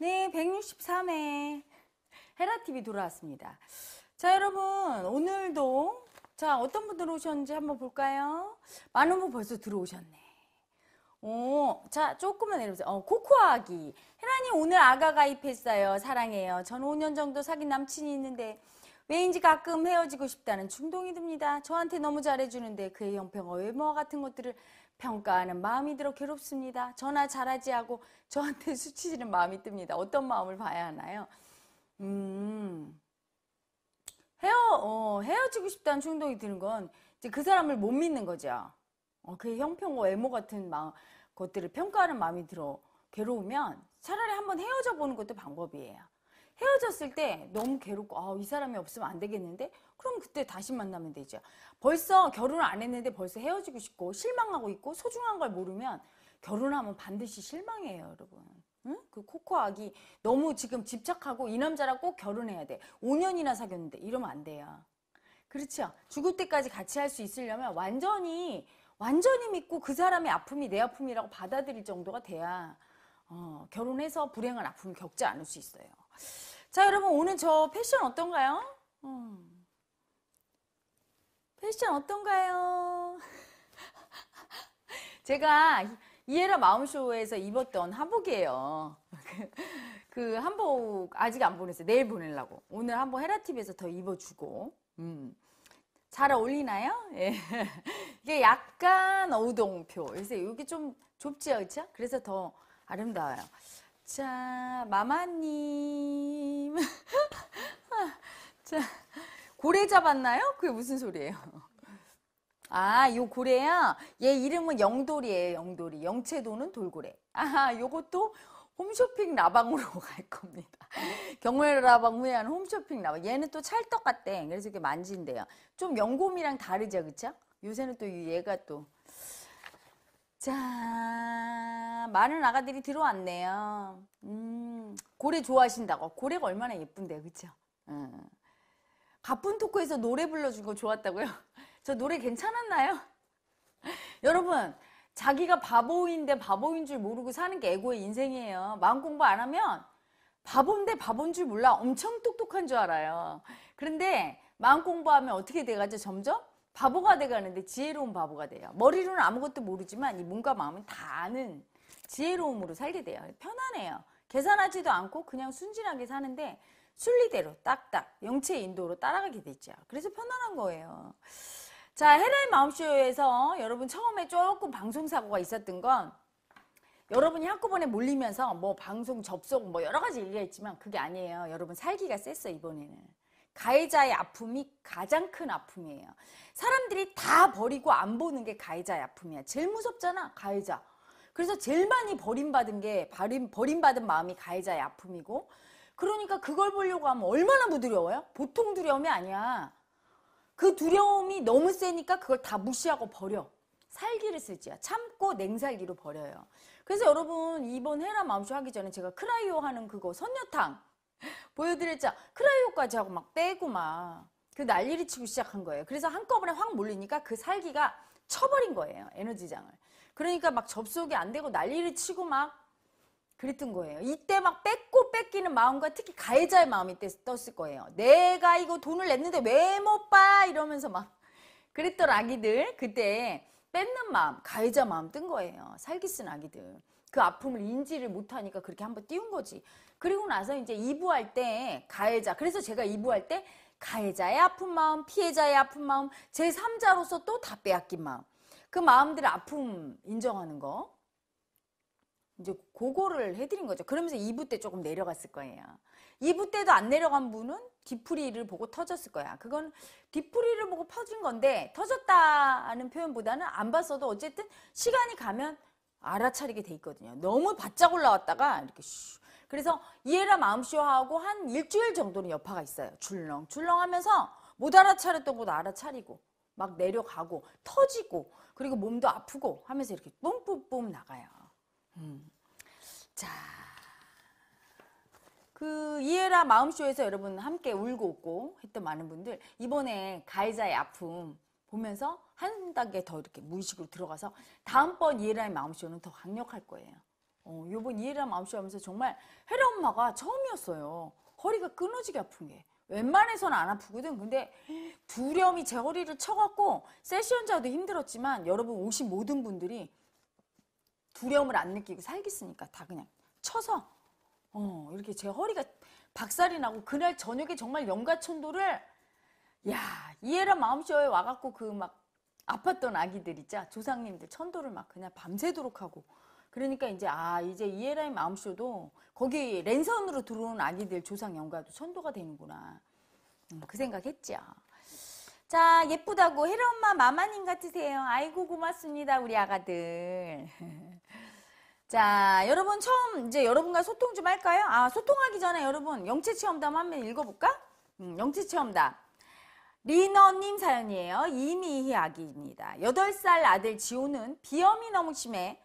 네, 163회 헤라TV 돌아왔습니다. 자, 여러분, 오늘도, 자, 어떤 분들 오셨는지 한번 볼까요? 많은 분 벌써 들어오셨네. 오, 자, 조금만 내려보세요. 어, 코코아기. 헤라님, 오늘 아가 가입했어요. 사랑해요. 전 5년 정도 사귄 남친이 있는데, 왜인지 가끔 헤어지고 싶다는 충동이 듭니다. 저한테 너무 잘해주는데 그의 형편 외모와 같은 것들을 평가하는 마음이 들어 괴롭습니다. 전화 잘하지 하고 저한테 수치지는 마음이 뜹니다 어떤 마음을 봐야 하나요? 음, 헤어, 어, 헤어지고 싶다는 충동이 드는 건 이제 그 사람을 못 믿는 거죠. 어, 그형평과 외모 같은 마음, 것들을 평가하는 마음이 들어 괴로우면 차라리 한번 헤어져 보는 것도 방법이에요. 헤어졌을 때 너무 괴롭고, 아, 이 사람이 없으면 안 되겠는데? 그럼 그때 다시 만나면 되죠. 벌써 결혼을 안 했는데 벌써 헤어지고 싶고 실망하고 있고 소중한 걸 모르면 결혼하면 반드시 실망해요, 여러분. 응? 그 코코 아기 너무 지금 집착하고 이 남자랑 꼭 결혼해야 돼. 5년이나 사귀었는데 이러면 안 돼요. 그렇죠. 죽을 때까지 같이 할 수 있으려면 완전히 완전히 믿고 그 사람의 아픔이 내 아픔이라고 받아들일 정도가 돼야 어, 결혼해서 불행한 아픔을 겪지 않을 수 있어요. 자, 여러분 오늘 저 패션 어떤가요? 음. 패션 어떤가요? 제가 이에라 마음쇼에서 입었던 한복이에요. 그 한복 아직 안 보냈어요. 내일 보내려고. 오늘 한번 헤라TV에서 더 입어주고. 음. 잘 어울리나요? 예. 이게 약간 어우동표. 그래서 여기 좀 좁지요, 그쵸? 그렇죠? 그래서 더 아름다워요. 자, 마마님. 자, 고래 잡았나요? 그게 무슨 소리예요? 아, 요 고래야? 얘 이름은 영돌이에요, 영돌이. 영채도는 돌고래. 아, 하 요것도 홈쇼핑 나방으로갈 겁니다. 경매 호 라방 후에 하는 홈쇼핑 나방 얘는 또 찰떡 같대. 그래서 이렇게 만진대요. 좀영곰이랑 다르죠, 그쵸? 요새는 또 얘가 또. 자, 많은 아가들이 들어왔네요. 음, 고래 좋아하신다고. 고래가 얼마나 예쁜데요, 그쵸? 음. 바쁜 토크에서 노래 불러준 거 좋았다고요? 저 노래 괜찮았나요? 여러분 자기가 바보인데 바보인 줄 모르고 사는 게 에고의 인생이에요. 마음 공부 안 하면 바본데 바본 줄 몰라 엄청 똑똑한 줄 알아요. 그런데 마음 공부하면 어떻게 돼가죠? 점점 바보가 돼가는데 지혜로운 바보가 돼요. 머리로는 아무것도 모르지만 이 몸과 마음은 다 아는 지혜로움으로 살게 돼요. 편안해요. 계산하지도 않고 그냥 순진하게 사는데 순리대로 딱딱 영체 인도로 따라가게 되죠. 그래서 편안한 거예요. 자, 헤라의 마음쇼에서 여러분 처음에 조금 방송사고가 있었던 건 여러분이 한꺼번에 몰리면서 뭐 방송 접속 뭐 여러 가지 얘기가 있지만 그게 아니에요. 여러분 살기가 셌어 이번에는. 가해자의 아픔이 가장 큰 아픔이에요. 사람들이 다 버리고 안 보는 게 가해자의 아픔이야. 제일 무섭잖아, 가해자. 그래서 제일 많이 버림받은 게 버림, 버림받은 마음이 가해자의 아픔이고 그러니까 그걸 보려고 하면 얼마나 부드러워요 보통 두려움이 아니야. 그 두려움이 너무 세니까 그걸 다 무시하고 버려. 살기를 쓸지야. 참고 냉살기로 버려요. 그래서 여러분 이번 헤라 맘쇼 하기 전에 제가 크라이오 하는 그거 선녀탕 보여드렸죠? 크라이오까지 하고 막 빼고 막 그 난리를 치고 시작한 거예요. 그래서 한꺼번에 확 몰리니까 그 살기가 쳐버린 거예요. 에너지장을. 그러니까 막 접속이 안 되고 난리를 치고 막 그랬던 거예요. 이때 막 뺏고 뺏기는 마음과 특히 가해자의 마음이 떴을 거예요. 내가 이거 돈을 냈는데 왜 못 봐? 이러면서 막 그랬던 아기들 그때 뺏는 마음, 가해자 마음 뜬 거예요. 살기 쓴 아기들. 그 아픔을 인지를 못하니까 그렇게 한번 띄운 거지. 그리고 나서 이제 이부할 때 가해자, 그래서 제가 이부할 때 가해자의 아픈 마음, 피해자의 아픈 마음, 제3자로서 또 다 빼앗긴 마음. 그 마음들의 아픔 인정하는 거. 이제 고거를 해드린 거죠. 그러면서 2부 때 조금 내려갔을 거예요. 2부 때도 안 내려간 분은 뒤풀이를 보고 터졌을 거야. 그건 뒤풀이를 보고 퍼진 건데 터졌다는 표현보다는 안 봤어도 어쨌든 시간이 가면 알아차리게 돼 있거든요. 너무 바짝 올라왔다가 이렇게 슈. 그래서 이해라 마음쇼하고 한 일주일 정도는 여파가 있어요. 출렁출렁하면서 못 알아차렸던 곳 알아차리고 막 내려가고 터지고 그리고 몸도 아프고 하면서 이렇게 뿜뿜뿜 나가요. 음. 자. 그 이해라 마음쇼에서 여러분 함께 울고 웃고 했던 많은 분들 이번에 가해자의 아픔 보면서 한 단계 더 이렇게 무의식으로 들어가서 다음번 이해라의 마음쇼는 더 강력할 거예요. 어, 요번 이해라 마음쇼 하면서 정말 혜라 엄마가 처음이었어요. 허리가 끊어지게 아픈 게. 웬만해서는 안 아프거든. 근데 두려움이 제 허리를 쳐갖고 세션자도 힘들었지만 여러분 오신 모든 분들이 두려움을 안 느끼고 살겠으니까다 그냥 쳐서 어, 이렇게 제 허리가 박살이 나고 그날 저녁에 정말 영가천도를 야 이해란 마음쇼에 와갖고 그 막 아팠던 아기들 있죠 조상님들 천도를 막 그냥 밤새도록 하고 그러니까 이제 아 이제 이해라의 마음쇼도 거기 랜선으로 들어오는 아기들 조상 영가도 천도가 되는구나 음, 그 생각했죠. 자, 예쁘다고 헤라 엄마 마마님 같으세요. 아이고 고맙습니다. 우리 아가들. 자, 여러분 처음 이제 여러분과 소통 좀 할까요? 아, 소통하기 전에 여러분 영체 체험담 한번 읽어 볼까? 음, 영체 체험담. 리너님 사연이에요. 이미희 아기입니다. 8살 아들 지호는 비염이 너무 심해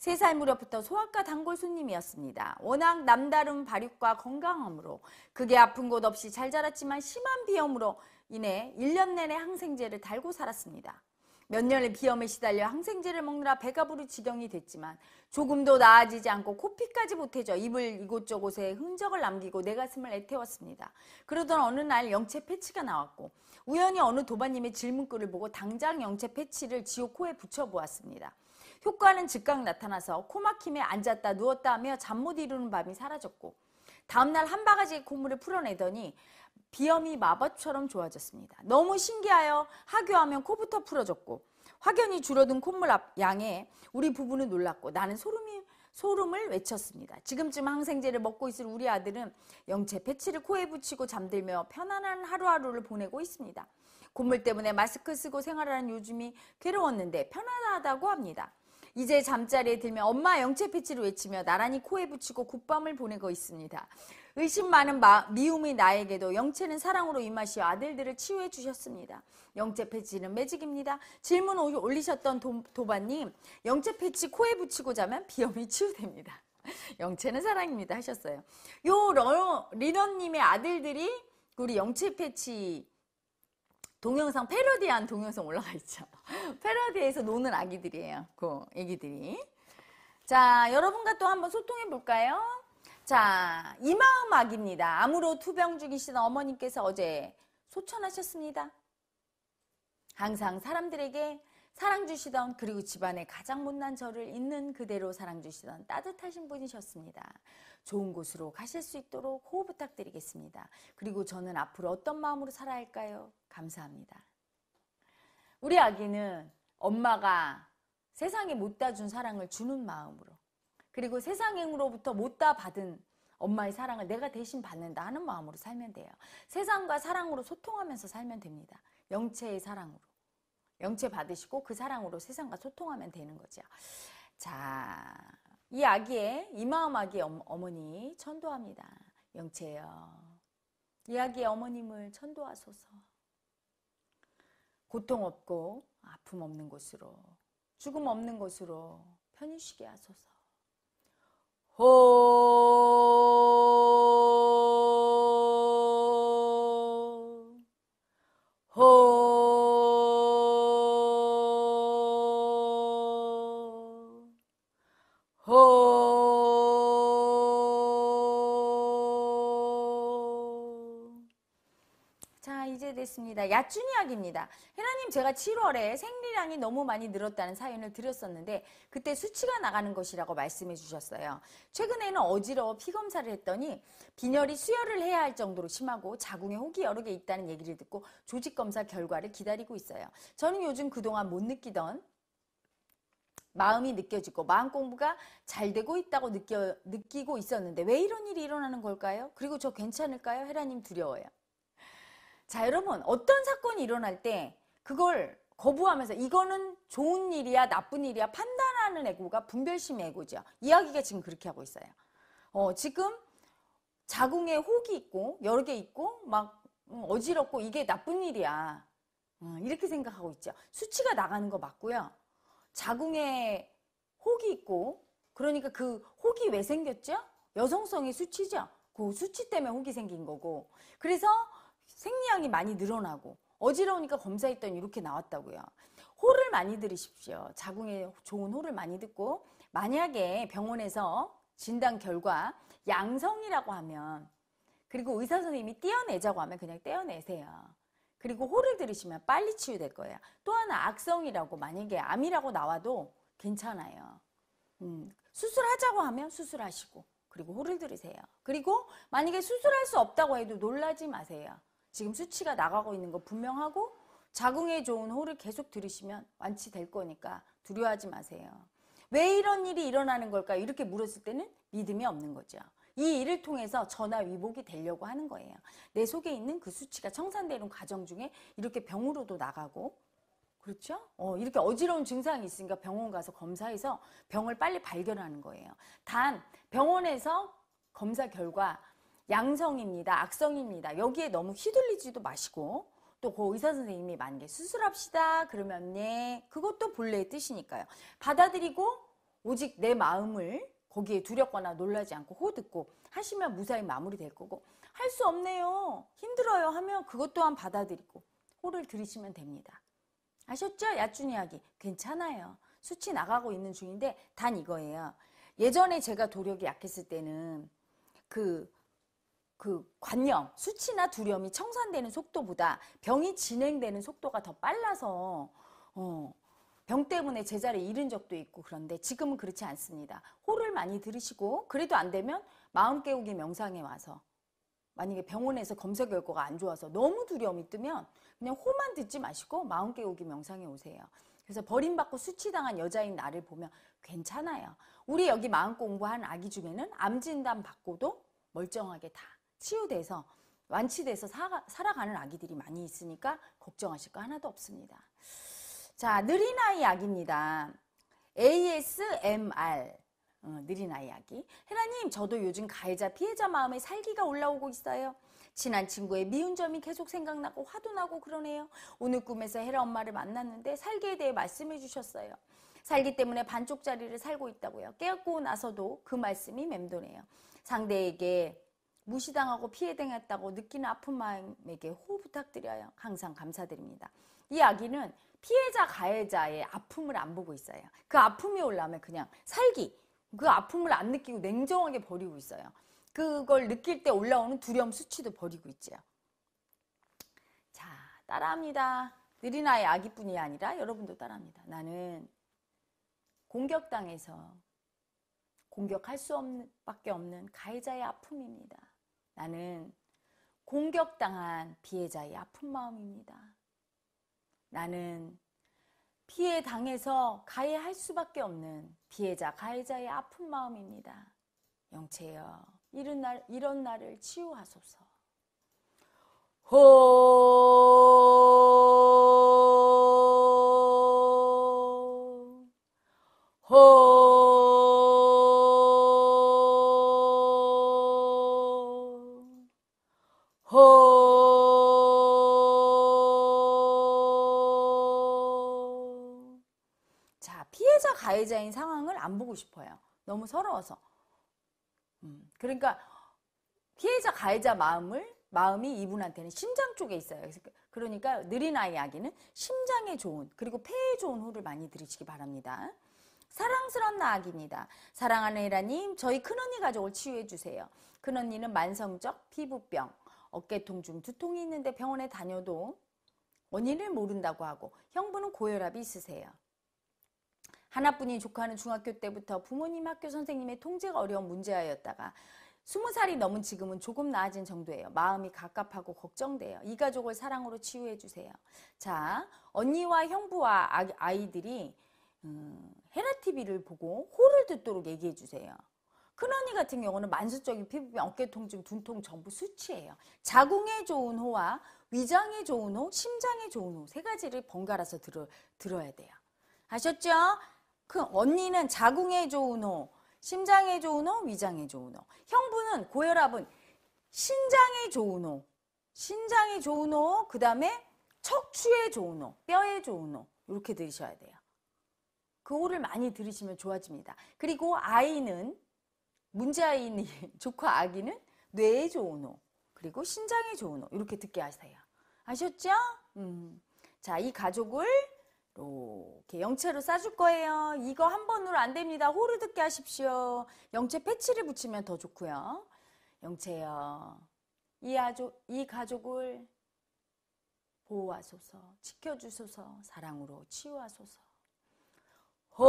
3살 무렵부터 소아과 단골 손님이었습니다. 워낙 남다른 발육과 건강함으로 그게 아픈 곳 없이 잘 자랐지만 심한 비염으로 이내 1년 내내 항생제를 달고 살았습니다. 몇년의 비염에 시달려 항생제를 먹느라 배가 부르 지경이 됐지만 조금도 나아지지 않고 코피까지 못해져 입을 이곳저곳에 흔적을 남기고 내 가슴을 애태웠습니다. 그러던 어느 날 영체 패치가 나왔고 우연히 어느 도반님의 질문글을 보고 당장 영체 패치를 지옥 코에 붙여보았습니다. 효과는 즉각 나타나서 코막힘에 앉았다 누웠다 하며 잠 못 이루는 밤이 사라졌고 다음날 한 바가지 콧물을 풀어내더니 비염이 마법처럼 좋아졌습니다. 너무 신기하여 하교하면 코부터 풀어졌고 확연히 줄어든 콧물 양에 우리 부부는 놀랐고 나는 소름이 소름을 외쳤습니다. 지금쯤 항생제를 먹고 있을 우리 아들은 영체 패치를 코에 붙이고 잠들며 편안한 하루하루를 보내고 있습니다. 콧물 때문에 마스크 쓰고 생활하는 요즘이 괴로웠는데 편안하다고 합니다. 이제 잠자리에 들면 엄마 영체 패치를 외치며 나란히 코에 붙이고 굿밤을 보내고 있습니다. 의심 많은 마, 미움이 나에게도 영체는 사랑으로 임하시어 아들들을 치유해 주셨습니다. 영체 패치는 매직입니다. 질문 올리셨던 도, 도바님 영체 패치 코에 붙이고 자면 비염이 치유됩니다. 영체는 사랑입니다 하셨어요. 요 러, 리너님의 아들들이 우리 영체 패치 동영상 패러디한 동영상 올라가 있죠. 패러디에서 노는 아기들이에요. 그애기들이자 여러분과 또 한번 소통해 볼까요? 자, 이마음악입니다. 암으로 투병 중이신 어머님께서 어제 소천하셨습니다. 항상 사람들에게 사랑 주시던 그리고 집안에 가장 못난 저를 있는 그대로 사랑 주시던 따뜻하신 분이셨습니다. 좋은 곳으로 가실 수 있도록 호흡 부탁드리겠습니다. 그리고 저는 앞으로 어떤 마음으로 살아야 할까요? 감사합니다. 우리 아기는 엄마가 세상에 못다 준 사랑을 주는 마음으로 그리고 세상으로부터 못다 받은 엄마의 사랑을 내가 대신 받는다 하는 마음으로 살면 돼요. 세상과 사랑으로 소통하면서 살면 됩니다. 영체의 사랑으로. 영체 받으시고 그 사랑으로 세상과 소통하면 되는 거죠. 자, 이 아기의 이마음 아기의 어머니 천도합니다. 영체여. 이 아기의 어머님을 천도하소서. 고통 없고 아픔 없는 곳으로, 죽음 없는 곳으로 편히 쉬게 하소서. 호, 호, 호. 자, 이제 됐습니다. 야춘이학입니다. 제가 7월에 생리량이 너무 많이 늘었다는 사연을 드렸었는데 그때 수치가 나가는 것이라고 말씀해 주셨어요. 최근에는 어지러워 피검사를 했더니 빈혈이 수혈을 해야 할 정도로 심하고 자궁에 혹이 여러 개 있다는 얘기를 듣고 조직검사 결과를 기다리고 있어요. 저는 요즘 그동안 못 느끼던 마음이 느껴지고 마음 공부가 잘 되고 있다고 느껴, 느끼고 있었는데 왜 이런 일이 일어나는 걸까요? 그리고 저 괜찮을까요? 헤라님 두려워요. 자, 여러분, 어떤 사건이 일어날 때 그걸 거부하면서 이거는 좋은 일이야 나쁜 일이야 판단하는 에고가 분별심 에고죠. 이야기가 지금 그렇게 하고 있어요. 어, 지금 자궁에 혹이 있고 여러 개 있고 막 음, 어지럽고 이게 나쁜 일이야. 어, 이렇게 생각하고 있죠. 수치가 나가는 거 맞고요. 자궁에 혹이 있고 그러니까 그 혹이 왜 생겼죠? 여성성의 수치죠. 그 수치 때문에 혹이 생긴 거고. 그래서 생리량이 많이 늘어나고 어지러우니까 검사했더니 이렇게 나왔다고요. 호를 많이 들으십시오. 자궁에 좋은 호를 많이 듣고 만약에 병원에서 진단 결과 양성이라고 하면 그리고 의사 선생님이 떼어내자고 하면 그냥 떼어내세요. 그리고 호를 들으시면 빨리 치유될 거예요. 또 하나 악성이라고 만약에 암이라고 나와도 괜찮아요. 음, 수술하자고 하면 수술하시고 그리고 호를 들으세요. 그리고 만약에 수술할 수 없다고 해도 놀라지 마세요. 지금 수치가 나가고 있는 거 분명하고 자궁에 좋은 호를 계속 들으시면 완치될 거니까 두려워하지 마세요. 왜 이런 일이 일어나는 걸까? 이렇게 물었을 때는 믿음이 없는 거죠. 이 일을 통해서 전화위복이 되려고 하는 거예요. 내 속에 있는 그 수치가 청산되는 과정 중에 이렇게 병으로도 나가고 그렇죠? 어, 이렇게 어지러운 증상이 있으니까 병원 가서 검사해서 병을 빨리 발견하는 거예요. 단 병원에서 검사 결과 양성입니다. 악성입니다. 여기에 너무 휘둘리지도 마시고 또그 의사 선생님이 만약에 수술합시다 그러면 네 그것도 본래의 뜻이니까요. 받아들이고 오직 내 마음을 거기에 두렵거나 놀라지 않고 호듣고 하시면 무사히 마무리될 거고 할 수 없네요 힘들어요 하면 그것 또한 받아들이고 호를 들이시면 됩니다. 아셨죠? 야춘 이야기 괜찮아요. 수치 나가고 있는 중인데 단 이거예요. 예전에 제가 도력이 약했을 때는 그그 관념, 수치나 두려움이 청산되는 속도보다 병이 진행되는 속도가 더 빨라서 어, 병 때문에 제자를 잃은 적도 있고 그런데 지금은 그렇지 않습니다. 호를 많이 들으시고 그래도 안 되면 마음 깨우기 명상에 와서 만약에 병원에서 검사 결과가 안 좋아서 너무 두려움이 뜨면 그냥 호만 듣지 마시고 마음 깨우기 명상에 오세요. 그래서 버림받고 수치당한 여자인 나를 보면 괜찮아요. 우리 여기 마음 공부한 아기 중에는 암 진단 받고도 멀쩡하게 다 치유돼서 완치돼서 살아가는 아기들이 많이 있으니까 걱정하실 거 하나도 없습니다. 자, 느린아이 아기입니다 ASMR. 어, 느린아이 아기. 헤라님, 저도 요즘 가해자 피해자 마음에 살기가 올라오고 있어요. 친한 친구의 미운 점이 계속 생각나고 화도 나고 그러네요. 오늘 꿈에서 헤라 엄마를 만났는데 살기에 대해 말씀해 주셨어요. 살기 때문에 반쪽자리를 살고 있다고요. 깨고 나서도 그 말씀이 맴도네요. 상대에게 무시당하고 피해당했다고 느끼는 아픈 마음에게 호호 부탁드려요. 항상 감사드립니다. 이 아기는 피해자 가해자의 아픔을 안 보고 있어요. 그 아픔이 올라오면 그냥 살기 그 아픔을 안 느끼고 냉정하게 버리고 있어요. 그걸 느낄 때 올라오는 두려움 수치도 버리고 있죠. 자 따라합니다. 느린 아이 아기뿐이 아니라 여러분도 따라합니다. 나는 공격당해서 공격할 수 없는 밖에 없는 가해자의 아픔입니다. 나는 공격당한 피해자의 아픈 마음입니다. 나는 피해 당해서 가해할 수밖에 없는 피해자, 가해자의 아픈 마음입니다. 영채여, 이런 날, 이런 날을 치유하소서. 호, 호, 가해자인 상황을 안 보고 싶어요. 너무 서러워서. 음, 그러니까 피해자 가해자 마음을 마음이 이분한테는 심장 쪽에 있어요. 그, 그러니까 느린 아이 아기는 심장에 좋은 그리고 폐에 좋은 호를 많이 들이시기 바랍니다. 사랑스런 나아기입니다. 사랑하는 이라님, 저희 큰언니 가족을 치유해 주세요. 큰언니는 만성적 피부병, 어깨통증, 두통이 있는데 병원에 다녀도 원인을 모른다고 하고 형부는 고혈압이 있으세요. 하나뿐인 조카는 중학교 때부터 부모님 학교 선생님의 통제가 어려운 문제아였다가 20살이 넘은 지금은 조금 나아진 정도예요. 마음이 갑갑하고 걱정돼요. 이 가족을 사랑으로 치유해 주세요. 자, 언니와 형부와 아, 아이들이 음, 헤라TV를 보고 호를 듣도록 얘기해 주세요. 큰언니 같은 경우는 만수적인 피부병, 어깨통증, 둔통 전부 수치예요. 자궁에 좋은 호와 위장에 좋은 호, 심장에 좋은 호 세 가지를 번갈아서 들어, 들어야 돼요. 아셨죠? 그 언니는 자궁에 좋은 호, 심장에 좋은 호, 위장에 좋은 호. 형부는 고혈압은 신장에 좋은 호, 신장에 좋은 호, 그 다음에 척추에 좋은 호, 뼈에 좋은 호. 이렇게 들으셔야 돼요. 그 호를 많이 들으시면 좋아집니다. 그리고 아이는 문제아이니 조카 아기는 뇌에 좋은 호 그리고 신장에 좋은 호 이렇게 듣게 하세요. 아셨죠? 음. 자, 이 가족을 이렇게 영채로 싸줄 거예요. 이거 한 번으로 안 됩니다. 호루 듣게 하십시오. 영채 패치를 붙이면 더 좋고요. 영채여, 이, 아조, 이 가족을 보호하소서, 지켜주소서, 사랑으로 치유하소서. 호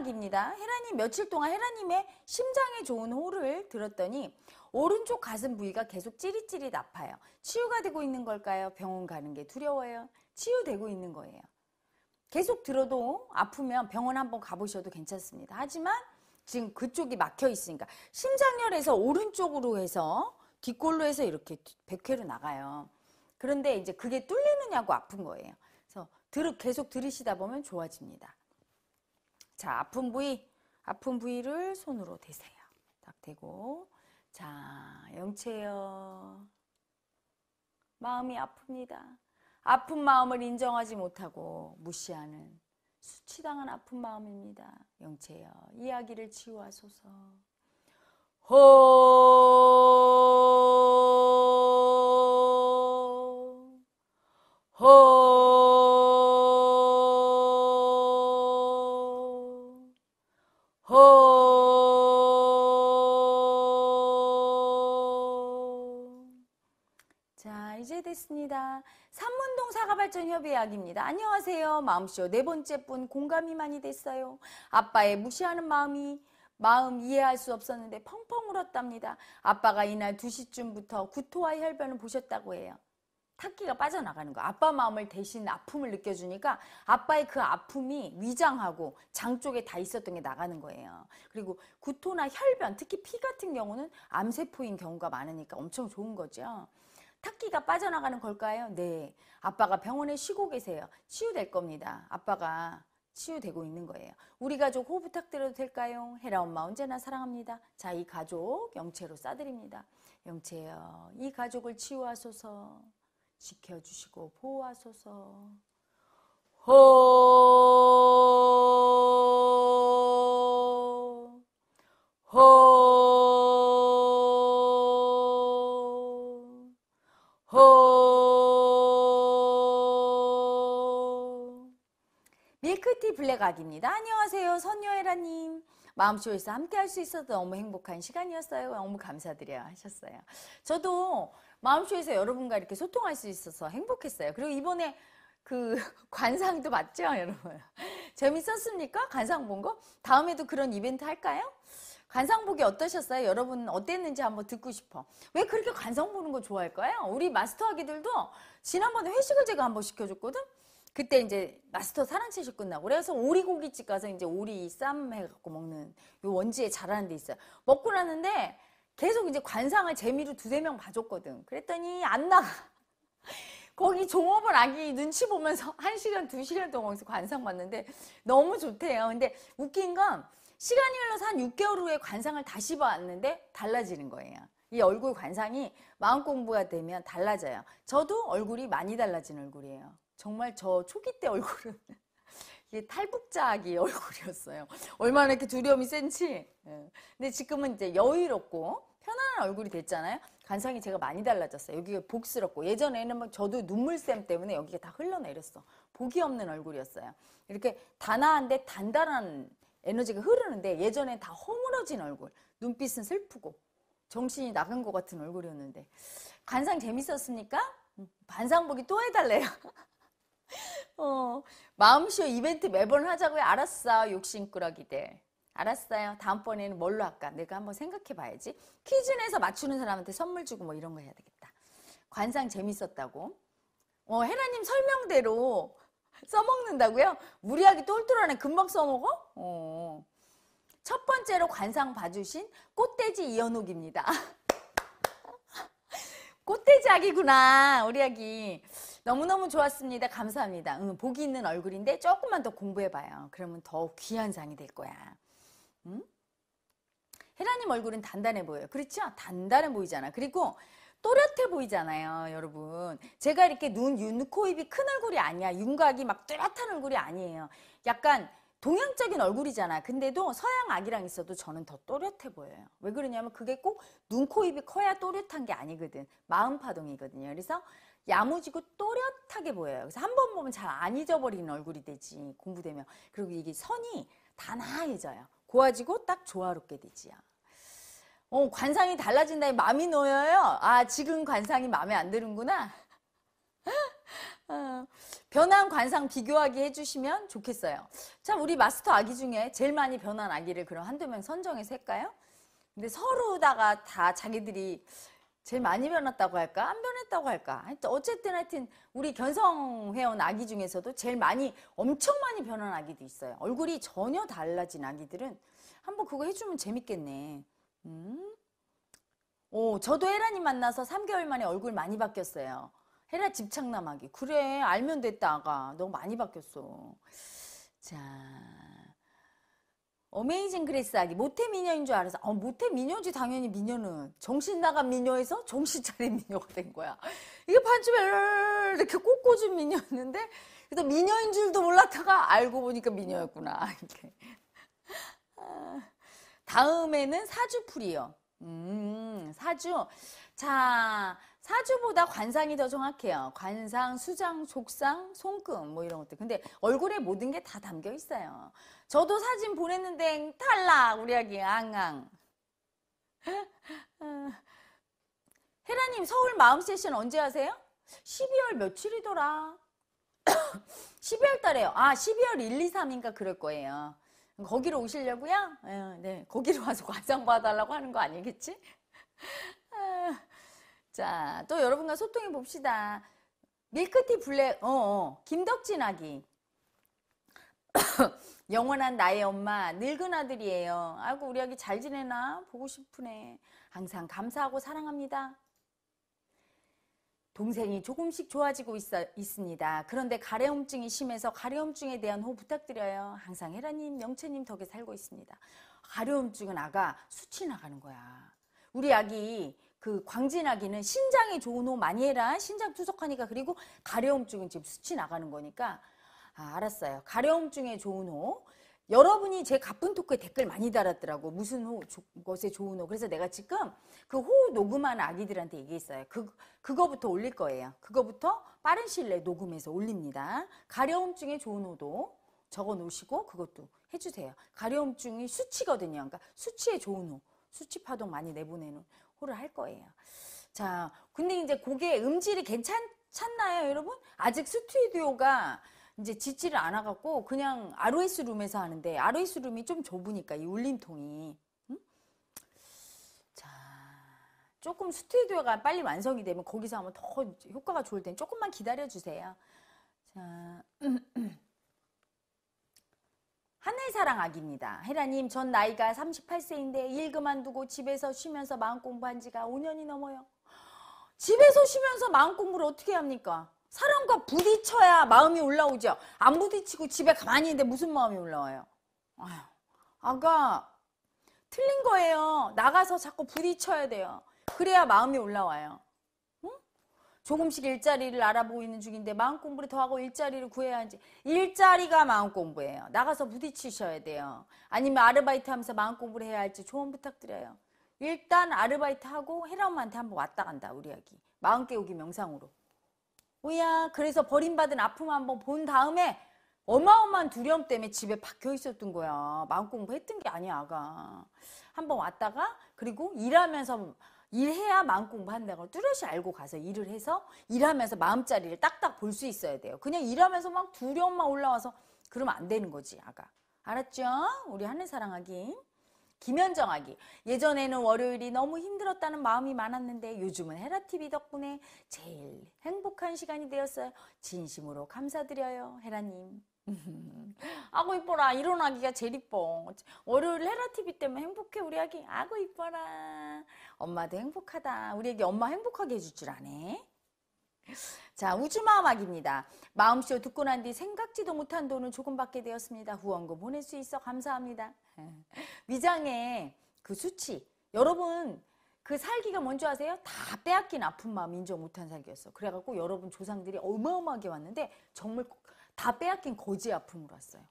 이야기입니다. 헤라님 며칠 동안 헤라님의 심장에 좋은 호를 들었더니 오른쪽 가슴 부위가 계속 찌릿찌릿 아파요. 치유가 되고 있는 걸까요? 병원 가는 게 두려워요. 치유되고 있는 거예요. 계속 들어도 아프면 병원 한번 가보셔도 괜찮습니다. 하지만 지금 그쪽이 막혀 있으니까 심장열에서 오른쪽으로 해서 뒷골로 해서 이렇게 백회로 나가요. 그런데 이제 그게 뚫리느냐고 아픈 거예요. 그래서 계속 들으시다 보면 좋아집니다. 자, 아픈 부위, 아픈 부위를 손으로 대세요. 딱 대고. 자, 영체여. 마음이 아픕니다. 아픈 마음을 인정하지 못하고 무시하는 수치당한 아픈 마음입니다. 영체여, 이야기를 치유하소서. 호! 사촌협의 이야기입니다. 안녕하세요. 마음쇼 네 번째 분 공감이 많이 됐어요. 아빠의 무시하는 마음이 마음 이해할 수 없었는데 펑펑 울었답니다. 아빠가 이날 2시쯤부터 구토와 혈변을 보셨다고 해요. 탁기가 빠져나가는 거. 아빠 마음을 대신 아픔을 느껴주니까 아빠의 그 아픔이 위장하고 장 쪽에 다 있었던 게 나가는 거예요. 그리고 구토나 혈변, 특히 피 같은 경우는 암세포인 경우가 많으니까 엄청 좋은 거죠. 탁기가 빠져나가는 걸까요? 네. 아빠가 병원에 쉬고 계세요. 치유될 겁니다. 아빠가 치유되고 있는 거예요. 우리 가족 호흡 부탁드려도 될까요? 헤라 엄마 언제나 사랑합니다. 자, 이 가족 영채로 싸드립니다. 영채여, 이 가족을 치유하소서, 지켜주시고 보호하소서. 호 블랙악입니다. 안녕하세요. 선녀애라님. 마음쇼에서 함께 할 수 있어서 너무 행복한 시간이었어요. 너무 감사드려요. 하셨어요. 저도 마음쇼에서 여러분과 이렇게 소통할 수 있어서 행복했어요. 그리고 이번에 그 관상도 봤죠, 여러분? 재밌었습니까? 관상 본 거? 다음에도 그런 이벤트 할까요? 관상 보기 어떠셨어요? 여러분 어땠는지 한번 듣고 싶어. 왜 그렇게 관상 보는 거 좋아할까요? 우리 마스터 아기들도 지난번에 회식을 제가 한번 시켜줬거든? 그때 이제 마스터 사랑채식 끝나고 그래서 오리고기집 가서 이제 오리 쌈 해갖고 먹는 요 원지에 잘하는 데 있어요. 먹고 나는데 계속 이제 관상을 재미로 두세 명 봐줬거든. 그랬더니 안 나가. 거기 종업원 아기 눈치 보면서 한 시간, 두 시간 동안 거기서 관상 봤는데 너무 좋대요. 근데 웃긴 건 시간이 흘러서 한 6개월 후에 관상을 다시 봤는데 달라지는 거예요. 이 얼굴 관상이 마음 공부가 되면 달라져요. 저도 얼굴이 많이 달라진 얼굴이에요. 정말 저 초기 때 얼굴은 이게 탈북자 아기 얼굴이었어요. 얼마나 이렇게 두려움이 센지. 예. 근데 지금은 이제 여유롭고 편안한 얼굴이 됐잖아요. 관상이 제가 많이 달라졌어요. 여기가 복스럽고 예전에는 막 뭐 저도 눈물샘 때문에 여기가 다 흘러내렸어. 복이 없는 얼굴이었어요. 이렇게 단아한데 단단한 에너지가 흐르는데 예전엔 다 허물어진 얼굴. 눈빛은 슬프고 정신이 나간 것 같은 얼굴이었는데 관상 재밌었습니까? 반상 음, 복이또 해달래요. 어, 마음쇼 이벤트 매번 하자고요. 알았어. 욕심꾸러기들. 알았어요. 다음번에는 뭘로 할까? 내가 한번 생각해 봐야지. 퀴즈 내서 맞추는 사람한테 선물 주고 뭐 이런 거 해야 되겠다. 관상 재밌었다고. 어, 헤라님 설명대로 써먹는다고요? 무리하게 똘똘하네. 금방 써먹어? 어. 첫 번째로 관상 봐주신 꽃돼지 이현욱입니다 꽃돼지 아기구나 우리 아기 너무너무 좋았습니다 감사합니다 응, 복이 있는 얼굴인데 조금만 더 공부해봐요 그러면 더 귀한 장이될 거야 응? 혜라님 얼굴은 단단해 보여요 그렇죠? 단단해 보이잖아 그리고 또렷해 보이잖아요 여러분 제가 이렇게 눈, 윤, 코, 입이 큰 얼굴이 아니야 윤곽이 막 뚜렷한 얼굴이 아니에요 약간 동양적인 얼굴이잖아. 근데도 서양 아기랑 있어도 저는 더 또렷해 보여요. 왜 그러냐면 그게 꼭 눈, 코, 입이 커야 또렷한 게 아니거든. 마음 파동이거든요. 그래서 야무지고 또렷하게 보여요. 그래서 한 번 보면 잘 안 잊어버리는 얼굴이 되지. 공부되면. 그리고 이게 선이 단아해져요. 고와지고 딱 조화롭게 되지요. 어, 관상이 달라진다니 마음이 놓여요. 아, 지금 관상이 마음에 안 드는구나. 어, 변한 관상 비교하기 해주시면 좋겠어요. 참 우리 마스터 아기 중에 제일 많이 변한 아기를 그럼 한두 명 선정해서 할까요? 근데 서로다가 다 자기들이 제일 많이 변했다고 할까? 안 변했다고 할까? 하여튼 어쨌든 하여튼 우리 견성회원 아기 중에서도 제일 많이 엄청 많이 변한 아기도 있어요. 얼굴이 전혀 달라진 아기들은 한번 그거 해주면 재밌겠네. 음? 오, 저도 혜란이 만나서 3개월 만에 얼굴 많이 바뀌었어요. 헤라 집착남하기. 그래 알면 됐다 가 너무 많이 바뀌었어. 자 어메이징 그레스 아기 모태 미녀인 줄 알아서 어, 모태 미녀지 당연히 미녀는 정신 나간 미녀에서 정신 차린 미녀가 된 거야. 이게 반쯤에 이렇게 꼬꼬준 미녀였는데 그래서 미녀인 줄도 몰랐다가 알고 보니까 미녀였구나. 이렇게. 아, 다음에는 사주풀이요. 음, 사주. 자, 사주보다 관상이 더 정확해요. 관상, 수장, 속상 손금 뭐 이런 것들. 근데 얼굴에 모든 게 다 담겨 있어요. 저도 사진 보냈는데 탈락 우리 아기 앙앙. 헤라님 서울 마음 세션 언제 하세요? 12월 며칠이더라. 12월 달에요. 아 12월 1, 2, 3인가 그럴 거예요. 거기로 오시려고요? 어, 네, 거기로 와서 과장 봐달라고 하는 거 아니겠지? 자, 또 여러분과 소통해 봅시다. 밀크티 블랙, 어, 어. 김덕진 아기. 영원한 나의 엄마, 늙은 아들이에요. 아이고, 우리 아기 잘 지내나? 보고 싶으네. 항상 감사하고 사랑합니다. 동생이 조금씩 좋아지고 있어, 있습니다. 그런데 가려움증이 심해서 가려움증에 대한 호 부탁드려요. 항상 혜라님, 명채님 덕에 살고 있습니다. 가려움증은 아가 수치 나가는 거야. 우리 아기 그 광진하기는 신장이 좋은 호 많이 해라. 신장 투석하니까 그리고 가려움증은 지금 수치 나가는 거니까 아, 알았어요. 가려움증에 좋은 호. 여러분이 제 가쁜 토크에 댓글 많이 달았더라고. 무슨 호, 조, 것에 좋은 호. 그래서 내가 지금 그 호녹음한 아기들한테 얘기했어요. 그, 그거부터 올릴 거예요. 그거부터 빠른 시일 내에 녹음해서 올립니다. 가려움증에 좋은 호도 적어 놓으시고 그것도 해주세요. 가려움증이 수치거든요. 그러니까 수치에 좋은 호. 수치 파동 많이 내보내는 확보를 할 거예요. 자, 근데 이제 곡의 음질이 괜찮나요, 여러분? 아직 스튜디오가 이제 짓지를않아갖고 그냥 ROS 룸에서 하는데 ROS 룸이 좀 좁으니까 이 울림통이 자 조금 스튜디오가 빨리 완성이 되면 거기서 하면 더 효과가 좋을 텐데 조금만 기다려 주세요 자 하늘사랑 아기입니다. 혜라님, 전 나이가 38세인데 일 그만두고 집에서 쉬면서 마음 공부한 지가 5년이 넘어요. 집에서 쉬면서 마음 공부를 어떻게 합니까? 사람과 부딪혀야 마음이 올라오죠. 안 부딪히고 집에 가만히 있는데 무슨 마음이 올라와요? 아휴, 아가, 틀린 거예요. 나가서 자꾸 부딪혀야 돼요. 그래야 마음이 올라와요. 조금씩 일자리를 알아보고 있는 중인데 마음 공부를 더하고 일자리를 구해야 하는지 일자리가 마음 공부예요. 나가서 부딪히셔야 돼요. 아니면 아르바이트 하면서 마음 공부를 해야 할지 조언 부탁드려요. 일단 아르바이트 하고 헤라엄마한테 한번 왔다 간다 우리 아기. 마음 깨우기 명상으로. 오야 그래서 버림받은 아픔 한번 본 다음에 어마어마한 두려움 때문에 집에 박혀 있었던 거야. 마음 공부했던 게 아니야, 아가. 한번 왔다가 그리고 일하면서 일해야 마음 공부한다는 걸 뚜렷이 알고 가서 일을 해서 일하면서 마음자리를 딱딱 볼 수 있어야 돼요. 그냥 일하면서 막 두려움만 올라와서 그러면 안 되는 거지, 아가. 알았죠? 우리 하늘 사랑하기. 김현정하기. 예전에는 월요일이 너무 힘들었다는 마음이 많았는데 요즘은 헤라TV 덕분에 제일 행복한 시간이 되었어요. 진심으로 감사드려요. 헤라님. 아고 이뻐라 일어나기가 제일 이뻐 월요일 헤라TV 때문에 행복해 우리 아기 아고 이뻐라 엄마도 행복하다 우리 아기 엄마 행복하게 해줄 줄 아네 자 우주마음 아기입니다 마음쇼 듣고 난 뒤 생각지도 못한 돈을 조금 받게 되었습니다 후원금 보낼 수 있어 감사합니다 위장의 그 수치 여러분 그 살기가 뭔지 아세요? 다 빼앗긴 아픈 마음 인정 못한 살기였어 그래갖고 여러분 조상들이 어마어마하게 왔는데 정말 다 빼앗긴 거지 아픔으로 왔어요.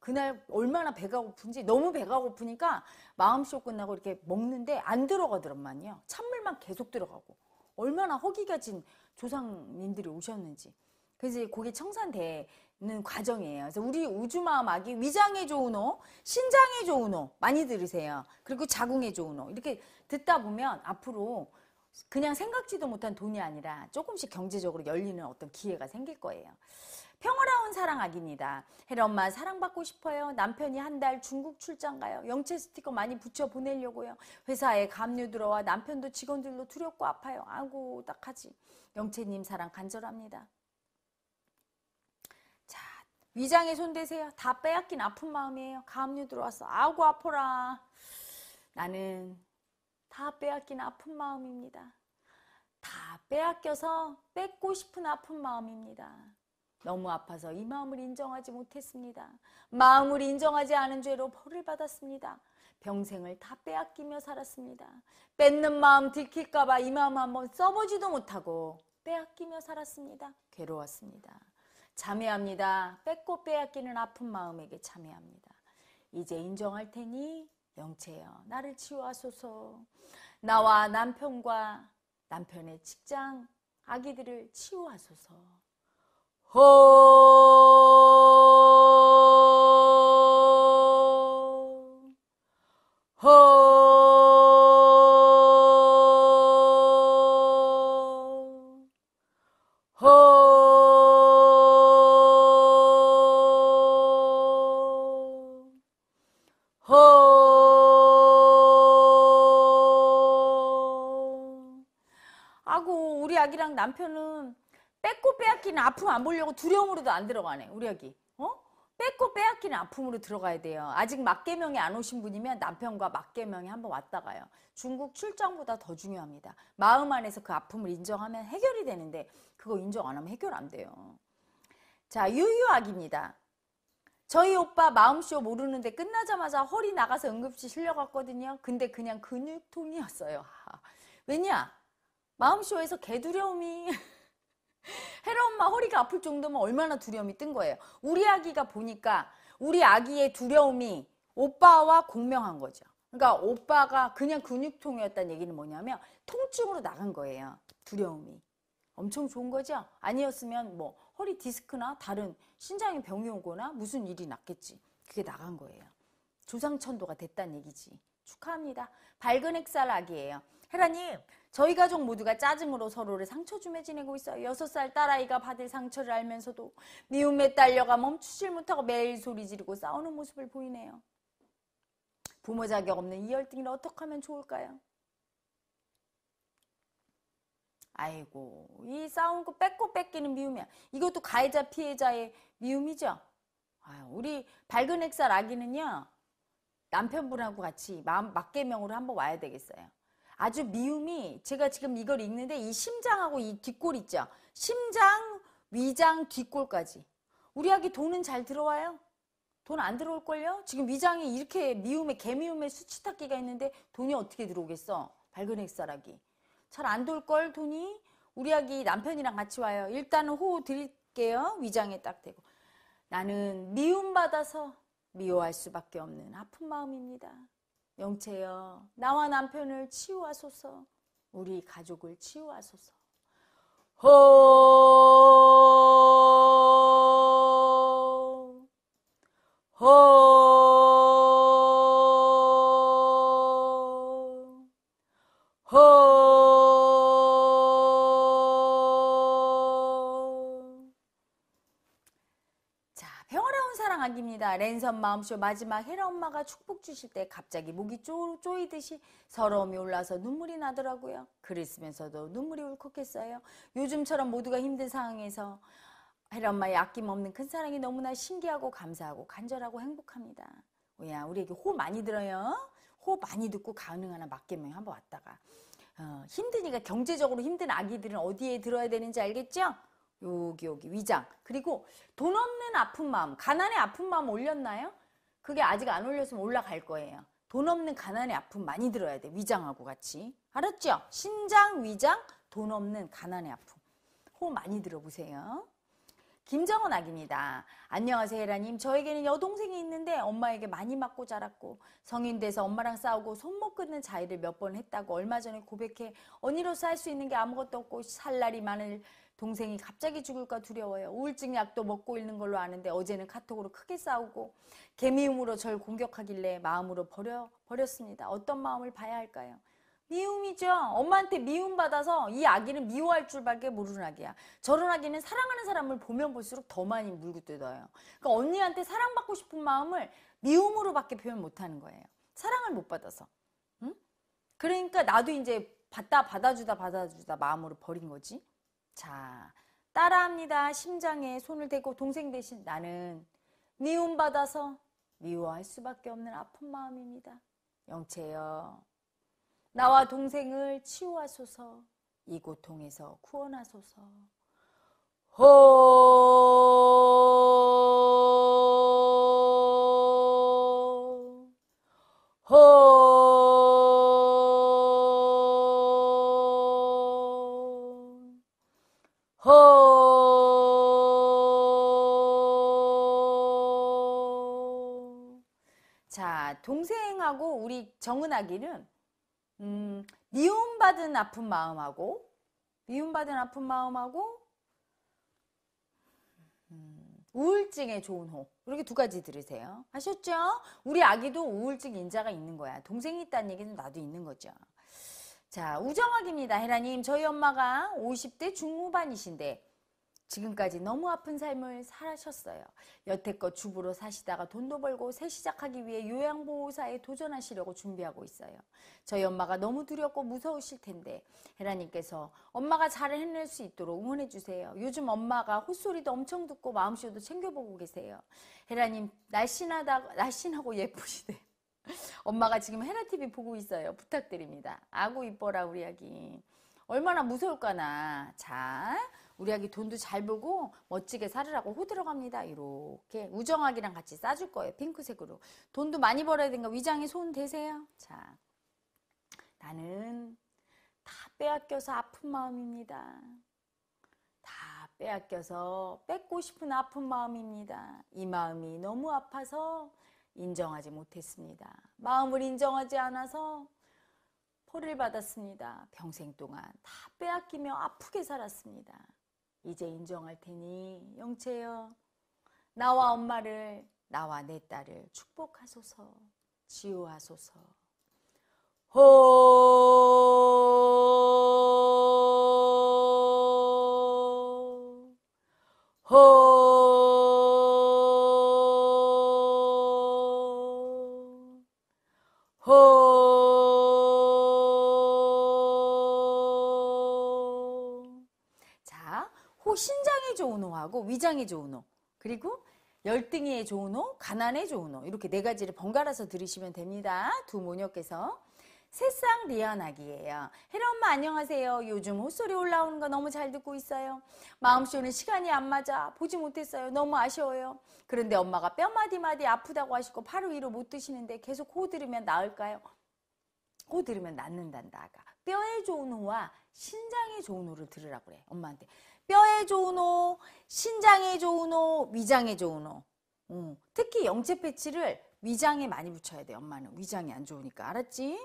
그날 얼마나 배가 고픈지 너무 배가 고프니까 마음쇼 끝나고 이렇게 먹는데 안 들어가더란만요. 찬물만 계속 들어가고 얼마나 허기가 진 조상님들이 오셨는지. 그래서 그게 청산되는 과정이에요. 그래서 우리 우주마음 아기 위장에 좋은 호, 신장에 좋은 호 많이 들으세요. 그리고 자궁에 좋은 호 이렇게 듣다 보면 앞으로 그냥 생각지도 못한 돈이 아니라 조금씩 경제적으로 열리는 어떤 기회가 생길 거예요. 평화로운 사랑악입니다 혜라 엄마 사랑받고 싶어요. 남편이 한 달 중국 출장 가요. 영체 스티커 많이 붙여 보내려고요. 회사에 감류 들어와 남편도 직원들로 두렵고 아파요. 아고 딱하지. 영채님 사랑 간절합니다. 자 위장에 손대세요. 다 빼앗긴 아픈 마음이에요. 감류 들어왔어. 아고 아퍼라. 나는 다 빼앗긴 아픈 마음입니다. 다 빼앗겨서 뺏고 싶은 아픈 마음입니다. 너무 아파서 이 마음을 인정하지 못했습니다. 마음을 인정하지 않은 죄로 벌을 받았습니다. 평생을 다 빼앗기며 살았습니다. 뺏는 마음 들킬까봐 이 마음 한번 써보지도 못하고 빼앗기며 살았습니다. 괴로웠습니다. 참회합니다. 뺏고 빼앗기는 아픈 마음에게 참회합니다. 이제 인정할 테니 영채여 나를 치유하소서. 나와 남편과 남편의 직장 아기들을 치유하소서. 호, 호, 호, 호. 아고, 우리 아기랑 남편은 빼앗기는 아픔 안 보려고 두려움으로도 안 들어가네 우리 아기 어? 뺏고 빼앗기는 아픔으로 들어가야 돼요 아직 막개명이안 오신 분이면 남편과 막개명이 한번 왔다 가요 중국 출장보다 더 중요합니다 마음 안에서 그 아픔을 인정하면 해결이 되는데 그거 인정 안 하면 해결 안 돼요 자 유유아기입니다 저희 오빠 마음쇼 모르는데 끝나자마자 허리 나가서 응급실 실려갔거든요. 근데 그냥 근육통이었어요. 왜냐? 마음쇼에서 개두려움이 헤라 엄마 허리가 아플 정도면 얼마나 두려움이 뜬 거예요. 우리 아기가 보니까 우리 아기의 두려움이 오빠와 공명한 거죠. 그러니까 오빠가 그냥 근육통이었다는 얘기는 뭐냐면 통증으로 나간 거예요. 두려움이. 엄청 좋은 거죠? 아니었으면 뭐 허리 디스크나 다른 신장에 병이 오거나 무슨 일이 났겠지. 그게 나간 거예요. 조상천도가 됐다는 얘기지. 축하합니다. 밝은 헥살 아기예요. 헤라님 저희 가족 모두가 짜증으로 서로를 상처 주며 지내고 있어요. 6살 딸아이가 받을 상처를 알면서도 미움에 딸려가 멈추질 못하고 매일 소리 지르고 싸우는 모습을 보이네요. 부모 자격 없는 이 열등이를 어떻게 하면 좋을까요? 아이고 이 싸운 거 뺏고 뺏기는 미움이야. 이것도 가해자 피해자의 미움이죠. 아, 우리 밝은 액살 아기는요 남편분하고 같이 맞개명으로 한번 와야 되겠어요. 아주 미움이 제가 지금 이걸 읽는데 이 심장하고 이 뒷골 있죠. 심장, 위장, 뒷골까지. 우리 아기 돈은 잘 들어와요? 돈 안 들어올걸요? 지금 위장이 이렇게 미움에 개미움에 수치타기가 있는데 돈이 어떻게 들어오겠어? 밝은 액사라기잘 안 돌걸 돈이? 우리 아기 남편이랑 같이 와요. 일단은 호호 드릴게요. 위장에 딱 대고. 나는 미움받아서 미워할 수밖에 없는 아픈 마음입니다. 영채여, 나와 남편을 치유하소서, 우리 가족을 치유하소서. 호, 호, 랜선 마음쇼 마지막 헤라 엄마가 축복 주실 때 갑자기 목이 쪼, 이듯이 서러움이 올라서 눈물이 나더라고요. 그랬으면서도 눈물이 울컥했어요. 요즘처럼 모두가 힘든 상황에서 헤라 엄마의 아낌없는 큰 사랑이 너무나 신기하고 감사하고 간절하고 행복합니다. 오야, 우리에게 호 많이 들어요. 호 많이 듣고 가능하나 맞게명 한번 왔다가. 어, 힘드니까 경제적으로 힘든 아기들은 어디에 들어야 되는지 알겠죠? 여기 여기 위장 그리고 돈 없는 아픈 마음 가난의 아픈 마음 올렸나요? 그게 아직 안 올렸으면 올라갈 거예요 돈 없는 가난의 아픔 많이 들어야 돼 위장하고 같이 알았죠? 신장 위장 돈 없는 가난의 아픔 호 많이 들어보세요 김정은 아기입니다. 안녕하세요 헤라님. 저에게는 여동생이 있는데 엄마에게 많이 맞고 자랐고 성인 돼서 엄마랑 싸우고 손목 끊는 자해를 몇 번 했다고 얼마 전에 고백해 언니로서 할 수 있는 게 아무것도 없고 살 날이 많을 동생이 갑자기 죽을까 두려워요. 우울증 약도 먹고 있는 걸로 아는데 어제는 카톡으로 크게 싸우고 개미움으로 절 공격하길래 마음으로 버려 버렸습니다. 어떤 마음을 봐야 할까요? 미움이죠. 엄마한테 미움받아서 이 아기는 미워할 줄밖에 모르는 아기야. 저런 아기는 사랑하는 사람을 보면 볼수록 더 많이 물고 뜯어요. 그러니까 언니한테 사랑받고 싶은 마음을 미움으로밖에 표현 못하는 거예요. 사랑을 못 받아서. 응? 그러니까 나도 이제 받다 받아주다 받아주다 마음으로 버린 거지. 자, 따라합니다. 심장에 손을 대고 동생 대신 나는 미움받아서 미워할 수밖에 없는 아픈 마음입니다. 영채여, 나와 동생을 치유하소서, 이 고통에서 구원하소서. 호! 마음하고 우리 정은아기는 음, 미움받은 아픈 마음하고 미움받은 아픈 마음하고 음, 우울증에 좋은 호 이렇게 두 가지 들으세요. 하셨죠? 우리 아기도 우울증 인자가 있는 거야. 동생이 있다는 얘기는 나도 있는 거죠. 자, 우정학입니다. 헤라님, 저희 엄마가 50대 중후반이신데 지금까지 너무 아픈 삶을 살아셨어요. 여태껏 주부로 사시다가 돈도 벌고 새 시작하기 위해 요양보호사에 도전하시려고 준비하고 있어요. 저희 엄마가 너무 두렵고 무서우실 텐데 헤라님께서 엄마가 잘 해낼 수 있도록 응원해 주세요. 요즘 엄마가 호소리도 엄청 듣고 마음씨도 챙겨보고 계세요. 헤라님 날씬하다 날씬하고 예쁘시대. 엄마가 지금 헤라 TV 보고 있어요. 부탁드립니다. 아구 이뻐라 우리 아기. 얼마나 무서울까나. 자, 우리 아기 돈도 잘 벌고 멋지게 살으라고 호들어 갑니다. 이렇게 우정아기랑 같이 싸줄 거예요. 핑크색으로. 돈도 많이 벌어야 되니까 위장에 손 대세요. 자, 나는 다 빼앗겨서 아픈 마음입니다. 다 빼앗겨서 뺏고 싶은 아픈 마음입니다. 이 마음이 너무 아파서 인정하지 못했습니다. 마음을 인정하지 않아서 포를 받았습니다. 평생 동안 다 빼앗기며 아프게 살았습니다. 이제 인정할 테니 영채여 나와 엄마를 나와 내 딸을 축복하소서 지우하소서 호 위장에 좋은 호 그리고 열등이에 좋은 호 가난에 좋은 호 이렇게 네 가지를 번갈아서 들으시면 됩니다. 두 모녀께서 새싹 리언아기예요. 헤라 엄마 안녕하세요. 요즘 호소리 올라오는 거 너무 잘 듣고 있어요. 마음씨오는 시간이 안 맞아. 보지 못했어요. 너무 아쉬워요. 그런데 엄마가 뼈마디마디 아프다고 하시고 바로 위로 못 드시는데 계속 호 들으면 나을까요? 호 들으면 낫는단다. 아까. 뼈에 좋은 호와 신장에 좋은 호를 들으라고 그래. 엄마한테. 뼈에 좋은 호, 신장에 좋은 호, 위장에 좋은 호. 어. 특히 영체 패치를 위장에 많이 붙여야 돼. 엄마는 위장이 안 좋으니까 알았지?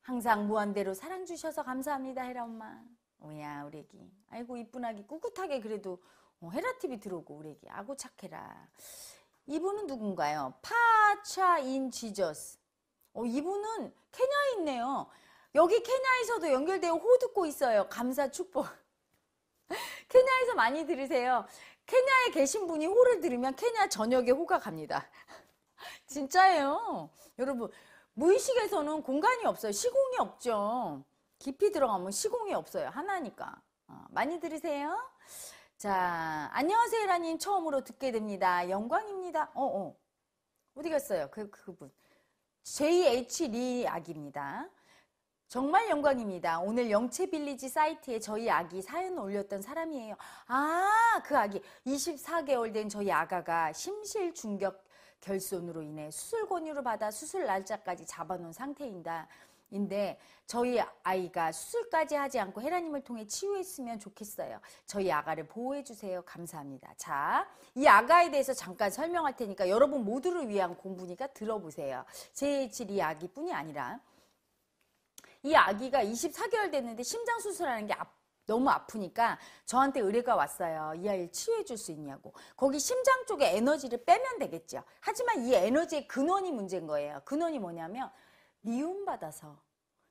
항상 무한대로 사랑 주셔서 감사합니다, 헤라 엄마. 오야 우리 애기. 아이고 이쁜 아기 꿋꿋하게 그래도 어, 헤라 TV 들어오고 우리 애기. 아고 착해라. 이분은 누군가요? 파차인 지저스. 어, 이분은 케냐에 있네요. 여기 케냐에서도 연결되어 호 듣고 있어요. 감사 축복. 케냐에서 많이 들으세요. 케냐에 계신 분이 호를 들으면 케냐 전역에 호가 갑니다. 진짜예요. 여러분, 무의식에서는 공간이 없어요. 시공이 없죠. 깊이 들어가면 시공이 없어요. 하나니까. 어, 많이 들으세요. 자, 안녕하세요, 라님 처음으로 듣게 됩니다. 영광입니다. 어, 어. 어디 갔어요? 그, 그분. JH 리 악입니다. 정말 영광입니다. 오늘 영채 빌리지 사이트에 저희 아기 사연 올렸던 사람이에요. 아, 그 아기 24개월 된 저희 아가가 심실 중격 결손으로 인해 수술 권유를 받아 수술 날짜까지 잡아놓은 상태인다. 인데 저희 아이가 수술까지 하지 않고 헤라님을 통해 치유했으면 좋겠어요. 저희 아가를 보호해 주세요. 감사합니다. 자, 이 아가에 대해서 잠깐 설명할 테니까 여러분 모두를 위한 공부니까 들어보세요. 제7이 아기뿐이 아니라 이 아기가 24개월 됐는데 심장 수술하는 게 아, 너무 아프니까 저한테 의뢰가 왔어요. 이 아이를 치유해 줄 수 있냐고. 거기 심장 쪽에 에너지를 빼면 되겠죠. 하지만 이 에너지의 근원이 문제인 거예요. 근원이 뭐냐면 미움받아서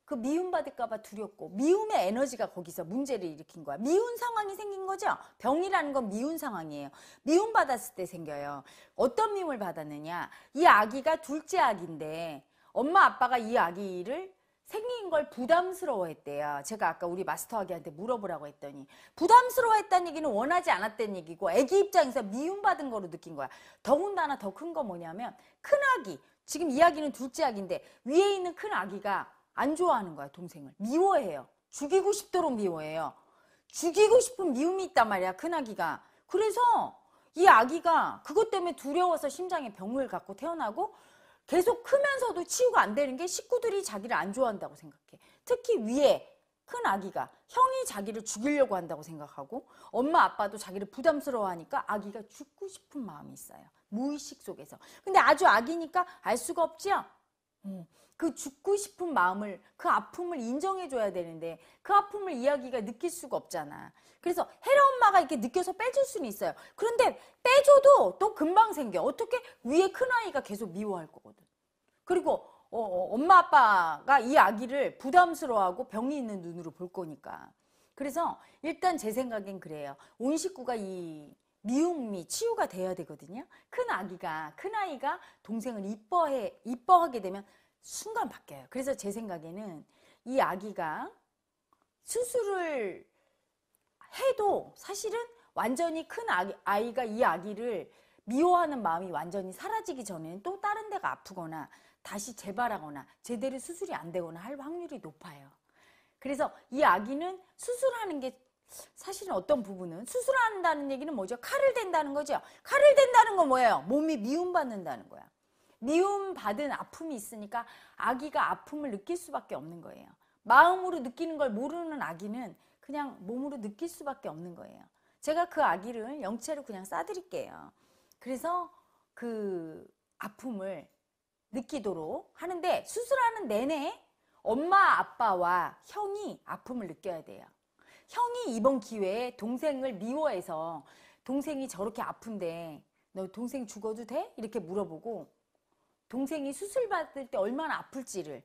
그 미움받을까봐 두렵고 미움의 에너지가 거기서 문제를 일으킨 거야. 미운 상황이 생긴 거죠. 병이라는 건 미운 상황이에요. 미움 받았을 때 생겨요. 어떤 미움을 받았느냐? 이 아기가 둘째 아기인데 엄마 아빠가 이 아기를 생긴 걸 부담스러워했대요. 제가 아까 우리 마스터하기한테 물어보라고 했더니 부담스러워했다는 얘기는 원하지 않았다는 얘기고 애기 입장에서 미움받은 거로 느낀 거야. 더군다나 더 큰 거 뭐냐면 큰 아기 지금 이야기는 둘째 아기인데 위에 있는 큰 아기가 안 좋아하는 거야 동생을 미워해요. 죽이고 싶도록 미워해요. 죽이고 싶은 미움이 있단 말이야 큰 아기가. 그래서 이 아기가 그것 때문에 두려워서 심장에 병을 갖고 태어나고 계속 크면서도 치유가 안 되는 게 식구들이 자기를 안 좋아한다고 생각해. 특히 위에 큰 아기가 형이 자기를 죽이려고 한다고 생각하고 엄마 아빠도 자기를 부담스러워하니까 아기가 죽고 싶은 마음이 있어요. 무의식 속에서. 근데 아주 아기니까 알 수가 없지요. 어, 그 죽고 싶은 마음을 그 아픔을 인정해줘야 되는데 그 아픔을 이야기가 느낄 수가 없잖아. 그래서 헤라 엄마가 이렇게 느껴서 빼줄 수는 있어요. 그런데 빼줘도 또 금방 생겨. 어떻게 위에 큰 아이가 계속 미워할 거거든. 그리고 어, 어, 엄마 아빠가 이 아기를 부담스러워하고 병이 있는 눈으로 볼 거니까. 그래서 일단 제 생각엔 그래요. 온 식구가 이 미움미 치유가 돼야 되거든요. 큰 아기가 큰 아이가 동생을 이뻐해 이뻐하게 되면 순간 바뀌어요. 그래서 제 생각에는 이 아기가 수술을 해도 사실은 완전히 큰 아기, 아이가 이 아기를 미워하는 마음이 완전히 사라지기 전에는 또 다른 데가 아프거나 다시 재발하거나 제대로 수술이 안 되거나 할 확률이 높아요. 그래서 이 아기는 수술하는 게 사실은 어떤 부분은 수술한다는 얘기는 뭐죠? 칼을 댄다는 거죠. 칼을 댄다는 건 뭐예요? 몸이 미움받는다는 거야. 미움받은 아픔이 있으니까 아기가 아픔을 느낄 수밖에 없는 거예요. 마음으로 느끼는 걸 모르는 아기는 그냥 몸으로 느낄 수밖에 없는 거예요. 제가 그 아기를 영체로 그냥 싸드릴게요. 그래서 그 아픔을 느끼도록 하는데 수술하는 내내 엄마 아빠와 형이 아픔을 느껴야 돼요. 형이 이번 기회에 동생을 미워해서 동생이 저렇게 아픈데 너 동생 죽어도 돼? 이렇게 물어보고 동생이 수술 받을 때 얼마나 아플지를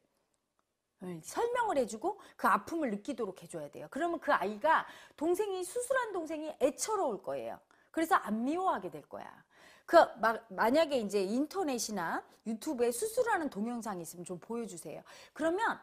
설명을 해주고 그 아픔을 느끼도록 해줘야 돼요. 그러면 그 아이가 동생이 수술한 동생이 애처로울 거예요. 그래서 안 미워하게 될 거야. 그막 만약에 이제 인터넷이나 유튜브에 수술하는 동영상이 있으면 좀 보여주세요. 그러면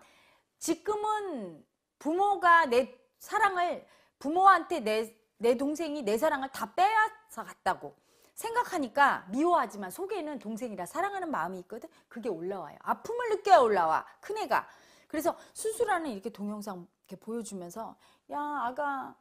지금은 부모가 내 사랑을 부모한테 내, 내 동생이 내 사랑을 다 빼앗아 갔다고 생각하니까 미워하지만 속에는 동생이라 사랑하는 마음이 있거든 그게 올라와요 아픔을 느껴야 올라와 큰애가 그래서 수술하는 이렇게 동영상 이렇게 보여주면서 야 아가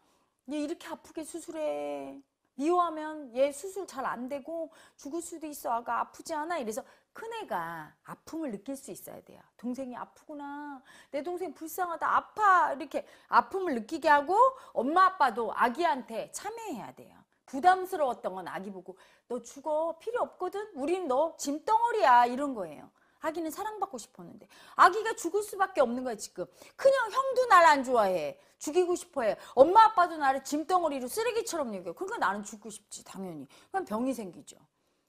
얘 이렇게 아프게 수술해 미워하면 얘 수술 잘 안 되고 죽을 수도 있어 아가 아프지 않아 이래서 큰애가 아픔을 느낄 수 있어야 돼요. 동생이 아프구나. 내 동생 불쌍하다. 아파. 이렇게 아픔을 느끼게 하고 엄마 아빠도 아기한테 참여해야 돼요. 부담스러웠던 건 아기 보고 너 죽어. 필요 없거든. 우린 너 짐덩어리야. 이런 거예요. 아기는 사랑받고 싶었는데 아기가 죽을 수밖에 없는 거야 지금 그냥 형도 날안 좋아해 죽이고 싶어해 엄마 아빠도 나를 짐덩어리로 쓰레기처럼 여겨 그러니까 나는 죽고 싶지 당연히 그럼 병이 생기죠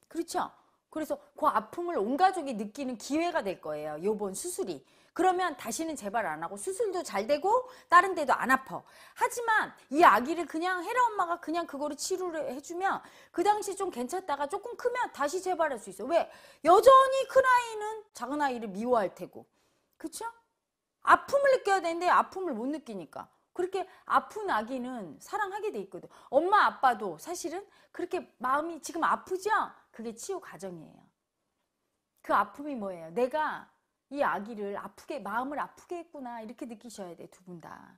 그렇죠 그래서 그 아픔을 온 가족이 느끼는 기회가 될 거예요. 요번 수술이. 그러면 다시는 재발 안 하고 수술도 잘 되고 다른 데도 안 아파. 하지만 이 아기를 그냥 헤라 엄마가 그냥 그거를 치료를 해주면 그 당시 좀 괜찮다가 조금 크면 다시 재발할 수 있어. 왜? 여전히 큰 아이는 작은 아이를 미워할 테고. 그쵸? 아픔을 느껴야 되는데 아픔을 못 느끼니까. 그렇게 아픈 아기는 사랑하게 돼 있거든. 엄마 아빠도 사실은 그렇게 마음이 지금 아프죠? 그게 치유 과정이에요. 그 아픔이 뭐예요? 내가 이 아기를 아프게 마음을 아프게 했구나 이렇게 느끼셔야 돼 두 분 다.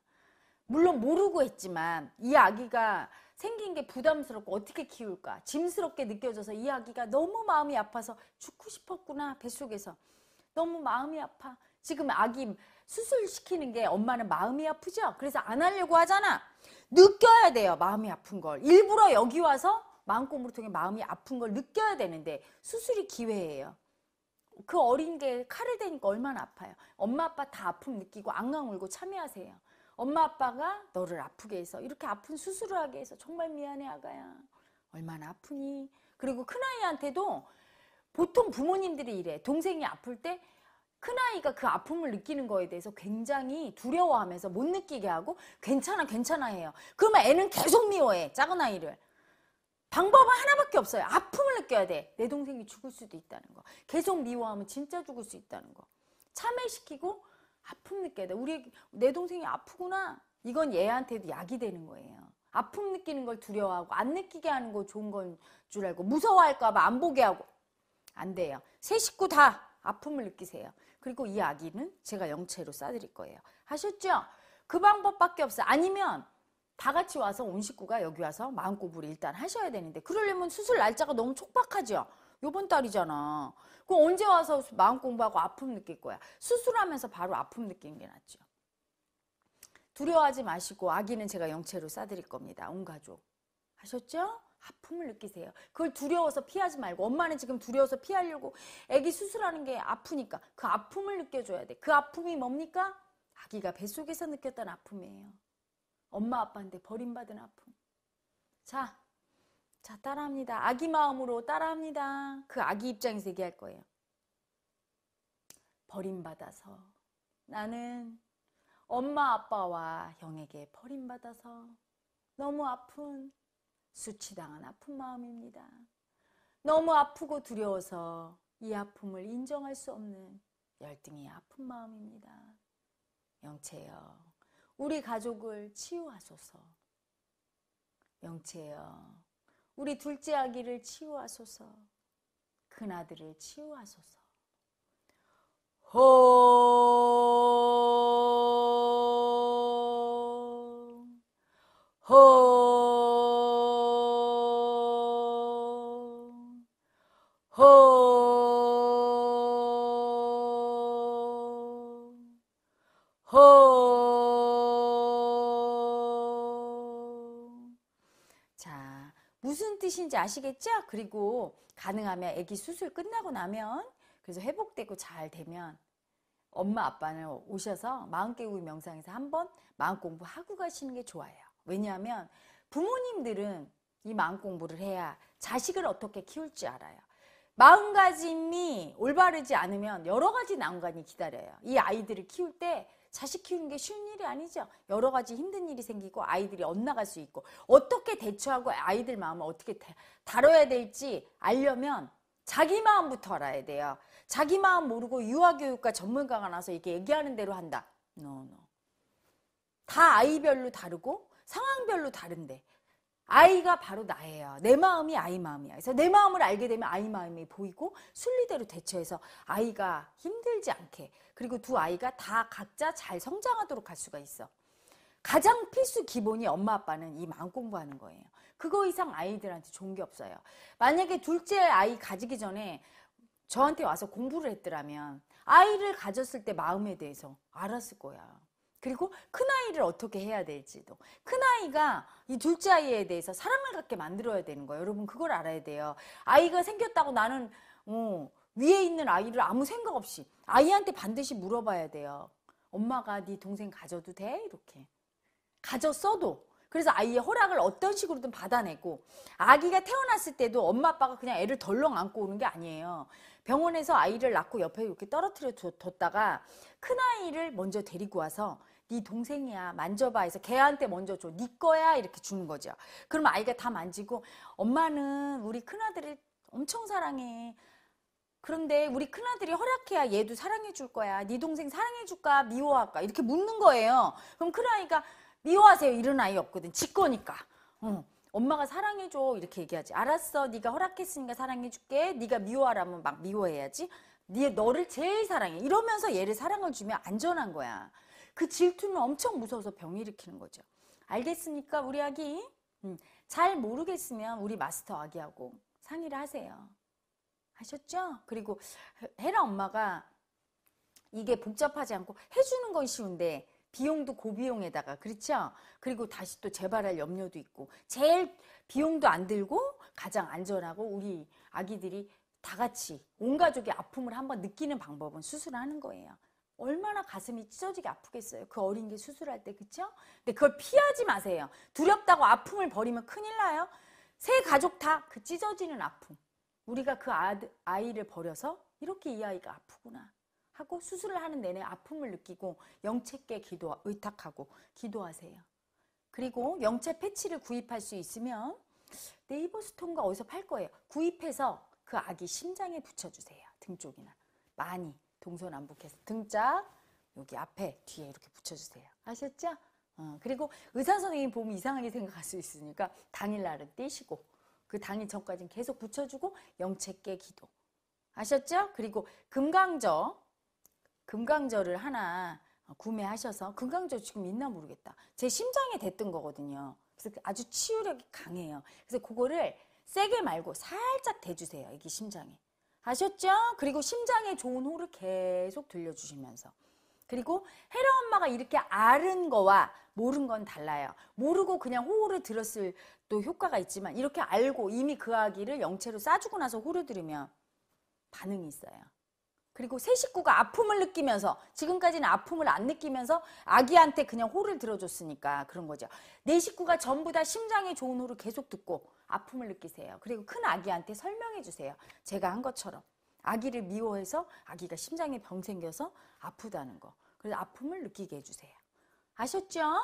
물론 모르고 했지만 이 아기가 생긴 게 부담스럽고 어떻게 키울까 짐스럽게 느껴져서 이 아기가 너무 마음이 아파서 죽고 싶었구나 뱃속에서 너무 마음이 아파 지금 아기 수술시키는 게 엄마는 마음이 아프죠 그래서 안 하려고 하잖아 느껴야 돼요 마음이 아픈 걸 일부러 여기 와서 마음공부를 통해 마음이 아픈 걸 느껴야 되는데 수술이 기회예요. 그 어린 게 칼을 대니까 얼마나 아파요. 엄마 아빠 다 아픔 느끼고 앙앙 울고 참여하세요. 엄마 아빠가 너를 아프게 해서 이렇게 아픈 수술을 하게 해서 정말 미안해 아가야. 얼마나 아프니? 그리고 큰아이한테도 보통 부모님들이 이래. 동생이 아플 때 큰아이가 그 아픔을 느끼는 거에 대해서 굉장히 두려워하면서 못 느끼게 하고 괜찮아 괜찮아 해요. 그러면 애는 계속 미워해. 작은 아이를. 방법은 하나밖에 없어요. 아픔을 느껴야 돼. 내 동생이 죽을 수도 있다는 거. 계속 미워하면 진짜 죽을 수 있다는 거. 참회시키고 아픔 느껴야 돼. 우리 내 동생이 아프구나. 이건 얘한테도 약이 되는 거예요. 아픔 느끼는 걸 두려워하고 안 느끼게 하는 거 좋은 건 줄 알고 무서워할까 봐 안 보게 하고 안 돼요. 세 식구 다 아픔을 느끼세요. 그리고 이 아기는 제가 영체로 싸드릴 거예요. 하셨죠? 그 방법밖에 없어요. 아니면 다 같이 와서 온 식구가 여기 와서 마음고부를 일단 하셔야 되는데 그러려면 수술 날짜가 너무 촉박하죠. 요번 달이잖아. 그럼 언제 와서 마음 공부하고 아픔 느낄 거야? 수술하면서 바로 아픔 느끼는 게 낫죠. 두려워하지 마시고 아기는 제가 영채로 싸드릴 겁니다. 온 가족. 하셨죠? 아픔을 느끼세요. 그걸 두려워서 피하지 말고 엄마는 지금 두려워서 피하려고 아기 수술하는 게 아프니까 그 아픔을 느껴줘야 돼. 그 아픔이 뭡니까? 아기가 뱃속에서 느꼈던 아픔이에요. 엄마 아빠한테 버림받은 아픔. 자, 자 따라합니다. 아기 마음으로 따라합니다. 그 아기 입장에서 얘기할 거예요. 버림받아서 나는 엄마 아빠와 형에게 버림받아서 너무 아픈 수치당한 아픈 마음입니다. 너무 아프고 두려워서 이 아픔을 인정할 수 없는 열등이 아픈 마음입니다. 영채여 우리 가족을 치유하소서. 영채여, 우리 둘째 아기를 치유하소서. 큰아들을 치유하소서. 호! 뜻인지 아시겠죠? 그리고 가능하면 아기 수술 끝나고 나면 그래서 회복되고 잘 되면 엄마 아빠는 오셔서 마음 깨우기 명상에서 한번 마음 공부하고 가시는 게 좋아요. 왜냐하면 부모님들은 이 마음 공부를 해야 자식을 어떻게 키울지 알아요. 마음가짐이 올바르지 않으면 여러 가지 난관이 기다려요. 이 아이들을 키울 때 자식 키우는 게 쉬운 일이 아니죠. 여러 가지 힘든 일이 생기고 아이들이 엇나갈 수 있고 어떻게 대처하고 아이들 마음을 어떻게 다뤄야 될지 알려면 자기 마음부터 알아야 돼요. 자기 마음 모르고 유아교육과 전문가가 나서 이렇게 얘기하는 대로 한다. No, no. 다 아이별로 다르고 상황별로 다른데 아이가 바로 나예요. 내 마음이 아이 마음이야. 그래서 내 마음을 알게 되면 아이 마음이 보이고 순리대로 대처해서 아이가 힘들지 않게 그리고 두 아이가 다 각자 잘 성장하도록 할 수가 있어. 가장 필수 기본이 엄마 아빠는 이 마음 공부하는 거예요. 그거 이상 아이들한테 좋은 게 없어요. 만약에 둘째 아이 가지기 전에 저한테 와서 공부를 했더라면 아이를 가졌을 때 마음에 대해서 알았을 거야. 그리고 큰아이를 어떻게 해야 될지도 큰아이가 이 둘째 아이에 대해서 사랑을 갖게 만들어야 되는 거예요 여러분 그걸 알아야 돼요 아이가 생겼다고 나는 어, 위에 있는 아이를 아무 생각 없이 아이한테 반드시 물어봐야 돼요 엄마가 네 동생 가져도 돼? 이렇게 가졌어도 그래서 아이의 허락을 어떤 식으로든 받아내고 아기가 태어났을 때도 엄마 아빠가 그냥 애를 덜렁 안고 오는 게 아니에요. 병원에서 아이를 낳고 옆에 이렇게 떨어뜨려 뒀다가 큰아이를 먼저 데리고 와서 네 동생이야 만져봐 해서 걔한테 먼저 줘 네 거야 이렇게 주는 거죠 그럼 아이가 다 만지고 엄마는 우리 큰아들을 엄청 사랑해 그런데 우리 큰아들이 허락해야 얘도 사랑해 줄 거야 네 동생 사랑해 줄까 미워할까 이렇게 묻는 거예요 그럼 큰아이가 미워하세요 이런 아이 없거든 지 거니까 응. 어. 엄마가 사랑해 줘 이렇게 얘기하지 알았어 네가 허락했으니까 사랑해 줄게 네가 미워하라면 막 미워해야지 네 너를 제일 사랑해 이러면서 얘를 사랑을 주면 안전한 거야 그 질투는 엄청 무서워서 병 일으키는 거죠. 알겠습니까? 우리 아기? 음, 잘 모르겠으면 우리 마스터 아기하고 상의를 하세요. 하셨죠? 그리고 헤라 엄마가 이게 복잡하지 않고 해주는 건 쉬운데 비용도 고비용에다가 그렇죠? 그리고 다시 또 재발할 염려도 있고 제일 비용도 안 들고 가장 안전하고 우리 아기들이 다 같이 온 가족의 아픔을 한번 느끼는 방법은 수술하는 거예요. 얼마나 가슴이 찢어지게 아프겠어요. 그 어린 게 수술할 때, 그쵸? 근데 그걸 피하지 마세요. 두렵다고 아픔을 버리면 큰일 나요. 새 가족 다 그 찢어지는 아픔. 우리가 그아들 아이를 버려서 이렇게 이 아이가 아프구나 하고 수술을 하는 내내 아픔을 느끼고 영체께 기도 의탁하고 기도하세요. 그리고 영체 패치를 구입할 수 있으면 네이버 스톤과 어디서 팔 거예요. 구입해서 그 아기 심장에 붙여주세요. 등 쪽이나 많이 동서남북해서 등짝 여기 앞에 뒤에 이렇게 붙여주세요. 아셨죠? 어, 그리고 의사 선생님 보면 이상하게 생각할 수 있으니까 당일날은 떼시고 그 당일 전까지는 계속 붙여주고 영체깨 기도 아셨죠? 그리고 금강저 금강저를 하나 어, 구매하셔서 금강저 지금 있나 모르겠다. 제 심장에 댔던 거거든요. 그래서 그 아주 치유력이 강해요. 그래서 그거를 세게 말고 살짝 대주세요. 이게 심장에. 아셨죠? 그리고 심장에 좋은 호를 계속 들려주시면서. 그리고 헤라 엄마가 이렇게 아는 거와 모른 건 달라요. 모르고 그냥 호호를 들었을 또 효과가 있지만 이렇게 알고 이미 그 아기를 영체로 싸주고 나서 호를 들으면 반응이 있어요. 그리고 새 식구가 아픔을 느끼면서 지금까지는 아픔을 안 느끼면서 아기한테 그냥 호를 들어줬으니까 그런 거죠. 내 식구가 전부 다 심장에 좋은 호를 계속 듣고 아픔을 느끼세요. 그리고 큰 아기한테 설명해 주세요. 제가 한 것처럼 아기를 미워해서 아기가 심장에 병 생겨서 아프다는 거. 그래서 아픔을 느끼게 해주세요. 아셨죠?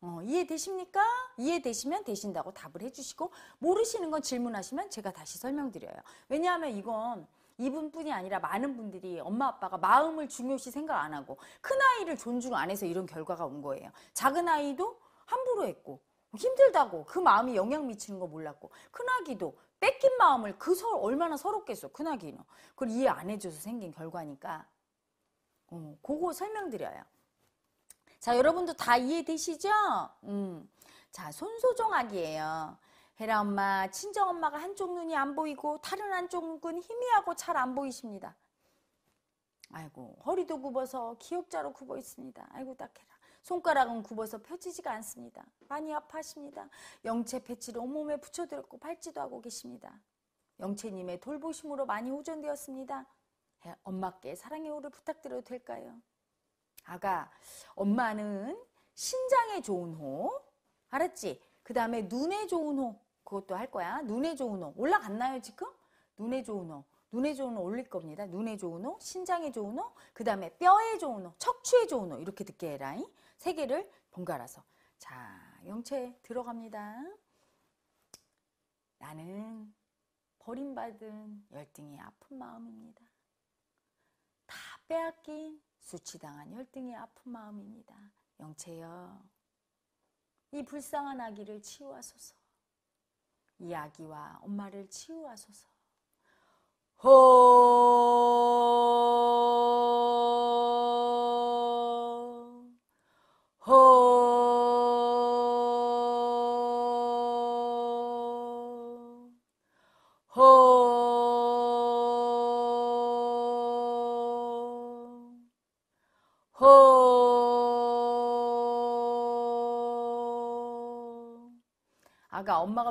어, 이해되십니까? 이해되시면 되신다고 답을 해주시고 모르시는 건 질문하시면 제가 다시 설명드려요. 왜냐하면 이건 이분뿐이 아니라 많은 분들이 엄마 아빠가 마음을 중요시 생각 안 하고 큰아이를 존중 안 해서 이런 결과가 온 거예요. 작은 아이도 함부로 했고 힘들다고 그 마음이 영향 미치는 거 몰랐고 큰아기도 뺏긴 마음을 그 서, 얼마나 서럽겠어 큰아기는 그걸 이해 안 해줘서 생긴 결과니까 어, 그거 설명드려요 자 여러분도 다 이해되시죠? 음. 자 손소정악이에요 헤라 엄마, 친정 엄마가 한쪽 눈이 안 보이고 다른 한쪽은 희미하고 잘 안 보이십니다. 아이고 허리도 굽어서 기역자로 굽어 있습니다. 아이고 딱해라. 손가락은 굽어서 펴지지가 않습니다. 많이 아파하십니다. 영체 패치를 온몸에 붙여들었고 팔찌도 하고 계십니다. 영체님의 돌보심으로 많이 호전되었습니다. 엄마께 사랑의 호를 부탁드려도 될까요? 아가, 엄마는 신장에 좋은 호, 알았지? 그 다음에 눈에 좋은 호, 그것도 할 거야. 눈에 좋은 옷. 어. 올라갔나요, 지금? 눈에 좋은 옷. 어. 눈에 좋은 옷 어 올릴 겁니다. 눈에 좋은 옷, 신장에 좋은 옷, 그 다음에 뼈에 좋은 옷, 척추에 좋은 옷. 이렇게 듣게 해라잉. 세 개를 번갈아서. 자, 영채 들어갑니다. 나는 버림받은 열등의 아픈 마음입니다. 다 빼앗긴 수치당한 열등의 아픈 마음입니다. 영체여이 불쌍한 아기를 치유하소서. 이야기와 엄마를 치유하소서. 호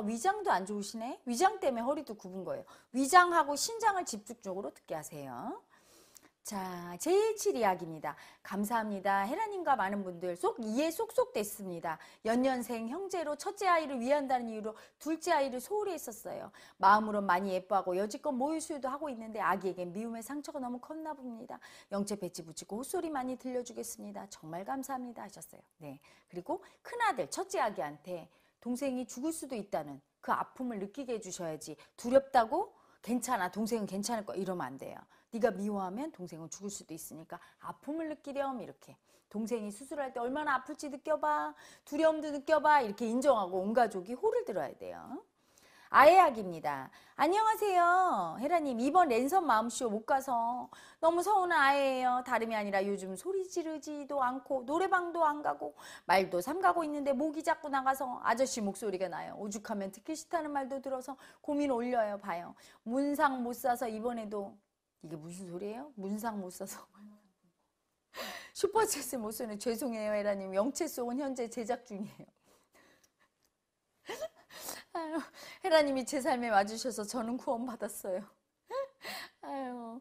게다가 위장도 안 좋으시네. 위장 때문에 허리도 굽은 거예요. 위장하고 신장을 집중적으로 듣게 하세요. 자, 제17 이야기입니다. 감사합니다. 헤라님과 많은 분들 속 이해 속속 됐습니다. 연년생 형제로 첫째 아이를 위한다는 이유로 둘째 아이를 소홀히 했었어요. 마음으로 많이 예뻐하고 여지껏 모유 수유도 하고 있는데 아기에게 미움의 상처가 너무 컸나 봅니다. 영채 배치 붙이고 호소리 많이 들려주겠습니다. 정말 감사합니다 하셨어요. 네. 그리고 큰아들 첫째 아기한테 동생이 죽을 수도 있다는 그 아픔을 느끼게 해주셔야지 두렵다고 괜찮아 동생은 괜찮을 거야 이러면 안 돼요 네가 미워하면 동생은 죽을 수도 있으니까 아픔을 느끼렴 이렇게 동생이 수술할 때 얼마나 아플지 느껴봐 두려움도 느껴봐 이렇게 인정하고 온 가족이 호를 들어야 돼요 아예악입니다 안녕하세요. 헤라님, 이번 랜선 마음쇼 못 가서 너무 서운한 아예예요. 다름이 아니라 요즘 소리 지르지도 않고 노래방도 안 가고 말도 삼가고 있는데 목이 자꾸 나가서 아저씨 목소리가 나요. 오죽하면 듣기 싫다는 말도 들어서 고민 올려요. 봐요. 문상 못 사서 이번에도 이게 무슨 소리예요? 문상 못 사서. 슈퍼챗을 못 쓰는 죄송해요. 헤라님, 영채 속은 현재 제작 중이에요. 아유, 헤라님이 제 삶에 와주셔서 저는 구원받았어요. 아유.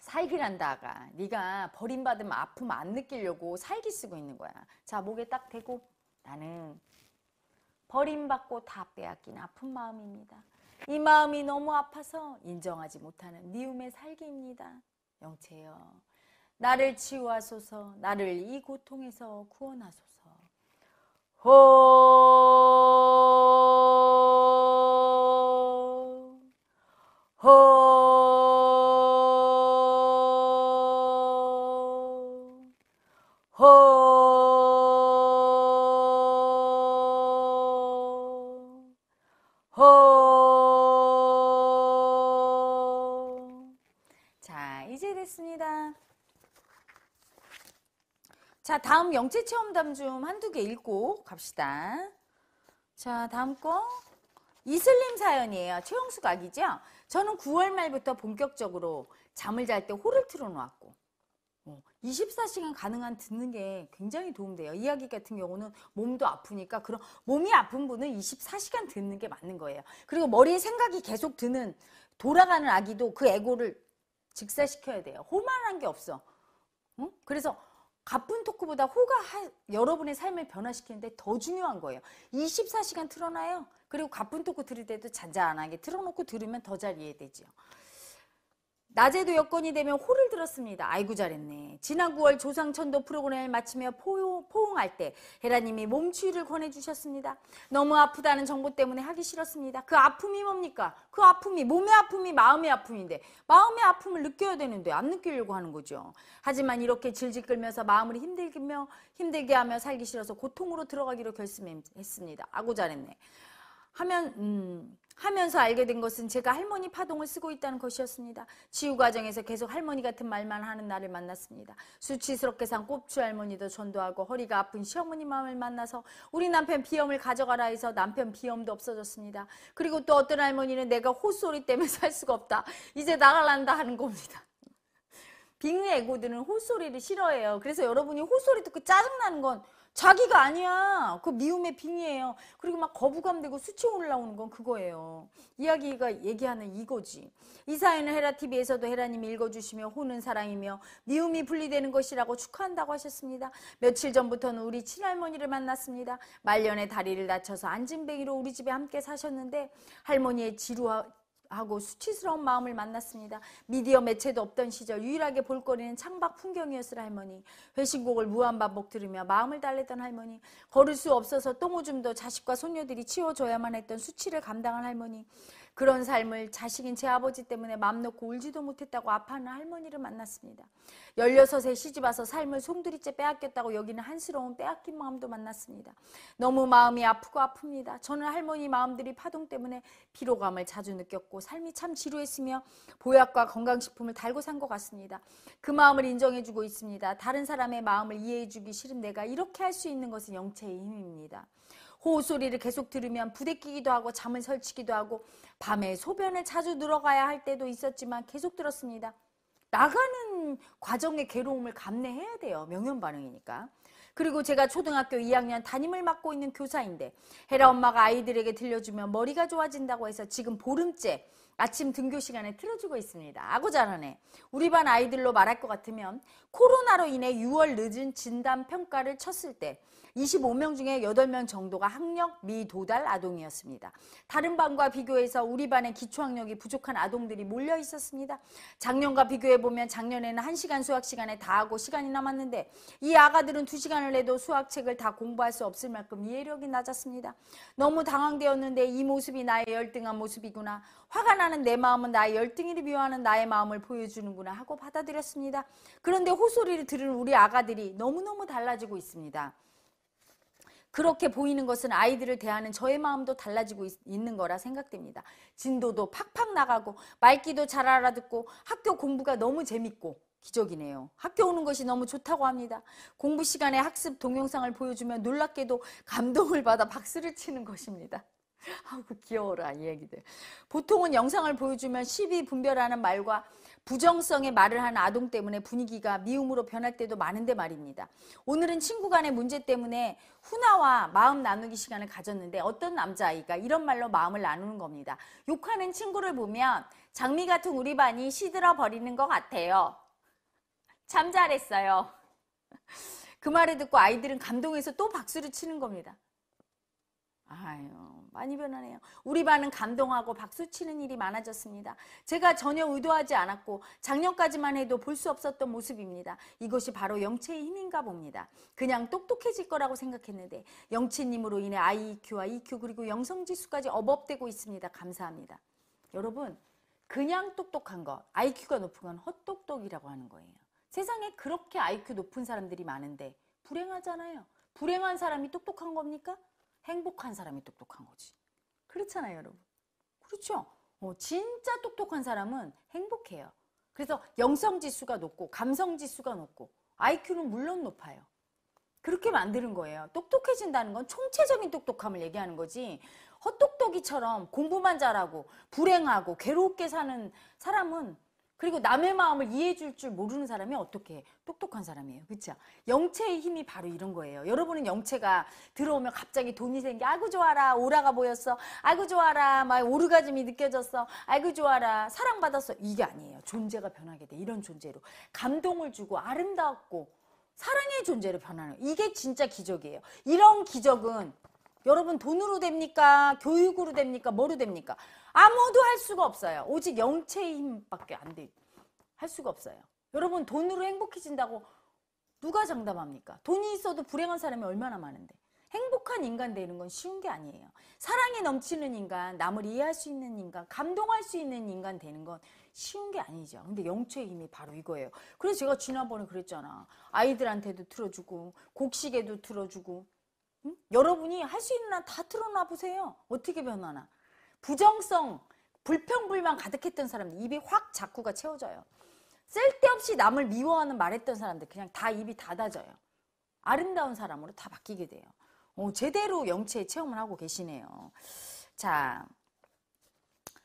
살기란다가 네가 버림받으 아픔 안 느끼려고 살기 쓰고 있는 거야. 자 목에 딱 대고 나는 버림받고 다 빼앗긴 아픈 마음입니다. 이 마음이 너무 아파서 인정하지 못하는 미움의 네 살기입니다. 영체여 나를 치유하소서 나를 이 고통에서 구원하소서. Oh. 다음 영체 체험담 좀 한두 개 읽고 갑시다. 자, 다음 거. 이슬림 사연이에요. 최영숙아기죠 저는 9월 말부터 본격적으로 잠을 잘 때 호를 틀어놓았고 24시간 어, 가능한 듣는 게 굉장히 도움돼요. 이야기 같은 경우는 몸도 아프니까 그런 몸이 아픈 분은 24시간 듣는 게 맞는 거예요. 그리고 머리에 생각이 계속 드는 돌아가는 아기도 그 에고를 직사시켜야 돼요. 호만한 게 없어. 응? 그래서 가쁜 토크보다 호가 하, 여러분의 삶을 변화시키는데 더 중요한 거예요. 24시간 틀어놔요. 그리고 가쁜 토크 들을 때도 잔잔하게 틀어놓고 들으면 더 잘 이해되지요. 낮에도 여건이 되면 호를 들었습니다. 아이고 잘했네. 지난 9월 조상천도 프로그램을 마치며 포용, 포옹할 때 헤라님이 몸추위를 권해주셨습니다. 너무 아프다는 정보 때문에 하기 싫었습니다. 그 아픔이 뭡니까? 그 아픔이 몸의 아픔이 마음의 아픔인데 마음의 아픔을 느껴야 되는데 안 느끼려고 하는 거죠. 하지만 이렇게 질질 끌면서 마음을 힘들며 게 힘들게 하며 살기 싫어서 고통으로 들어가기로 결심했습니다. 아고 잘했네. 하면 음... 하면서 알게 된 것은 제가 할머니 파동을 쓰고 있다는 것이었습니다. 치유 과정에서 계속 할머니 같은 말만 하는 나를 만났습니다. 수치스럽게 산 꼽추 할머니도 전도하고 허리가 아픈 시어머니 마음을 만나서 우리 남편 비염을 가져가라 해서 남편 비염도 없어졌습니다. 그리고 또 어떤 할머니는 내가 호소리 때문에 살 수가 없다. 이제 나가란다 하는 겁니다. 빙의 애고들은 호소리를 싫어해요. 그래서 여러분이 호소리 듣고 짜증나는 건 자기가 아니야. 그 미움의 빙의에요 그리고 막 거부감 되고 수치 올라오는 건 그거예요. 이야기가 얘기하는 이거지. 이 사연은 헤라TV에서도 헤라님이 읽어주시며 호는 사랑이며 미움이 분리되는 것이라고 축하한다고 하셨습니다. 며칠 전부터는 우리 친할머니를 만났습니다. 말년에 다리를 다쳐서 안진뱅이로 우리 집에 함께 사셨는데 할머니의 지루한 하고 수치스러운 마음을 만났습니다. 미디어 매체도 없던 시절 유일하게 볼거리는 창밖 풍경이었을 할머니. 회신곡을 무한반복 들으며 마음을 달래던 할머니. 걸을 수 없어서 똥오줌도 자식과 손녀들이 치워줘야만 했던 수치를 감당한 할머니. 그런 삶을 자식인 제 아버지 때문에 맘 놓고 울지도 못했다고 아파하는 할머니를 만났습니다. 16세 시집 와서 삶을 송두리째 빼앗겼다고 여기는 한스러운 빼앗긴 마음도 만났습니다. 너무 마음이 아프고 아픕니다. 저는 할머니 마음들이 파동 때문에 피로감을 자주 느꼈고 삶이 참 지루했으며 보약과 건강식품을 달고 산 것 같습니다. 그 마음을 인정해주고 있습니다. 다른 사람의 마음을 이해해주기 싫은 내가 이렇게 할 수 있는 것은 영체의 힘입니다. 호 소리를 계속 들으면 부대끼기도 하고 잠을 설치기도 하고 밤에 소변을 자주 들어가야 할 때도 있었지만 계속 들었습니다. 나가는 과정의 괴로움을 감내해야 돼요. 명현 반응이니까. 그리고 제가 초등학교 2학년 담임을 맡고 있는 교사인데 헤라 엄마가 아이들에게 들려주면 머리가 좋아진다고 해서 지금 보름째 아침 등교 시간에 틀어주고 있습니다. 아고 잘하네. 우리 반 아이들로 말할 것 같으면 코로나로 인해 6월 늦은 진단 평가를 쳤을 때 25명 중에 8명 정도가 학력 미도달 아동이었습니다. 다른 반과 비교해서 우리 반의 기초학력이 부족한 아동들이 몰려 있었습니다. 작년과 비교해 보면 작년에는 1시간 수학 시간에 다 하고 시간이 남았는데 이 아가들은 2시간을 내도 수학책을 다 공부할 수 없을 만큼 이해력이 낮았습니다. 너무 당황되었는데 이 모습이 나의 열등한 모습이구나. 화가 나는 내 마음은 나의 열등이를 미워하는 나의 마음을 보여주는구나 하고 받아들였습니다. 그런데 호소리를 들은 우리 아가들이 너무너무 달라지고 있습니다. 그렇게 보이는 것은 아이들을 대하는 저의 마음도 달라지고 있, 는 거라 생각됩니다. 진도도 팍팍 나가고 말귀도 잘 알아듣고 학교 공부가 너무 재밌고 기적이네요. 학교 오는 것이 너무 좋다고 합니다. 공부 시간에 학습 동영상을 보여주면 놀랍게도 감동을 받아 박수를 치는 것입니다. 아우 귀여워라 이 얘기들. 보통은 영상을 보여주면 시비 분별하는 말과 부정성의 말을 한 아동 때문에 분위기가 미움으로 변할 때도 많은데 말입니다. 오늘은 친구 간의 문제 때문에 훈아와 마음 나누기 시간을 가졌는데 어떤 남자아이가 이런 말로 마음을 나누는 겁니다. 욕하는 친구를 보면 장미 같은 우리 반이 시들어 버리는 것 같아요. 참 잘했어요. 그 말을 듣고 아이들은 감동해서 또 박수를 치는 겁니다. 아유. 많이 변하네요. 우리 반은 감동하고 박수치는 일이 많아졌습니다. 제가 전혀 의도하지 않았고 작년까지만 해도 볼 수 없었던 모습입니다. 이것이 바로 영체의 힘인가 봅니다. 그냥 똑똑해질 거라고 생각했는데 영체님으로 인해 i q 와 EQ 그리고 영성지수까지 업업되고 있습니다. 감사합니다. 여러분 그냥 똑똑한 거 IQ가 높은 건 헛똑똑이라고 하는 거예요. 세상에 그렇게 IQ 높은 사람들이 많은데 불행하잖아요. 불행한 사람이 똑똑한 겁니까? 행복한 사람이 똑똑한 거지. 그렇잖아요, 여러분. 그렇죠? 어, 진짜 똑똑한 사람은 행복해요. 그래서 영성 지수가 높고 감성 지수가 높고 IQ는 물론 높아요. 그렇게 만드는 거예요. 똑똑해진다는 건 총체적인 똑똑함을 얘기하는 거지. 헛똑똑이처럼 공부만 잘하고 불행하고 괴롭게 사는 사람은 그리고 남의 마음을 이해해 줄 줄 모르는 사람이 어떻게 해? 똑똑한 사람이에요. 그렇죠? 영체의 힘이 바로 이런 거예요. 여러분은 영체가 들어오면 갑자기 돈이 생겨. 아구 좋아라. 오라가 보였어. 아구 좋아라. 막 오르가즘이 느껴졌어. 아구 좋아라. 사랑받았어. 이게 아니에요. 존재가 변하게 돼. 이런 존재로. 감동을 주고 아름답고 사랑의 존재로 변하는 이게 진짜 기적이에요. 이런 기적은 여러분 돈으로 됩니까? 교육으로 됩니까? 뭐로 됩니까? 아무도 할 수가 없어요. 오직 영체의 힘밖에 안 돼. 할 수가 없어요. 여러분 돈으로 행복해진다고 누가 장담합니까? 돈이 있어도 불행한 사람이 얼마나 많은데. 행복한 인간 되는 건 쉬운 게 아니에요. 사랑이 넘치는 인간, 남을 이해할 수 있는 인간, 감동할 수 있는 인간 되는 건 쉬운 게 아니죠. 근데 영체의 힘이 바로 이거예요. 그래서 제가 지난번에 그랬잖아. 아이들한테도 틀어주고, 곡식에도 틀어주고, 응? 여러분이 할 수 있는 한 다 틀어놔 보세요. 어떻게 변하나. 부정성, 불평불만 가득했던 사람들 입이 확 자꾸가 채워져요. 쓸데없이 남을 미워하는 말했던 사람들 그냥 다 입이 닫아져요. 아름다운 사람으로 다 바뀌게 돼요. 어, 제대로 영체의 체험을 하고 계시네요. 자,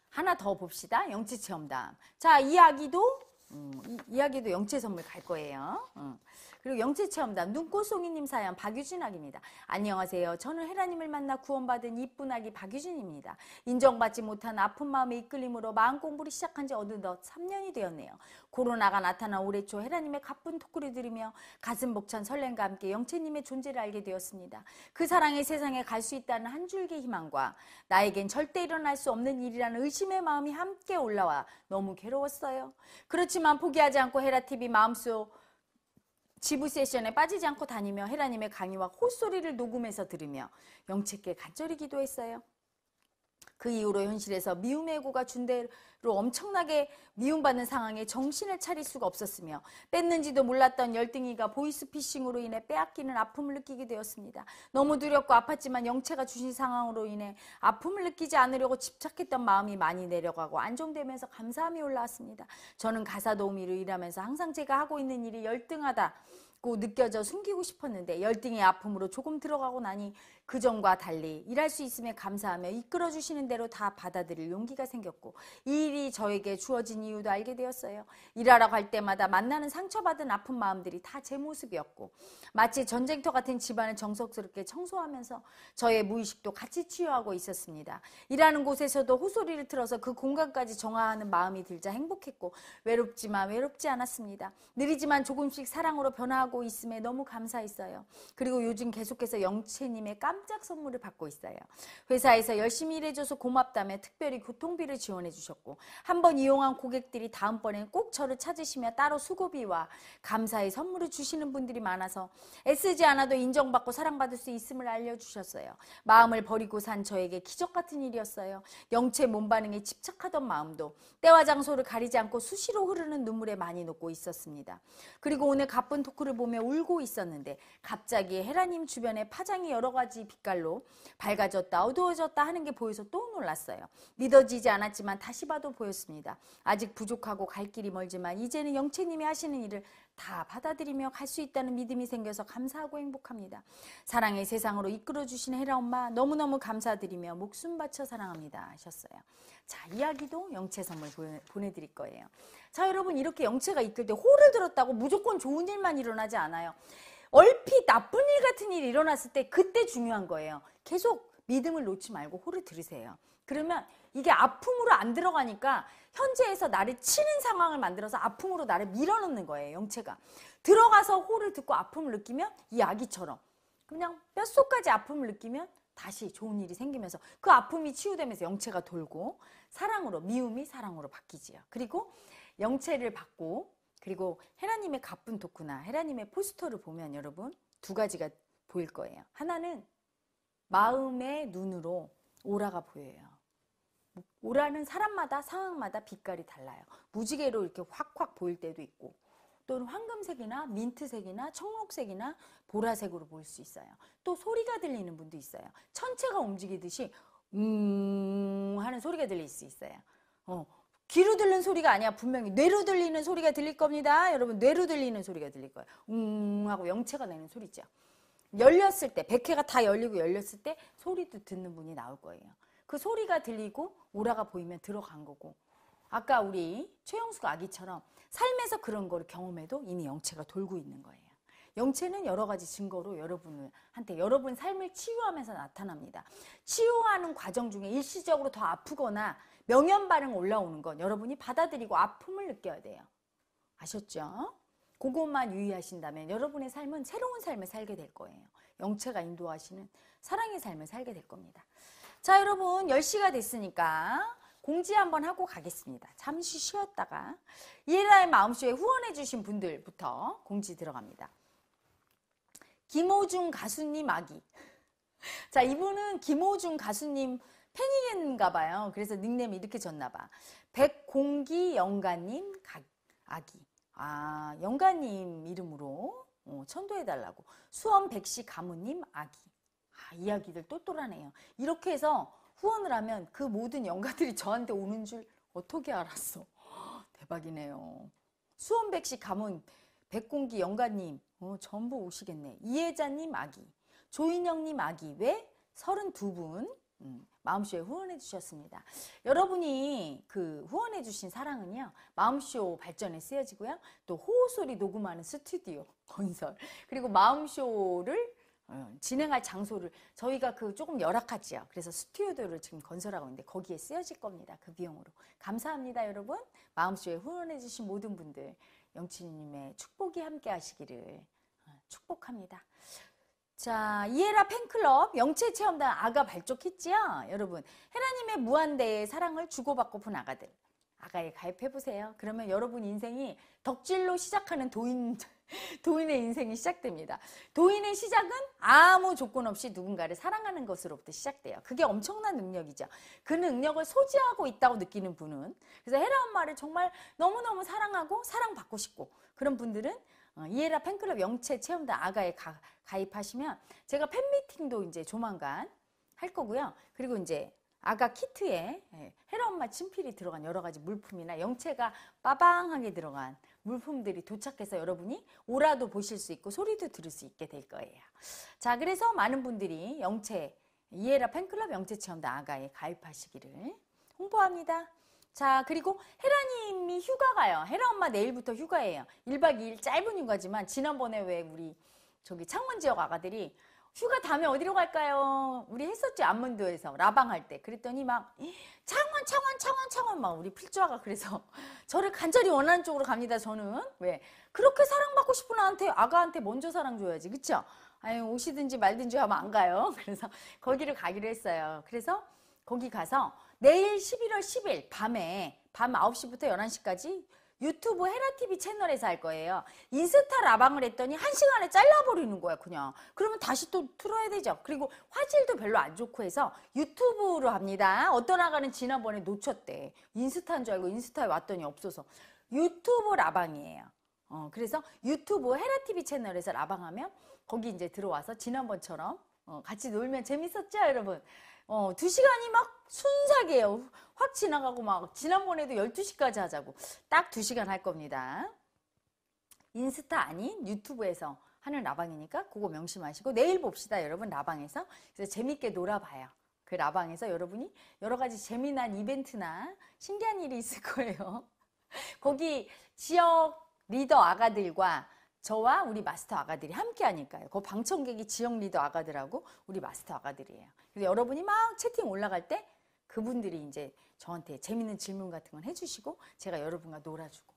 하나 더 봅시다. 영체 체험담. 자, 이 아기도 음, 이, 야기도 영체 선물 갈 거예요. 음. 그리고 영체 체험단 눈꽃송이님 사연 박유진 아기입니다. 안녕하세요. 저는 헤라님을 만나 구원받은 이쁜 아기 박유진입니다. 인정받지 못한 아픈 마음의 이끌림으로 마음 공부를 시작한 지 어느덧 3년이 되었네요. 코로나가 나타난 올해 초 헤라님의 가쁜 토크를 들으며 가슴 벅찬 설렘과 함께 영체님의 존재를 알게 되었습니다. 그 사랑의 세상에 갈 수 있다는 한 줄기 희망과 나에겐 절대 일어날 수 없는 일이라는 의심의 마음이 함께 올라와 너무 괴로웠어요. 그렇지 그렇지만 포기하지 않고 헤라TV 마음속 지부 세션에 빠지지 않고 다니며 헤라님의 강의와 콧소리를 녹음해서 들으며 영책께 간절히 기도했어요. 그 이후로 현실에서 미움의 고가 준대로 엄청나게 미움받는 상황에 정신을 차릴 수가 없었으며 뺐는지도 몰랐던 열등이가 보이스피싱으로 인해 빼앗기는 아픔을 느끼게 되었습니다. 너무 두렵고 아팠지만 영채가 주신 상황으로 인해 아픔을 느끼지 않으려고 집착했던 마음이 많이 내려가고 안정되면서 감사함이 올라왔습니다. 저는 가사 도우미로 일하면서 항상 제가 하고 있는 일이 열등하다. 고 느껴져 숨기고 싶었는데 열등의 아픔으로 조금 들어가고 나니 그 전과 달리 일할 수 있음에 감사하며 이끌어 주시는 대로 다 받아들일 용기가 생겼고 이 일이 저에게 주어진 이유도 알게 되었어요. 일하러 갈 때마다 만나는 상처받은 아픈 마음들이 다 제 모습이었고 마치 전쟁터 같은 집안을 정석스럽게 청소하면서 저의 무의식도 같이 치유하고 있었습니다. 일하는 곳에서도 호소리를 틀어서 그 공간까지 정화하는 마음이 들자 행복했고 외롭지만 외롭지 않았습니다. 느리지만 조금씩 사랑으로 변화하고 있음에 너무 감사했어요. 그리고 요즘 계속해서 영채님의 깜 깜짝 선물을 받고 있어요. 회사에서 열심히 일해줘서 고맙다며 특별히 교통비를 지원해 주셨고 한 번 이용한 고객들이 다음번엔 꼭 저를 찾으시며 따로 수고비와 감사의 선물을 주시는 분들이 많아서 애쓰지 않아도 인정받고 사랑받을 수 있음을 알려주셨어요. 마음을 버리고 산 저에게 기적 같은 일이었어요. 영체 몸반응에 집착하던 마음도 때와 장소를 가리지 않고 수시로 흐르는 눈물에 많이 녹고 있었습니다. 그리고 오늘 가쁜 토크를 보며 울고 있었는데 갑자기 헤라님 주변에 파장이 여러 가지 빛깔로 밝아졌다 어두워졌다 하는 게 보여서 또 놀랐어요. 믿어지지 않았지만 다시 봐도 보였습니다. 아직 부족하고 갈 길이 멀지만 이제는 영채님이 하시는 일을 다 받아들이며 갈 수 있다는 믿음이 생겨서 감사하고 행복합니다. 사랑의 세상으로 이끌어 주신 헤라 엄마 너무너무 감사드리며 목숨 바쳐 사랑합니다 하셨어요. 자 이야기도 영채 선물 보내드릴 거예요. 자 여러분 이렇게 영채가 이끌 때 호를 들었다고 무조건 좋은 일만 일어나지 않아요. 얼핏 나쁜 일 같은 일이 일어났을 때 그때 중요한 거예요. 계속 믿음을 놓지 말고 호를 들으세요. 그러면 이게 아픔으로 안 들어가니까 현재에서 나를 치는 상황을 만들어서 아픔으로 나를 밀어넣는 거예요. 영체가. 들어가서 호를 듣고 아픔을 느끼면 이 아기처럼 그냥 뼛속까지 아픔을 느끼면 다시 좋은 일이 생기면서 그 아픔이 치유되면서 영체가 돌고 사랑으로 미움이 사랑으로 바뀌지요. 그리고 영체를 받고 그리고 헤라님의 가쁜 토크나 헤라님의 포스터를 보면 여러분 두 가지가 보일 거예요. 하나는 마음의 눈으로 오라가 보여요. 오라는 사람마다 상황마다 빛깔이 달라요. 무지개로 이렇게 확확 보일 때도 있고 또는 황금색이나 민트색이나 청록색이나 보라색으로 보일 수 있어요. 또 소리가 들리는 분도 있어요. 천체가 움직이듯이 웅음 하는 소리가 들릴 수 있어요. 어, 귀로 들는 리 소리가 아니야 분명히 뇌로 들리는 소리가 들릴 겁니다 여러분 뇌로 들리는 소리가 들릴 거예요 웅 하고 영체가 내는 소리죠 열렸을 때백회가다 열리고 열렸을 때 소리도 듣는 분이 나올 거예요 그 소리가 들리고 오라가 보이면 들어간 거고 아까 우리 최영수가 아기처럼 삶에서 그런 걸 경험해도 이미 영체가 돌고 있는 거예요 영체는 여러 가지 증거로 여러분한테 여러분 삶을 치유하면서 나타납니다. 치유하는 과정 중에 일시적으로 더 아프거나 명연 반응 올라오는 건 여러분이 받아들이고 아픔을 느껴야 돼요. 아셨죠? 그것만 유의하신다면 여러분의 삶은 새로운 삶을 살게 될 거예요. 영체가 인도하시는 사랑의 삶을 살게 될 겁니다. 자, 여러분 10시가 됐으니까 공지 한번 하고 가겠습니다. 잠시 쉬었다가 이엘라의 마음속에 후원해 주신 분들부터 공지 들어갑니다. 김호중 가수님 아기. 자, 이분은 김호중 가수님 팬이겠는가 봐요. 그래서 닉네임이 이렇게 졌나 봐. 백공기 영가님 아기. 아, 영가님 이름으로 어, 천도해달라고. 수원 백시 가문님 아기. 아, 이야기들 똘똘하네요. 이렇게 해서 후원을 하면 그 모든 영가들이 저한테 오는 줄 어떻게 알았어. 대박이네요. 수원백시 가문 백공기 영가님 어, 전부 오시겠네. 이혜자님 아기, 조인영님 아기 왜? 32분 음, 마음쇼에 후원해 주셨습니다. 여러분이 그 후원해 주신 사랑은요. 마음쇼 발전에 쓰여지고요. 또 호소리 녹음하는 스튜디오 건설 그리고 마음쇼를 어, 진행할 장소를 저희가 그 조금 열악하지요. 그래서 스튜디오를 지금 건설하고 있는데 거기에 쓰여질 겁니다. 그 비용으로. 감사합니다, 여러분. 마음쇼에 후원해 주신 모든 분들. 영치님의 축복이 함께 하시기를 어, 축복합니다. 자, 이해라 팬클럽 영체 체험단 아가 발족했지요? 여러분, 헤라님의 무한대의 사랑을 주고받고픈 아가들. 아가에 가입해보세요. 그러면 여러분 인생이 덕질로 시작하는 도인, 도인의 인생이 시작됩니다. 도인의 시작은 아무 조건 없이 누군가를 사랑하는 것으로부터 시작돼요. 그게 엄청난 능력이죠. 그 능력을 소지하고 있다고 느끼는 분은 그래서 헤라 엄마를 정말 너무너무 사랑하고 사랑받고 싶고 그런 분들은 어, 이에라 팬클럽 영체 체험단 아가에 가, 가입하시면 제가 팬미팅도 이제 조만간 할 거고요. 그리고 이제 아가 키트에 헤라 예, 엄마 친필이 들어간 여러 가지 물품이나 영채가 빠방하게 들어간 물품들이 도착해서 여러분이 오라도 보실 수 있고 소리도 들을 수 있게 될 거예요. 자, 그래서 많은 분들이 영채 이에라 팬클럽 영채 체험도 아가에 가입하시기를 홍보합니다. 자, 그리고 헤라님이 휴가 가요. 헤라 엄마 내일부터 휴가예요. 1박 2일 짧은 휴가지만 지난번에 왜 우리 저기 창원 지역 아가들이 휴가 다음에 어디로 갈까요? 우리 했었죠 안문도에서 라방 할 때 그랬더니 막 창원 창원 창원 창원 막 우리 필주아가 그래서 저를 간절히 원하는 쪽으로 갑니다 저는 왜 그렇게 사랑받고 싶은 아한테 아가한테 먼저 사랑 줘야지 그쵸? 아유 오시든지 말든지 하면 안 가요 그래서 거기를 가기로 했어요 그래서 거기 가서 내일 11월 10일 밤에 밤 9시부터 11시까지 유튜브 헤라TV 채널에서 할 거예요. 인스타 라방을 했더니 한 시간에 잘라버리는 거야 그냥. 그러면 다시 또 틀어야 되죠. 그리고 화질도 별로 안 좋고 해서 유튜브로 합니다. 어떤 아가는 지난번에 놓쳤대. 인스타인 줄 알고 인스타에 왔더니 없어서. 유튜브 라방이에요. 어, 그래서 유튜브 헤라TV 채널에서 라방하면 거기 이제 들어와서 지난번처럼 어, 같이 놀면 재밌었죠 여러분? 어, 두 시간이 막 순삭이에요. 확 지나가고 막 지난번에도 12시까지 하자고 딱 두시간할 겁니다. 인스타 아닌 유튜브에서 하는 라방이니까 그거 명심하시고 내일 봅시다 여러분 라방에서 그래서 재밌게 놀아봐요. 그 라방에서 여러분이 여러 가지 재미난 이벤트나 신기한 일이 있을 거예요. 거기 지역 리더 아가들과 저와 우리 마스터 아가들이 함께 하니까요. 그 방청객이 지역 리더 아가들하고 우리 마스터 아가들이에요. 그래서 여러분이 막 채팅 올라갈 때 그분들이 이제 저한테 재밌는 질문 같은 건 해주시고 제가 여러분과 놀아주고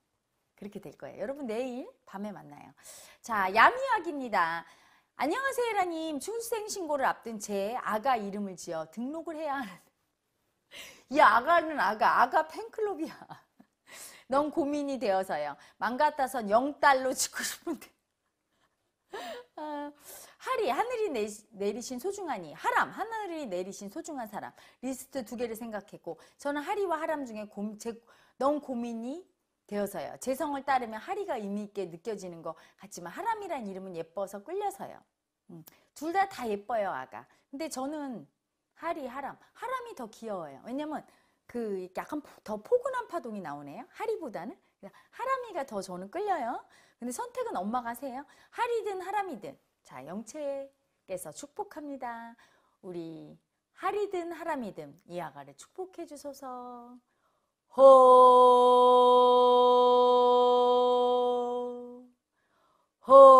그렇게 될 거예요. 여러분 내일 밤에 만나요. 자, 얌이학입니다 안녕하세요, 에라님. 출생 신고를 앞둔 제 아가 이름을 지어 등록을 해야 하는이 아가는 아가, 아가 팬클럽이야. 넌 고민이 되어서요. 맘 같아선 0달러 주고 싶은데. 아, 하리 하늘이 내, 내리신 소중하니 하람 하늘이 내리신 소중한 사람 리스트 두 개를 생각했고 저는 하리와 하람 중에 고, 제, 너 고민이 되어서요 재성을 따르면 하리가 의미 있게 느껴지는 것 같지만 하람이란 이름은 예뻐서 끌려서요 음, 둘다 다 예뻐요 아가 근데 저는 하리 하람 하람이 더 귀여워요 왜냐면 그 약간 더 포근한 파동이 나오네요. 하리보다는 그러니까 하람이가 더 저는 끌려요. 근데 선택은 엄마가 세요. 하리든 하람이든 자 영채께서 축복합니다. 우리 하리든 하람이든 이 아가를 축복해 주소서. 호. 호.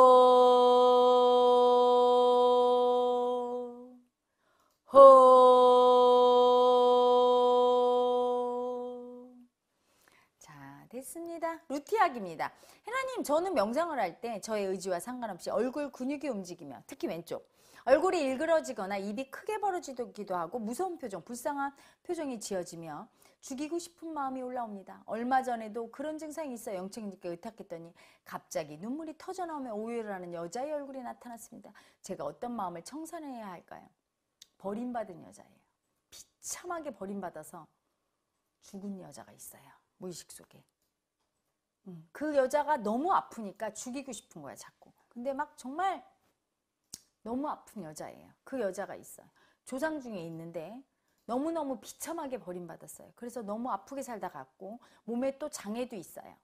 명작입니다. 해나님, 저는 명상을 할 때 저의 의지와 상관없이 얼굴 근육이 움직이며 특히 왼쪽 얼굴이 일그러지거나 입이 크게 벌어지기도 하고 무서운 표정, 불쌍한 표정이 지어지며 죽이고 싶은 마음이 올라옵니다. 얼마 전에도 그런 증상이 있어 영책님께 의탁했더니 갑자기 눈물이 터져나오며 오해를 하는 여자의 얼굴이 나타났습니다. 제가 어떤 마음을 청산해야 할까요? 버림받은 여자예요. 비참하게 버림받아서 죽은 여자가 있어요. 무의식 속에. 음, 그 여자가 너무 아프니까 죽이고 싶은 거야 자꾸. 근데 막 정말 너무 아픈 여자예요. 그 여자가 있어요. 조상 중에 있는데 너무너무 비참하게 버림받았어요. 그래서 너무 아프게 살다 갔고 몸에 또 장애도 있어요.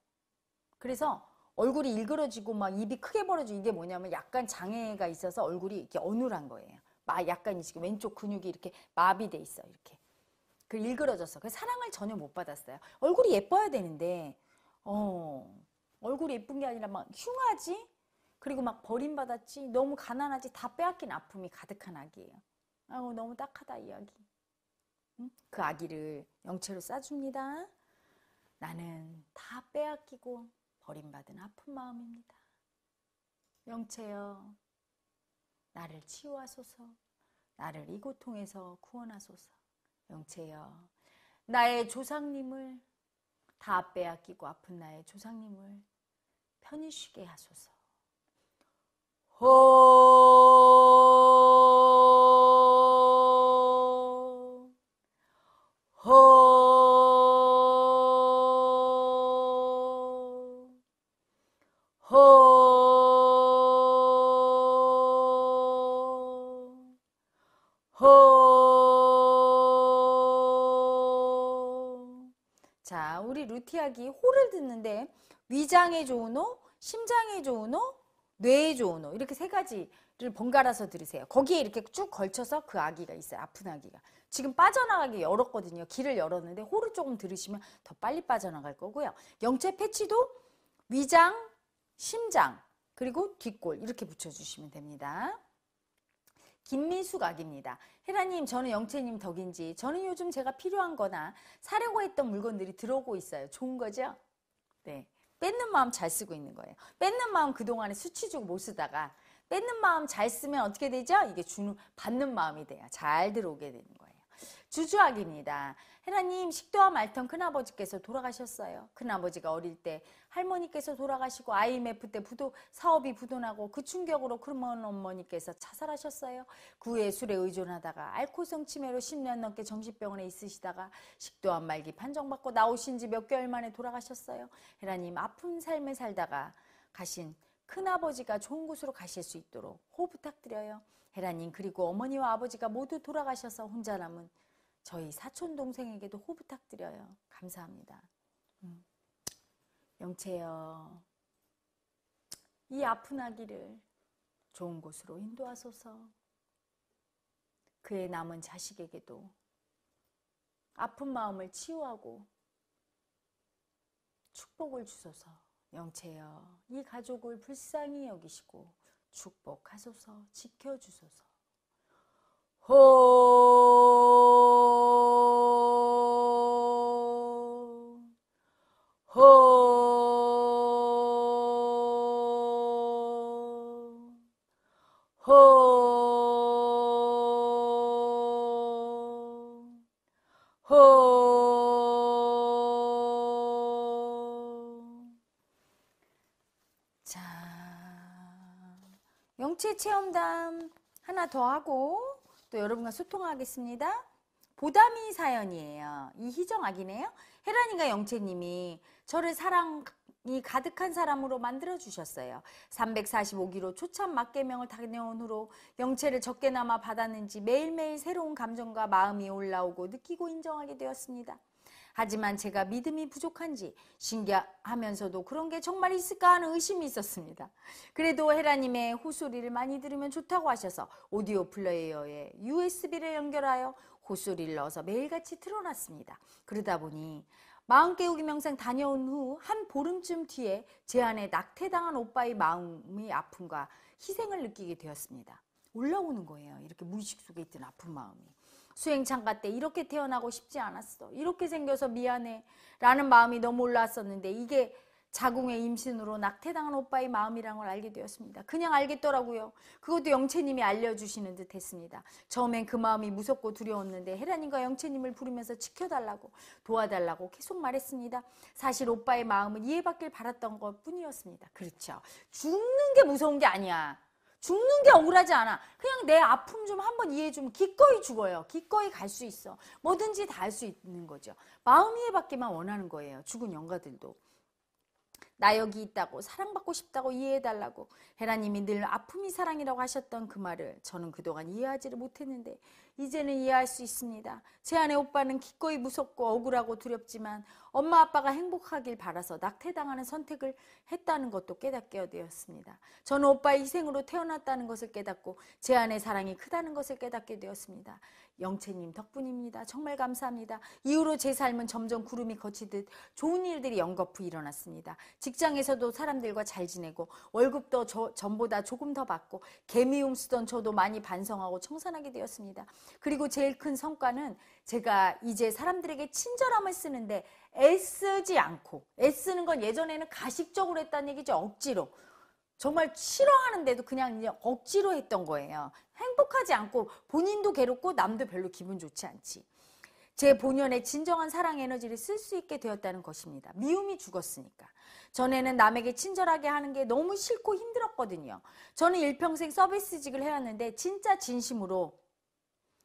그래서 얼굴이 일그러지고 막 입이 크게 벌어지고 이게 뭐냐면 약간 장애가 있어서 얼굴이 이렇게 어눌한 거예요. 막 약간 지금 왼쪽 근육이 이렇게 마비돼 있어 이렇게. 그 일그러졌어. 그 사랑을 전혀 못 받았어요. 얼굴이 예뻐야 되는데 어, 얼굴이 예쁜 게 아니라 막 흉하지? 그리고 막 버림받았지? 너무 가난하지? 다 빼앗긴 아픔이 가득한 아기예요. 아우, 너무 딱하다, 이 아기. 그 아기를 영채로 싸줍니다. 나는 다 빼앗기고 버림받은 아픈 마음입니다. 영채여, 나를 치유하소서, 나를 이 고통에서 구원하소서. 영채여, 나의 조상님을 다 빼앗기고 아픈 나의 조상님을 편히 쉬게 하소서. 호 의티하기 호를 듣는데 위장에 좋은 호, 심장에 좋은 호, 뇌에 좋은 호 이렇게 세 가지를 번갈아서 들으세요. 거기에 이렇게 쭉 걸쳐서 그 아기가 있어요. 아픈 아기가. 지금 빠져나가기 열었거든요. 길을 열었는데 호를 조금 들으시면 더 빨리 빠져나갈 거고요. 영체 패치도 위장, 심장, 그리고 뒷골 이렇게 붙여주시면 됩니다. 김미숙아기입니다 헤라님, 저는 영채님 덕인지 저는 요즘 제가 필요한 거나 사려고 했던 물건들이 들어오고 있어요. 좋은 거죠? 네. 뺏는 마음 잘 쓰고 있는 거예요. 뺏는 마음 그동안에 수치 주고 못 쓰다가 뺏는 마음 잘 쓰면 어떻게 되죠? 이게 주는 받는 마음이 돼요. 잘 들어오게 되는 거 주주학입니다. 하나님 식도암 앓던 큰아버지께서 돌아가셨어요. 큰아버지가 어릴 때 할머니께서 돌아가시고 IMF 때 부도 사업이 부도나고 그 충격으로 큰먼 어머니께서 자살하셨어요. 그 후에 술에 의존하다가 알코올성 치매로 10년 넘게 정신병원에 있으시다가 식도암 말기 판정받고 나오신 지 몇 개월 만에 돌아가셨어요. 하나님 아픈 삶을 살다가 가신 큰아버지가 좋은 곳으로 가실 수 있도록 호 부탁드려요. 헤라님 그리고 어머니와 아버지가 모두 돌아가셔서 혼자 남은 저희 사촌 동생에게도 호 부탁드려요. 감사합니다. 음. 영채여, 이 아픈 아기를 좋은 곳으로 인도하소서. 그의 남은 자식에게도 아픈 마음을 치유하고 축복을 주소서. 영채여, 이 가족을 불쌍히 여기시고 축복하소서 지켜주소서 호 체험담 하나 더 하고 또 여러분과 소통하겠습니다. 보담이 사연이에요. 이희정 아기네요. 혜란이가 영채님이 저를 사랑 이 가득한 사람으로 만들어 주셨어요. 345기로 초참 막개명을 다녀온 후로 영채를 적게나마 받았는지 매일매일 새로운 감정과 마음이 올라오고 느끼고 인정하게 되었습니다. 하지만 제가 믿음이 부족한지 신기하면서도 그런 게 정말 있을까 하는 의심이 있었습니다. 그래도 헤라님의 호소리를 많이 들으면 좋다고 하셔서 오디오 플레이어에 USB를 연결하여 호소리를 넣어서 매일같이 틀어놨습니다. 그러다 보니 마음 깨우기 명상 다녀온 후 한 보름쯤 뒤에 제 안에 낙태당한 오빠의 마음의 아픔과 희생을 느끼게 되었습니다. 올라오는 거예요. 이렇게 무의식 속에 있던 아픈 마음이. 수행창가 때 이렇게 태어나고 싶지 않았어. 이렇게 생겨서 미안해. 라는 마음이 너무 올라왔었는데 이게 자궁의 임신으로 낙태당한 오빠의 마음이란 걸 알게 되었습니다. 그냥 알겠더라고요. 그것도 영채님이 알려주시는 듯 했습니다. 처음엔 그 마음이 무섭고 두려웠는데 혜란님과 영채님을 부르면서 지켜달라고 도와달라고 계속 말했습니다. 사실 오빠의 마음은 이해받길 바랐던 것 뿐이었습니다. 그렇죠. 죽는 게 무서운 게 아니야. 죽는 게 억울하지 않아. 그냥 내 아픔 좀 한번 이해해주면 기꺼이 죽어요. 기꺼이 갈 수 있어. 뭐든지 다 할 수 있는 거죠. 마음 이해받기만 원하는 거예요. 죽은 영가들도. 나 여기 있다고 사랑받고 싶다고 이해해달라고 헤라님이 늘 아픔이 사랑이라고 하셨던 그 말을 저는 그동안 이해하지를 못했는데 이제는 이해할 수 있습니다. 제 안의 오빠는 기꺼이 무섭고 억울하고 두렵지만 엄마 아빠가 행복하길 바라서 낙태당하는 선택을 했다는 것도 깨닫게 되었습니다. 저는 오빠 의 희생으로 태어났다는 것을 깨닫고 제 안의 사랑이 크다는 것을 깨닫게 되었습니다. 영채님 덕분입니다. 정말 감사합니다. 이후로 제 삶은 점점 구름이 거치듯 좋은 일들이 연거푸 일어났습니다. 직장에서도 사람들과 잘 지내고 월급도 저, 전보다 조금 더 받고 개미움 쓰던 저도 많이 반성하고 청산하게 되었습니다. 그리고 제일 큰 성과는 제가 이제 사람들에게 친절함을 쓰는데 애쓰지 않고 애쓰는 건 예전에는 가식적으로 했다는 얘기죠. 억지로. 정말 싫어하는데도 그냥 억지로 했던 거예요. 행복하지 않고 본인도 괴롭고 남도 별로 기분 좋지 않지. 제 본연의 진정한 사랑 에너지를 쓸 수 있게 되었다는 것입니다. 미움이 죽었으니까. 전에는 남에게 친절하게 하는 게 너무 싫고 힘들었거든요. 저는 일평생 서비스직을 해왔는데 진짜 진심으로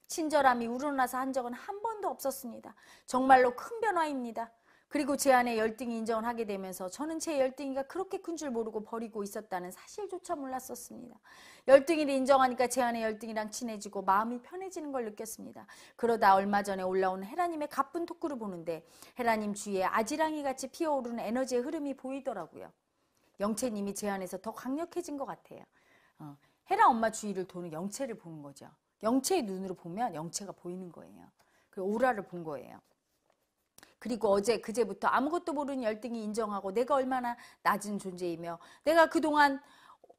친절함이 우러나서 한 적은 한 번도 없었습니다. 정말로 큰 변화입니다. 그리고 제 안에 열등이 인정을 하게 되면서 저는 제 열등이가 그렇게 큰 줄 모르고 버리고 있었다는 사실조차 몰랐었습니다. 열등이를 인정하니까 제 안에 열등이랑 친해지고 마음이 편해지는 걸 느꼈습니다. 그러다 얼마 전에 올라온 헤라님의 가쁜 토크를 보는데 헤라님 주위에 아지랑이 같이 피어오르는 에너지의 흐름이 보이더라고요. 영채님이 제 안에서 더 강력해진 것 같아요. 어, 헤라 엄마 주위를 도는 영채를 보는 거죠. 영체의 눈으로 보면 영체가 보이는 거예요. 그 오라를 본 거예요. 그리고 어제 그제부터 아무것도 모르는 열등이 인정하고 내가 얼마나 낮은 존재이며 내가 그동안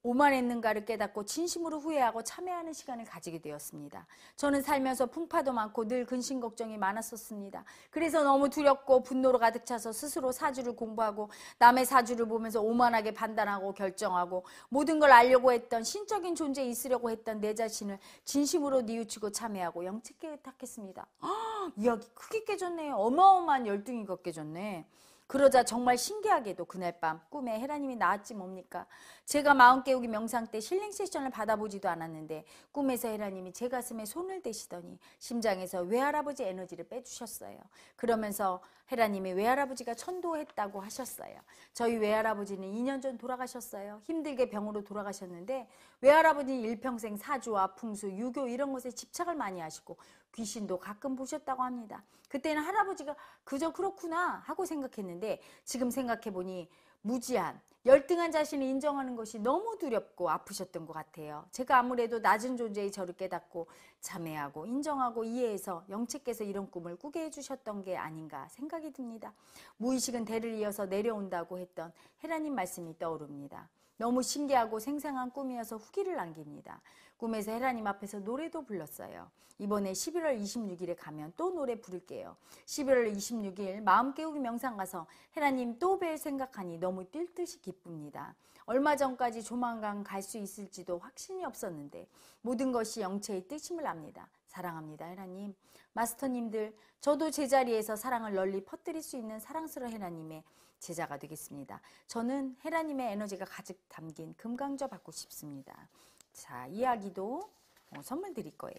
오만했는가를 깨닫고 진심으로 후회하고 참회하는 시간을 가지게 되었습니다. 저는 살면서 풍파도 많고 늘 근심 걱정이 많았었습니다. 그래서 너무 두렵고 분노로 가득 차서 스스로 사주를 공부하고 남의 사주를 보면서 오만하게 판단하고 결정하고 모든 걸 알려고 했던 신적인 존재에 있으려고 했던 내 자신을 진심으로 뉘우치고 참회하고 영책깨 탁했습니다. 아, 이야기 크게 깨졌네. 요 어마어마한 열등이 걷게 졌네. 그러자 정말 신기하게도 그날 밤 꿈에 헤라님이 나왔지 뭡니까? 제가 마음 깨우기 명상 때 실링 세션을 받아보지도 않았는데 꿈에서 헤라님이 제 가슴에 손을 대시더니 심장에서 외할아버지 에너지를 빼주셨어요. 그러면서 헤라님이 외할아버지가 천도했다고 하셨어요. 저희 외할아버지는 2년 전 돌아가셨어요. 힘들게 병으로 돌아가셨는데 외할아버지는 일평생 사주와 풍수, 유교 이런 것에 집착을 많이 하시고 귀신도 가끔 보셨다고 합니다. 그때는 할아버지가 그저 그렇구나 하고 생각했는데 지금 생각해보니 무지한 열등한 자신을 인정하는 것이 너무 두렵고 아프셨던 것 같아요. 제가 아무래도 낮은 존재의 저를 깨닫고 자매하고 인정하고 이해해서 영채께서 이런 꿈을 꾸게 해주셨던 게 아닌가 생각이 듭니다. 무의식은 대를 이어서 내려온다고 했던 헤라님 말씀이 떠오릅니다. 너무 신기하고 생생한 꿈이어서 후기를 남깁니다. 꿈에서 헤라님 앞에서 노래도 불렀어요. 이번에 11월 26일에 가면 또 노래 부를게요. 11월 26일 마음 깨우기 명상 가서 헤라님 또 뵐 생각하니 너무 뛸 듯이 기쁩니다. 얼마 전까지 조만간 갈 수 있을지도 확신이 없었는데 모든 것이 영체의 뜻임을 압니다. 사랑합니다. 헤라님. 마스터님들, 저도 제자리에서 사랑을 널리 퍼뜨릴 수 있는 사랑스러운 헤라님의 제자가 되겠습니다. 저는 헤라님의 에너지가 가득 담긴 금강좌 받고 싶습니다. 자, 이야기도 어, 선물 드릴 거예요.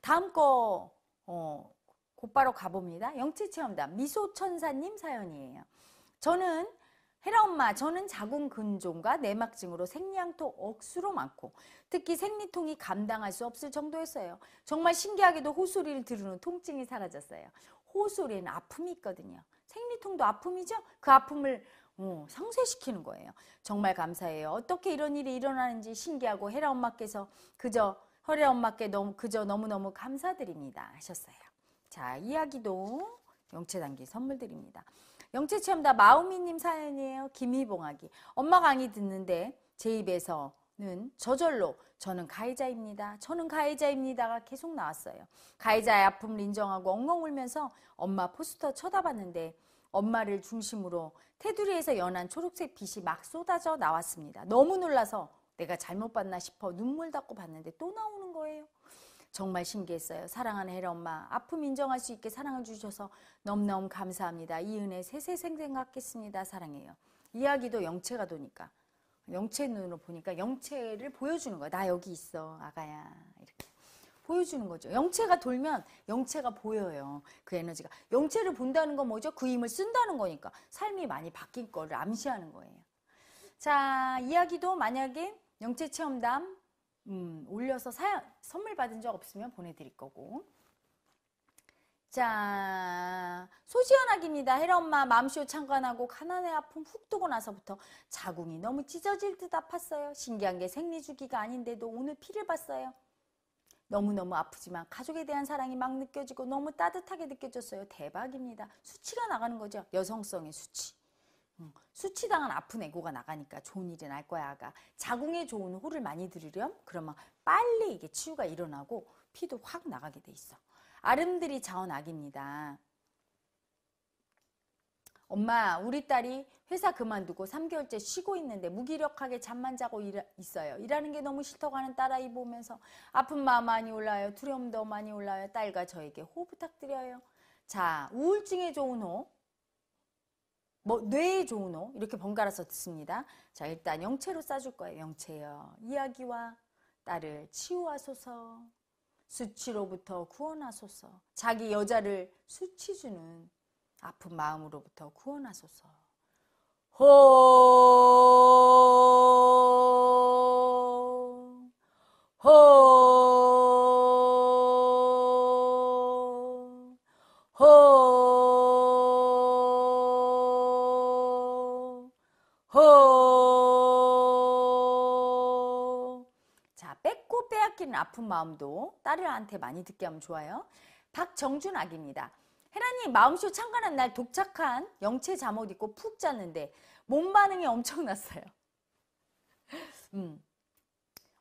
다음 거 어, 곧바로 가봅니다. 영체체험담 미소천사님 사연이에요. 저는 헤라 엄마, 저는 자궁근종과 내막증으로 생리양토 억수로 많고 특히 생리통이 감당할 수 없을 정도였어요. 정말 신기하게도 호소리를 들으는 통증이 사라졌어요. 호소리에는 아픔이 있거든요. 생리통도 아픔이죠? 그 아픔을 어, 상쇄시키는 거예요. 정말 감사해요. 어떻게 이런 일이 일어나는지 신기하고 헤라 엄마께서 그저 허라 엄마께 너무 그저 너무너무 감사드립니다 하셨어요. 자, 이야기도 영체 단계 선물 드립니다. 영체 체험 다 마우미 님 사연이에요. 김희봉아기. 엄마 강의 듣는데 제 입에서 는 저절로 저는 가해자입니다. 저는 가해자입니다가 계속 나왔어요. 가해자의 아픔을 인정하고 엉엉 울면서 엄마 포스터 쳐다봤는데 엄마를 중심으로 테두리에서 연한 초록색 빛이 막 쏟아져 나왔습니다. 너무 놀라서 내가 잘못 봤나 싶어 눈물 닦고 봤는데 또 나오는 거예요. 정말 신기했어요. 사랑하는 헤라 엄마, 아픔 인정할 수 있게 사랑을 주셔서 너무너무 감사합니다. 이 은혜 세세생 생같겠습니다 사랑해요. 이야기도 영체가 도니까. 영체 눈으로 보니까 영체를 보여주는 거야. 나 여기 있어, 아가야. 이렇게. 보여주는 거죠. 영체가 돌면 영체가 보여요. 그 에너지가. 영체를 본다는 건 뭐죠? 그 힘을 쓴다는 거니까. 삶이 많이 바뀐 거를 암시하는 거예요. 자, 이야기도 만약에 영체 체험담, 음, 올려서 사연, 선물 받은 적 없으면 보내드릴 거고. 자, 소시원하기입니다. 헤엄마 맘쇼 창관하고 가난의 아픔 훅 두고 나서부터 자궁이 너무 찢어질 듯 아팠어요. 신기한 게 생리 주기가 아닌데도 오늘 피를 봤어요. 너무너무 아프지만 가족에 대한 사랑이 막 느껴지고 너무 따뜻하게 느껴졌어요. 대박입니다. 수치가 나가는 거죠. 여성성의 수치. 음, 수치당한 아픈 애고가 나가니까 좋은 일이 날 거야 아가 자궁에 좋은 호를 많이 들이렴 그러면 빨리 이게 치유가 일어나고 피도 확 나가게 돼 있어 아름드리 자원악입니다. 엄마, 우리 딸이 회사 그만두고 3개월째 쉬고 있는데 무기력하게 잠만 자고 일, 있어요. 일하는 게 너무 싫다고 하는 딸아이 보면서 아픈 마음 많이 올라요. 두려움도 많이 올라요. 딸과 저에게 호 부탁드려요. 자, 우울증에 좋은 호. 뭐 뇌에 좋은 호 이렇게 번갈아서 듣습니다. 자 일단 영체로 싸줄 거예요. 영체요. 이야기와 딸을 치유하소서. 수치로부터 구원하소서. 자기 여자를 수치 주는 아픈 마음으로부터 구원하소서. 호 아픈 마음도 딸한테 이 많이 듣게 하면 좋아요. 박정준 아기입니다. 혜란이 마음쇼 참관한 날 독착한 영체 잠옷 입고 푹 잤는데 몸 반응이 엄청났어요. 음.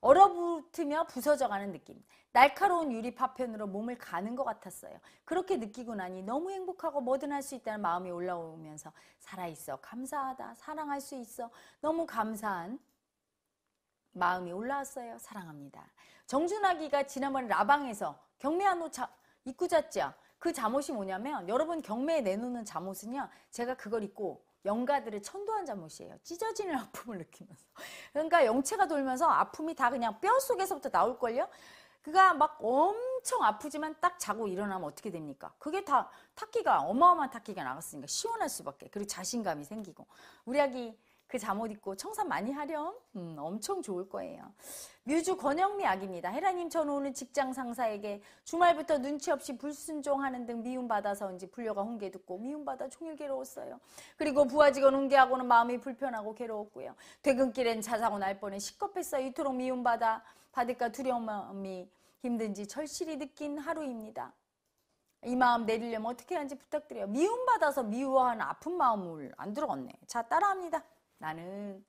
얼어붙으며 부서져가는 느낌. 날카로운 유리 파편으로 몸을 가는 것 같았어요. 그렇게 느끼고 나니 너무 행복하고 뭐든 할 수 있다는 마음이 올라오면서 살아있어 감사하다 사랑할 수 있어 너무 감사한 마음이 올라왔어요. 사랑합니다. 정준하기가 지난번 라방에서 경매 한옷 입고 잤죠. 그 잠옷이 뭐냐면 여러분 경매에 내놓는 잠옷은요. 제가 그걸 입고 영가들의 천도한 잠옷이에요. 찢어지는 아픔을 느끼면서. 그러니까 영체가 돌면서 아픔이 다 그냥 뼈 속에서부터 나올걸요. 그가 막 엄청 아프지만 딱 자고 일어나면 어떻게 됩니까? 그게 다 탁기가 어마어마한 탁기가 나갔으니까 시원할 수밖에. 그리고 자신감이 생기고. 우리 아기 그 잠옷 입고 청산 많이 하렴. 음, 엄청 좋을 거예요. 뮤주 권영미 악입니다. 헤라님 저는 오늘 직장 상사에게 주말부터 눈치 없이 불순종하는 등 미움받아서인지 불려가 홍계 듣고 미움받아 종일 괴로웠어요. 그리고 부하 직원 홍계하고는 마음이 불편하고 괴로웠고요. 퇴근길엔 자사고 날 뻔해 시겁했어요. 이토록 미움받아 받을까 두려운 마음이 힘든지 절실히 느낀 하루입니다. 이 마음 내리려면 어떻게 하는지 부탁드려요. 미움받아서 미워하는 아픈 마음을 안 들어갔네. 자, 따라합니다. 나는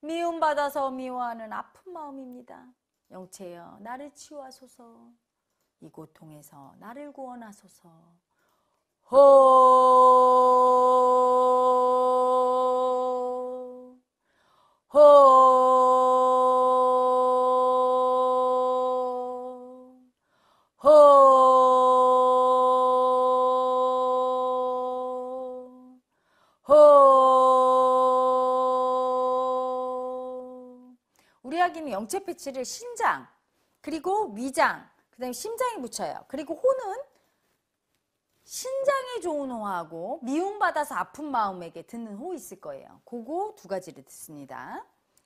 미움받아서 미워하는 아픈 마음입니다. 영체여, 나를 치유하소서. 이 고통에서 나를 구원하소서. 호! 도약이는 영체 피치를 신장, 그리고 위장, 그다음에 심장에 붙여요. 그리고 호는 신장에 좋은 호하고 미움받아서 아픈 마음에게 듣는 호 있을 거예요. 그거 두 가지를 듣습니다.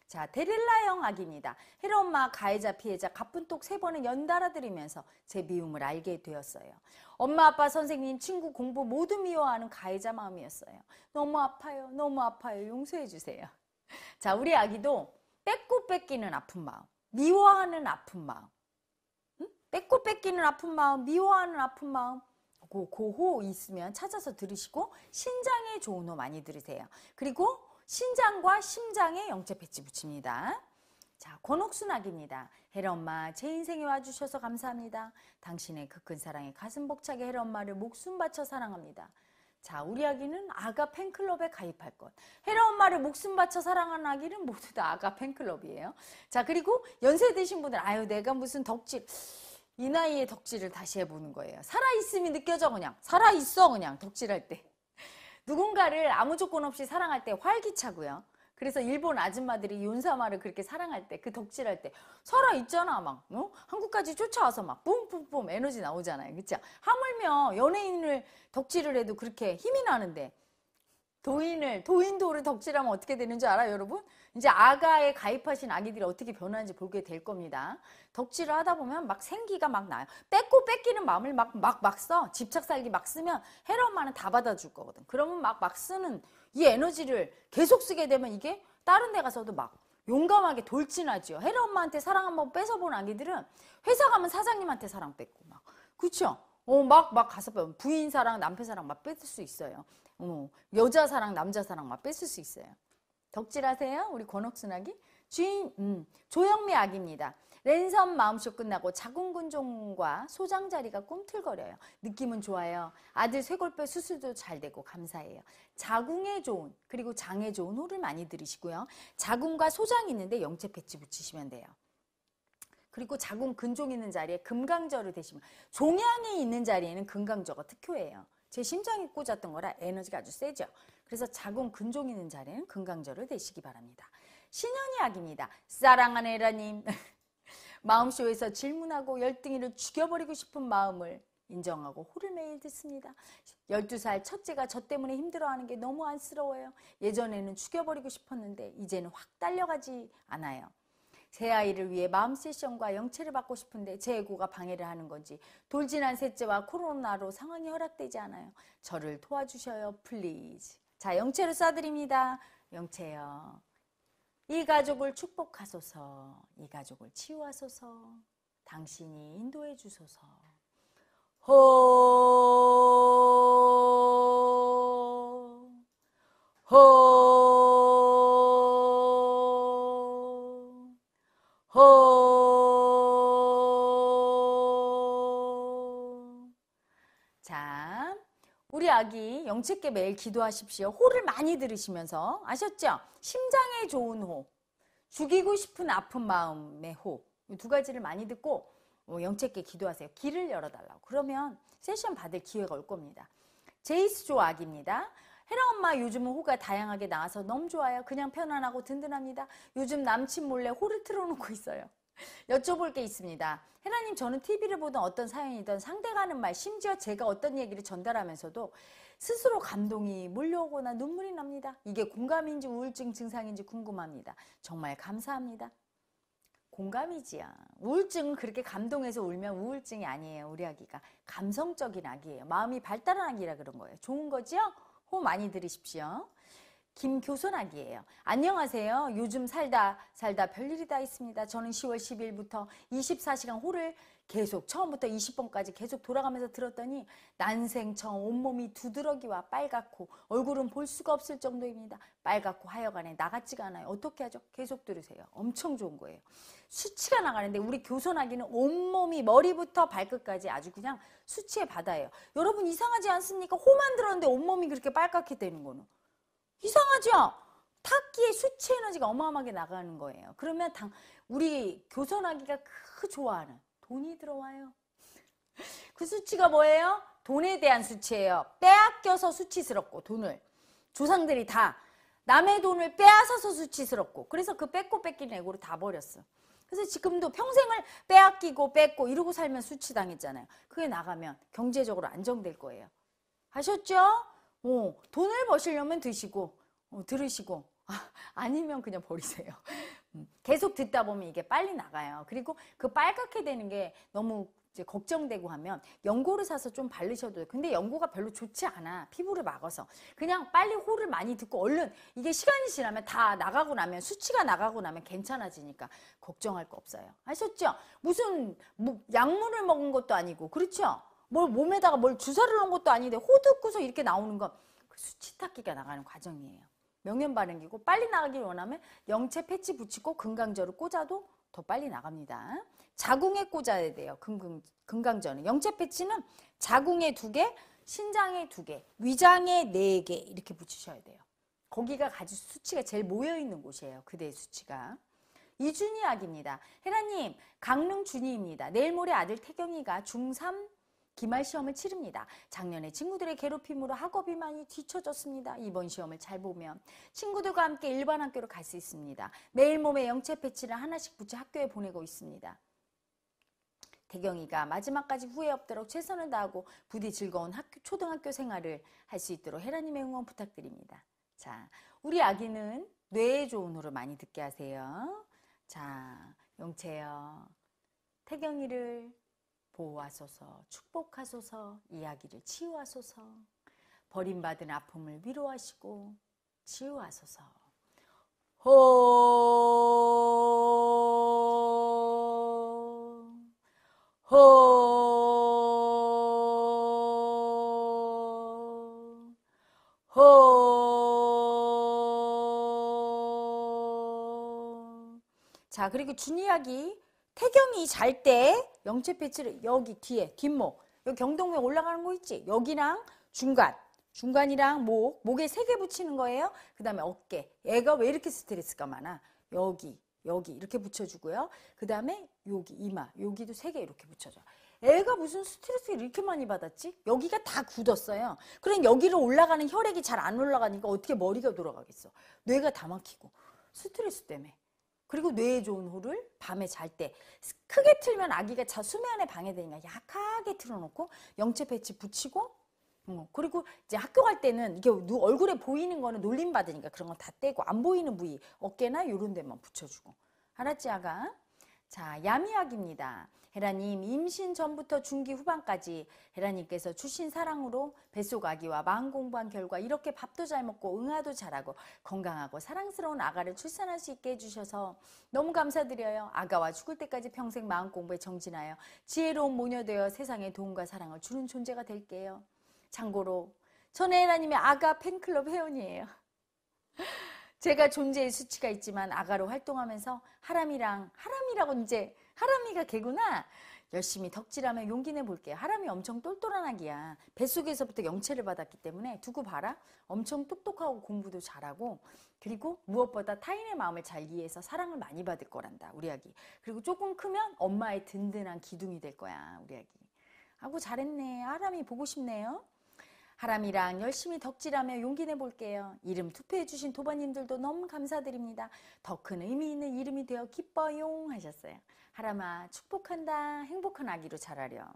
자, 데릴라형 악입니다. 헤라 엄마 가해자 피해자 가뿐똑 세 번을 연달아 드리면서 제 미움을 알게 되었어요. 엄마 아빠 선생님 친구 공부 모두 미워하는 가해자 마음이었어요. 너무 아파요. 너무 아파요. 용서해 주세요. 자, 우리 아기도 뺏고 뺏기는 아픈 마음, 미워하는 아픈 마음, 응? 뺏고 뺏기는 아픈 마음, 미워하는 아픈 마음. 고, 고호 있으면 찾아서 들으시고 신장에 좋은 호 많이 들으세요. 그리고 신장과 심장에 영체 패치 붙입니다. 자, 권옥순학입니다. 헤라 엄마, 제 인생에 와주셔서 감사합니다. 당신의 그큰 사랑에 가슴 벅차게 헤라 엄마를 목숨 바쳐 사랑합니다. 자, 우리 아기는 아가 팬클럽에 가입할 것. 헤라 엄마를 목숨 바쳐 사랑하는 아기는 모두 다 아가 팬클럽이에요. 자, 그리고 연세 드신 분들, 아유, 내가 무슨 덕질. 이 나이에 덕질을 다시 해보는 거예요. 살아있음이 느껴져, 그냥. 살아있어, 그냥. 덕질할 때. 누군가를 아무 조건 없이 사랑할 때 활기차고요. 그래서 일본 아줌마들이 윤사마를 그렇게 사랑할 때 그 덕질할 때설아있잖아막 어? 한국까지 쫓아와서 막 뿜뿜뿜 에너지 나오잖아요 그쵸 하물며 연예인을 덕질을 해도 그렇게 힘이 나는데 도인을 도인도를 덕질하면 어떻게 되는 줄 알아요 여러분? 이제 아가에 가입하신 아기들이 어떻게 변하는지 보게 될 겁니다. 덕질을 하다 보면 막 생기가 막 나요. 뺏고 뺏기는 마음을 막 막 막 써. 집착살기 막 쓰면 헤 엄마는 다 받아줄 거거든. 그러면 막 막 쓰는 이 에너지를 계속 쓰게 되면 이게 다른 데 가서도 막 용감하게 돌진하지 헤라 엄마한테 사랑 한번 뺏어본 아기들은 회사 가면 사장님한테 사랑 뺏고 막 그렇죠. 어, 막, 막 가서 빼 뭐 부인 사랑, 남편 사랑 막 뺏을 수 있어요. 어, 여자 사랑, 남자 사랑 막 뺏을 수 있어요. 덕질하세요? 우리 권옥순 아기? 주인, 음, 조영미 아기입니다. 랜선 마음쇼 끝나고 자궁근종과 소장 자리가 꿈틀거려요. 느낌은 좋아요. 아들 쇄골뼈 수술도 잘 되고 감사해요. 자궁에 좋은 그리고 장에 좋은 호를 많이 들이시고요. 자궁과 소장이 있는데 영체 패치 붙이시면 돼요. 그리고 자궁 근종 있는 자리에 금강저를 대시면 종양이 있는 자리에는 금강저가 특효예요. 제 심장이 꽂았던 거라 에너지가 아주 세죠. 그래서 자궁 근종 있는 자리에는 금강저를 대시기 바랍니다. 신현이 약입니다. 사랑하는 에라님. 마음속에서 질문하고 열등이를 죽여버리고 싶은 마음을 인정하고 홀을 매일 듣습니다. 12살 첫째가 저 때문에 힘들어하는 게 너무 안쓰러워요. 예전에는 죽여버리고 싶었는데 이제는 확 딸려가지 않아요. 새 아이를 위해 마음 세션과 영체를 받고 싶은데 제 애고가 방해를 하는 건지 돌진한 셋째와 코로나로 상황이 허락되지 않아요. 저를 도와주셔요. 플리즈. 자 영체로 쏴드립니다. 영체요. 이 가족을 축복하소서, 이 가족을 치유하소서, 당신이 인도해 주소서. 호, 호, 아기 영채께 매일 기도하십시오. 호를 많이 들으시면서 아셨죠? 심장에 좋은 호, 죽이고 싶은 아픈 마음의 호. 두 가지를 많이 듣고 어, 영채께 기도하세요. 길을 열어달라고. 그러면 세션 받을 기회가 올 겁니다. 제이스 조 아기입니다. 헤라 엄마 요즘은 호가 다양하게 나와서 너무 좋아요. 그냥 편안하고 든든합니다. 요즘 남친 몰래 호를 틀어놓고 있어요. 여쭤볼 게 있습니다. 헤나님 저는 TV를 보던 어떤 사연이든 상대가 하는 말, 심지어 제가 어떤 얘기를 전달하면서도 스스로 감동이 몰려오거나 눈물이 납니다. 이게 공감인지 우울증 증상인지 궁금합니다. 정말 감사합니다. 공감이지요. 우울증은 그렇게 감동해서 울면 우울증이 아니에요. 우리 아기가 감성적인 아기예요. 마음이 발달한 아기라 그런 거예요. 좋은 거지요? 호 많이 들으십시오. 김교선학이에요. 안녕하세요. 요즘 살다 살다 별일이 다 있습니다. 저는 10월 10일부터 24시간 홀을 계속 처음부터 20번까지 계속 돌아가면서 들었더니 난생 처음 온몸이 두드러기와 빨갛고 얼굴은 볼 수가 없을 정도입니다. 빨갛고 하여간에 나같지가 않아요. 어떻게 하죠? 계속 들으세요. 엄청 좋은 거예요. 수치가 나가는데 우리 교선하기는 온몸이 머리부터 발끝까지 아주 그냥 수치의 바다예요. 여러분 이상하지 않습니까? 호만 들었는데 온몸이 그렇게 빨갛게 되는 거는. 이상하죠? 탁기의 수치 에너지가 어마어마하게 나가는 거예요. 그러면 당, 우리 교선하기가 그 좋아하는 돈이 들어와요. 그 수치가 뭐예요? 돈에 대한 수치예요. 빼앗겨서 수치스럽고 돈을. 조상들이 다 남의 돈을 빼앗아서 수치스럽고 그래서 그 뺏고 뺏긴 애고로 다 버렸어. 그래서 지금도 평생을 빼앗기고 뺏고 이러고 살면 수치당했잖아요. 그게 나가면 경제적으로 안정될 거예요. 아셨죠? 어, 돈을 버시려면 드시고 어, 들으시고 아, 아 니면 그냥 버리세요. 음, 계속 듣다 보면 이게 빨리 나가요. 그리고 그 빨갛게 되는 게 너무 이제 걱정되고 하면 연고를 사서 좀 바르셔도 돼요. 근데 연고가 별로 좋지 않아. 피부를 막아서. 그냥 빨리 호를 많이 듣고 얼른 이게 시간이 지나면 다 나가고 나면 수치가 나가고 나면 괜찮아지니까 걱정할 거 없어요. 아셨죠? 무슨 뭐 약물을 먹은 것도 아니고 그렇죠? 뭘 몸에다가 뭘 주사를 놓은 것도 아닌데 호두구서 이렇게 나오는 건 그 수치 타기가 나가는 과정이에요. 명현 발행기고 빨리 나가길 원하면 영체 패치 붙이고 금강절을 꽂아도 더 빨리 나갑니다. 자궁에 꽂아야 돼요. 금강, 금강절은. 영체 패치는 자궁에 두 개, 신장에 두 개, 위장에 네 개 이렇게 붙이셔야 돼요. 거기가 가지 수치가 제일 모여있는 곳이에요. 그대의 수치가. 이준희 약입니다. 혜라님 강릉 준희입니다 내일 모레 아들 태경이가 중3 기말 시험을 치릅니다. 작년에 친구들의 괴롭힘으로 학업이 많이 뒤쳐졌습니다 이번 시험을 잘 보면 친구들과 함께 일반 학교로 갈 수 있습니다. 매일 몸에 영체 패치를 하나씩 붙여 학교에 보내고 있습니다. 대경이가 마지막까지 후회 없도록 최선을 다하고 부디 즐거운 학교, 초등학교 생활을 할 수 있도록 헤라님의 응원 부탁드립니다. 자, 우리 아기는 뇌에 좋은 으로 많이 듣게 하세요. 자, 영채요. 태경이를 보호하소서, 축복하소서, 이야기를 치유하소서, 버림받은 아픔을 위로하시고 치유하소서. 호, 호, 호. 자, 그리고 준 이야기 태경이 잘 때 영체 패치를 여기 뒤에 뒷목 여기 경동맥 올라가는 거 있지? 여기랑 중간 중간이랑 목 목에 세 개 붙이는 거예요. 그 다음에 어깨 얘가 왜 이렇게 스트레스가 많아? 여기 여기 이렇게 붙여주고요. 그 다음에 여기 이마 여기도 세 개 이렇게 붙여줘. 애가 무슨 스트레스를 이렇게 많이 받았지? 여기가 다 굳었어요. 그럼 여기로 올라가는 혈액이 잘 안 올라가니까 어떻게 머리가 돌아가겠어? 뇌가 다 막히고 스트레스 때문에. 그리고 뇌에 좋은 호를 밤에 잘 때 크게 틀면 아기가 자 수면에 방해되니까 약하게 틀어놓고 영체 패치 붙이고 어, 그리고 이제 학교 갈 때는 이게 얼굴에 보이는 거는 놀림 받으니까 그런 건 다 떼고 안 보이는 부위 어깨나 요런 데만 붙여주고 알았지 아가? 자, 야미학입니다. 헤라님 임신 전부터 중기 후반까지 헤라님께서 출신 사랑으로 뱃속 아기와 마음 공부한 결과 이렇게 밥도 잘 먹고 응아도 잘하고 건강하고 사랑스러운 아가를 출산할 수 있게 해주셔서 너무 감사드려요. 아가와 죽을 때까지 평생 마음 공부에 정진하여 지혜로운 모녀 되어 세상에 도움과 사랑을 주는 존재가 될게요. 참고로 저 헤라님의 아가 팬클럽 회원이에요. 제가 존재의 수치가 있지만 아가로 활동하면서 하람이랑 하람이라고 이제 하람이가 개구나 열심히 덕질하며 용기 내볼게요. 하람이 엄청 똘똘한 아기야. 뱃속에서부터 영체를 받았기 때문에 두고 봐라. 엄청 똑똑하고 공부도 잘하고 그리고 무엇보다 타인의 마음을 잘 이해해서 사랑을 많이 받을 거란다. 우리 아기. 그리고 조금 크면 엄마의 든든한 기둥이 될 거야. 우리 아기. 하고 잘했네. 하람이 보고 싶네요. 하람이랑 열심히 덕질하며 용기 내볼게요. 이름 투표해주신 도반님들도 너무 감사드립니다. 더 큰 의미 있는 이름이 되어 기뻐용 하셨어요. 하람아 축복한다. 행복한 아기로 자라렴.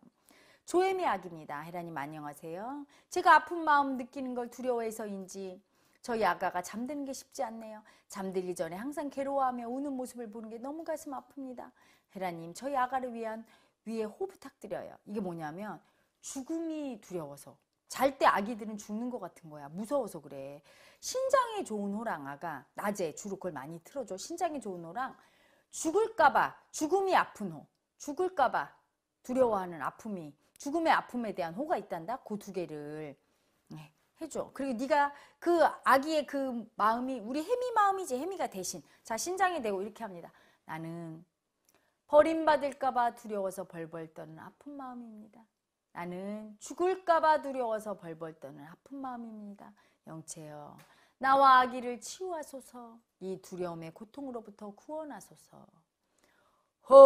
조혜미 아기입니다. 헤라님 안녕하세요. 제가 아픈 마음 느끼는 걸 두려워해서인지 저희 아가가 잠드는 게 쉽지 않네요. 잠들기 전에 항상 괴로워하며 우는 모습을 보는 게 너무 가슴 아픕니다. 헤라님 저희 아가를 위한 위에 호 부탁드려요. 이게 뭐냐면 죽음이 두려워서 잘때 아기들은 죽는 것 같은 거야. 무서워서 그래. 신장에 좋은 호랑아가 낮에 주로 그걸 많이 틀어줘. 신장에 좋은 호랑 죽을까봐 죽음이 아픈 호. 죽을까봐 두려워하는 아픔이 죽음의 아픔에 대한 호가 있단다. 그 두 개를 네, 해줘. 그리고 네가 그 아기의 그 마음이 우리 해미 마음이지 해미가 대신 자 신장이 되고 이렇게 합니다. 나는 버림받을까봐 두려워서 벌벌 떠는 아픈 마음입니다. 나는 죽을까봐 두려워서 벌벌 떠는 아픈 마음입니다. 영체여, 나와 아기를 치유하소서. 이 두려움의 고통으로부터 구원하소서. 호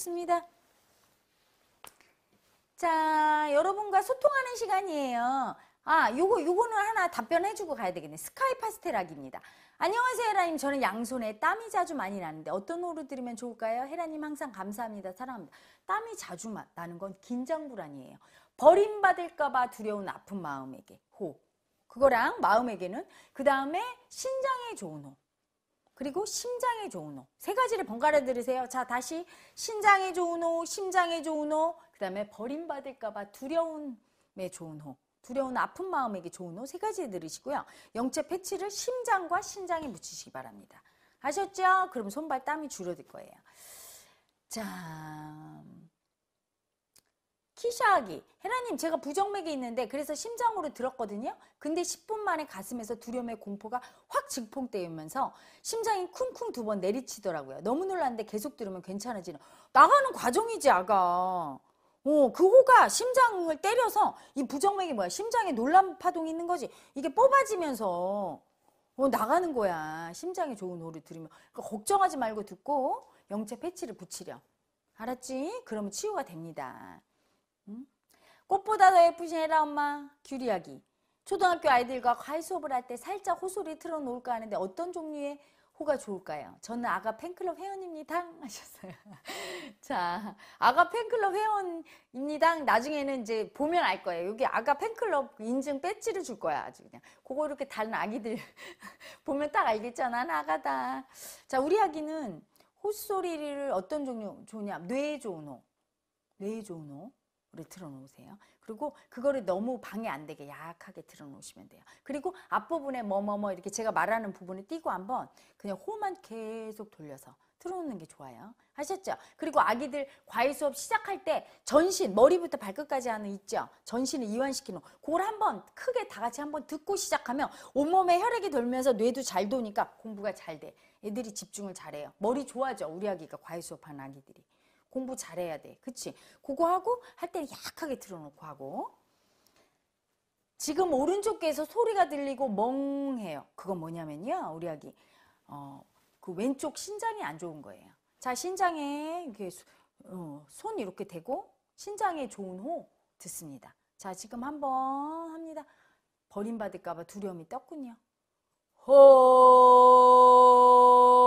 하겠습니다. 자, 여러분과 소통하는 시간이에요. 아, 요거, 요거는 하나 답변해주고 가야 되겠네. 스카이 파스텔락입니다. 안녕하세요, 헤라님. 저는 양손에 땀이 자주 많이 나는데 어떤 호로 들으면 좋을까요? 헤라님 항상 감사합니다. 사랑합니다. 땀이 자주 나는 건 긴장 불안이에요. 버림받을까봐 두려운 아픈 마음에게 호. 그거랑 마음에게는 그 다음에 신장에 좋은 호. 그리고 심장에 좋은 호. 세 가지를 번갈아 들으세요. 자, 다시 신장에 좋은 호, 심장에 좋은 호, 그다음에 버림받을까 봐 두려움에 좋은 호. 두려운 아픈 마음에게 좋은 호 세 가지 들으시고요. 영체 패치를 심장과 신장에 묻히시기 바랍니다. 아셨죠? 그럼 손발 땀이 줄어들 거예요. 자, 키샤하기. 헤라님, 제가 부정맥이 있는데 그래서 심장으로 들었거든요. 근데 10분 만에 가슴에서 두려움의 공포가 확 증폭되면서 심장이 쿵쿵 두 번 내리치더라고요. 너무 놀랐는데 계속 들으면 괜찮아지는. 나가는 과정이지, 아가. 어, 그 호가 심장을 때려서 이 부정맥이 뭐야? 심장에 놀란 파동이 있는 거지. 이게 뽑아지면서 어, 나가는 거야. 심장에 좋은 호를 들으면. 그러니까 걱정하지 말고 듣고 영체 패치를 붙이렴. 알았지? 그러면 치유가 됩니다. 꽃보다 더 예쁘신 헤라 엄마 귤이하기 초등학교 아이들과 과외 수업을 할 때 살짝 호소리 틀어놓을까 하는데 어떤 종류의 호가 좋을까요? 저는 아가 팬클럽 회원입니다. 하셨어요. 자, 아가 팬클럽 회원입니다. 나중에는 이제 보면 알 거예요. 여기 아가 팬클럽 인증 배지를 줄 거야. 아주 그냥. 그거 이렇게 다른 아기들 보면 딱 알겠잖아. 난 아가다. 자, 우리 아기는 호소리를 어떤 종류 좋냐? 뇌에 좋은 호. 뇌에 좋은 호. 우리 틀어놓으세요. 그리고 그거를 너무 방해 안 되게 약하게 틀어놓으시면 돼요. 그리고 앞부분에 뭐 뭐뭐 뭐, 뭐 이렇게 제가 말하는 부분을 띄고 한번 그냥 호만 계속 돌려서 틀어놓는 게 좋아요. 하셨죠? 그리고 아기들 과외 수업 시작할 때 전신 머리부터 발끝까지 하는 있죠? 전신을 이완시키는 그걸 한번 크게 다 같이 한번 듣고 시작하면 온몸에 혈액이 돌면서 뇌도 잘 도니까 공부가 잘 돼. 애들이 집중을 잘해요. 머리 좋아져 우리 아기가 과외 수업하는 아기들이. 공부 잘해야 돼. 그치? 그거 하고 할 때는 약하게 틀어놓고 하고 지금 오른쪽 귀에서 소리가 들리고 멍해요. 그건 뭐냐면요. 우리 아기 어, 그 왼쪽 신장이 안 좋은 거예요. 자 신장에 이렇게 어, 손 이렇게 대고 신장에 좋은 호 듣습니다. 자 지금 한번 합니다. 버림받을까봐 두려움이 떴군요. 호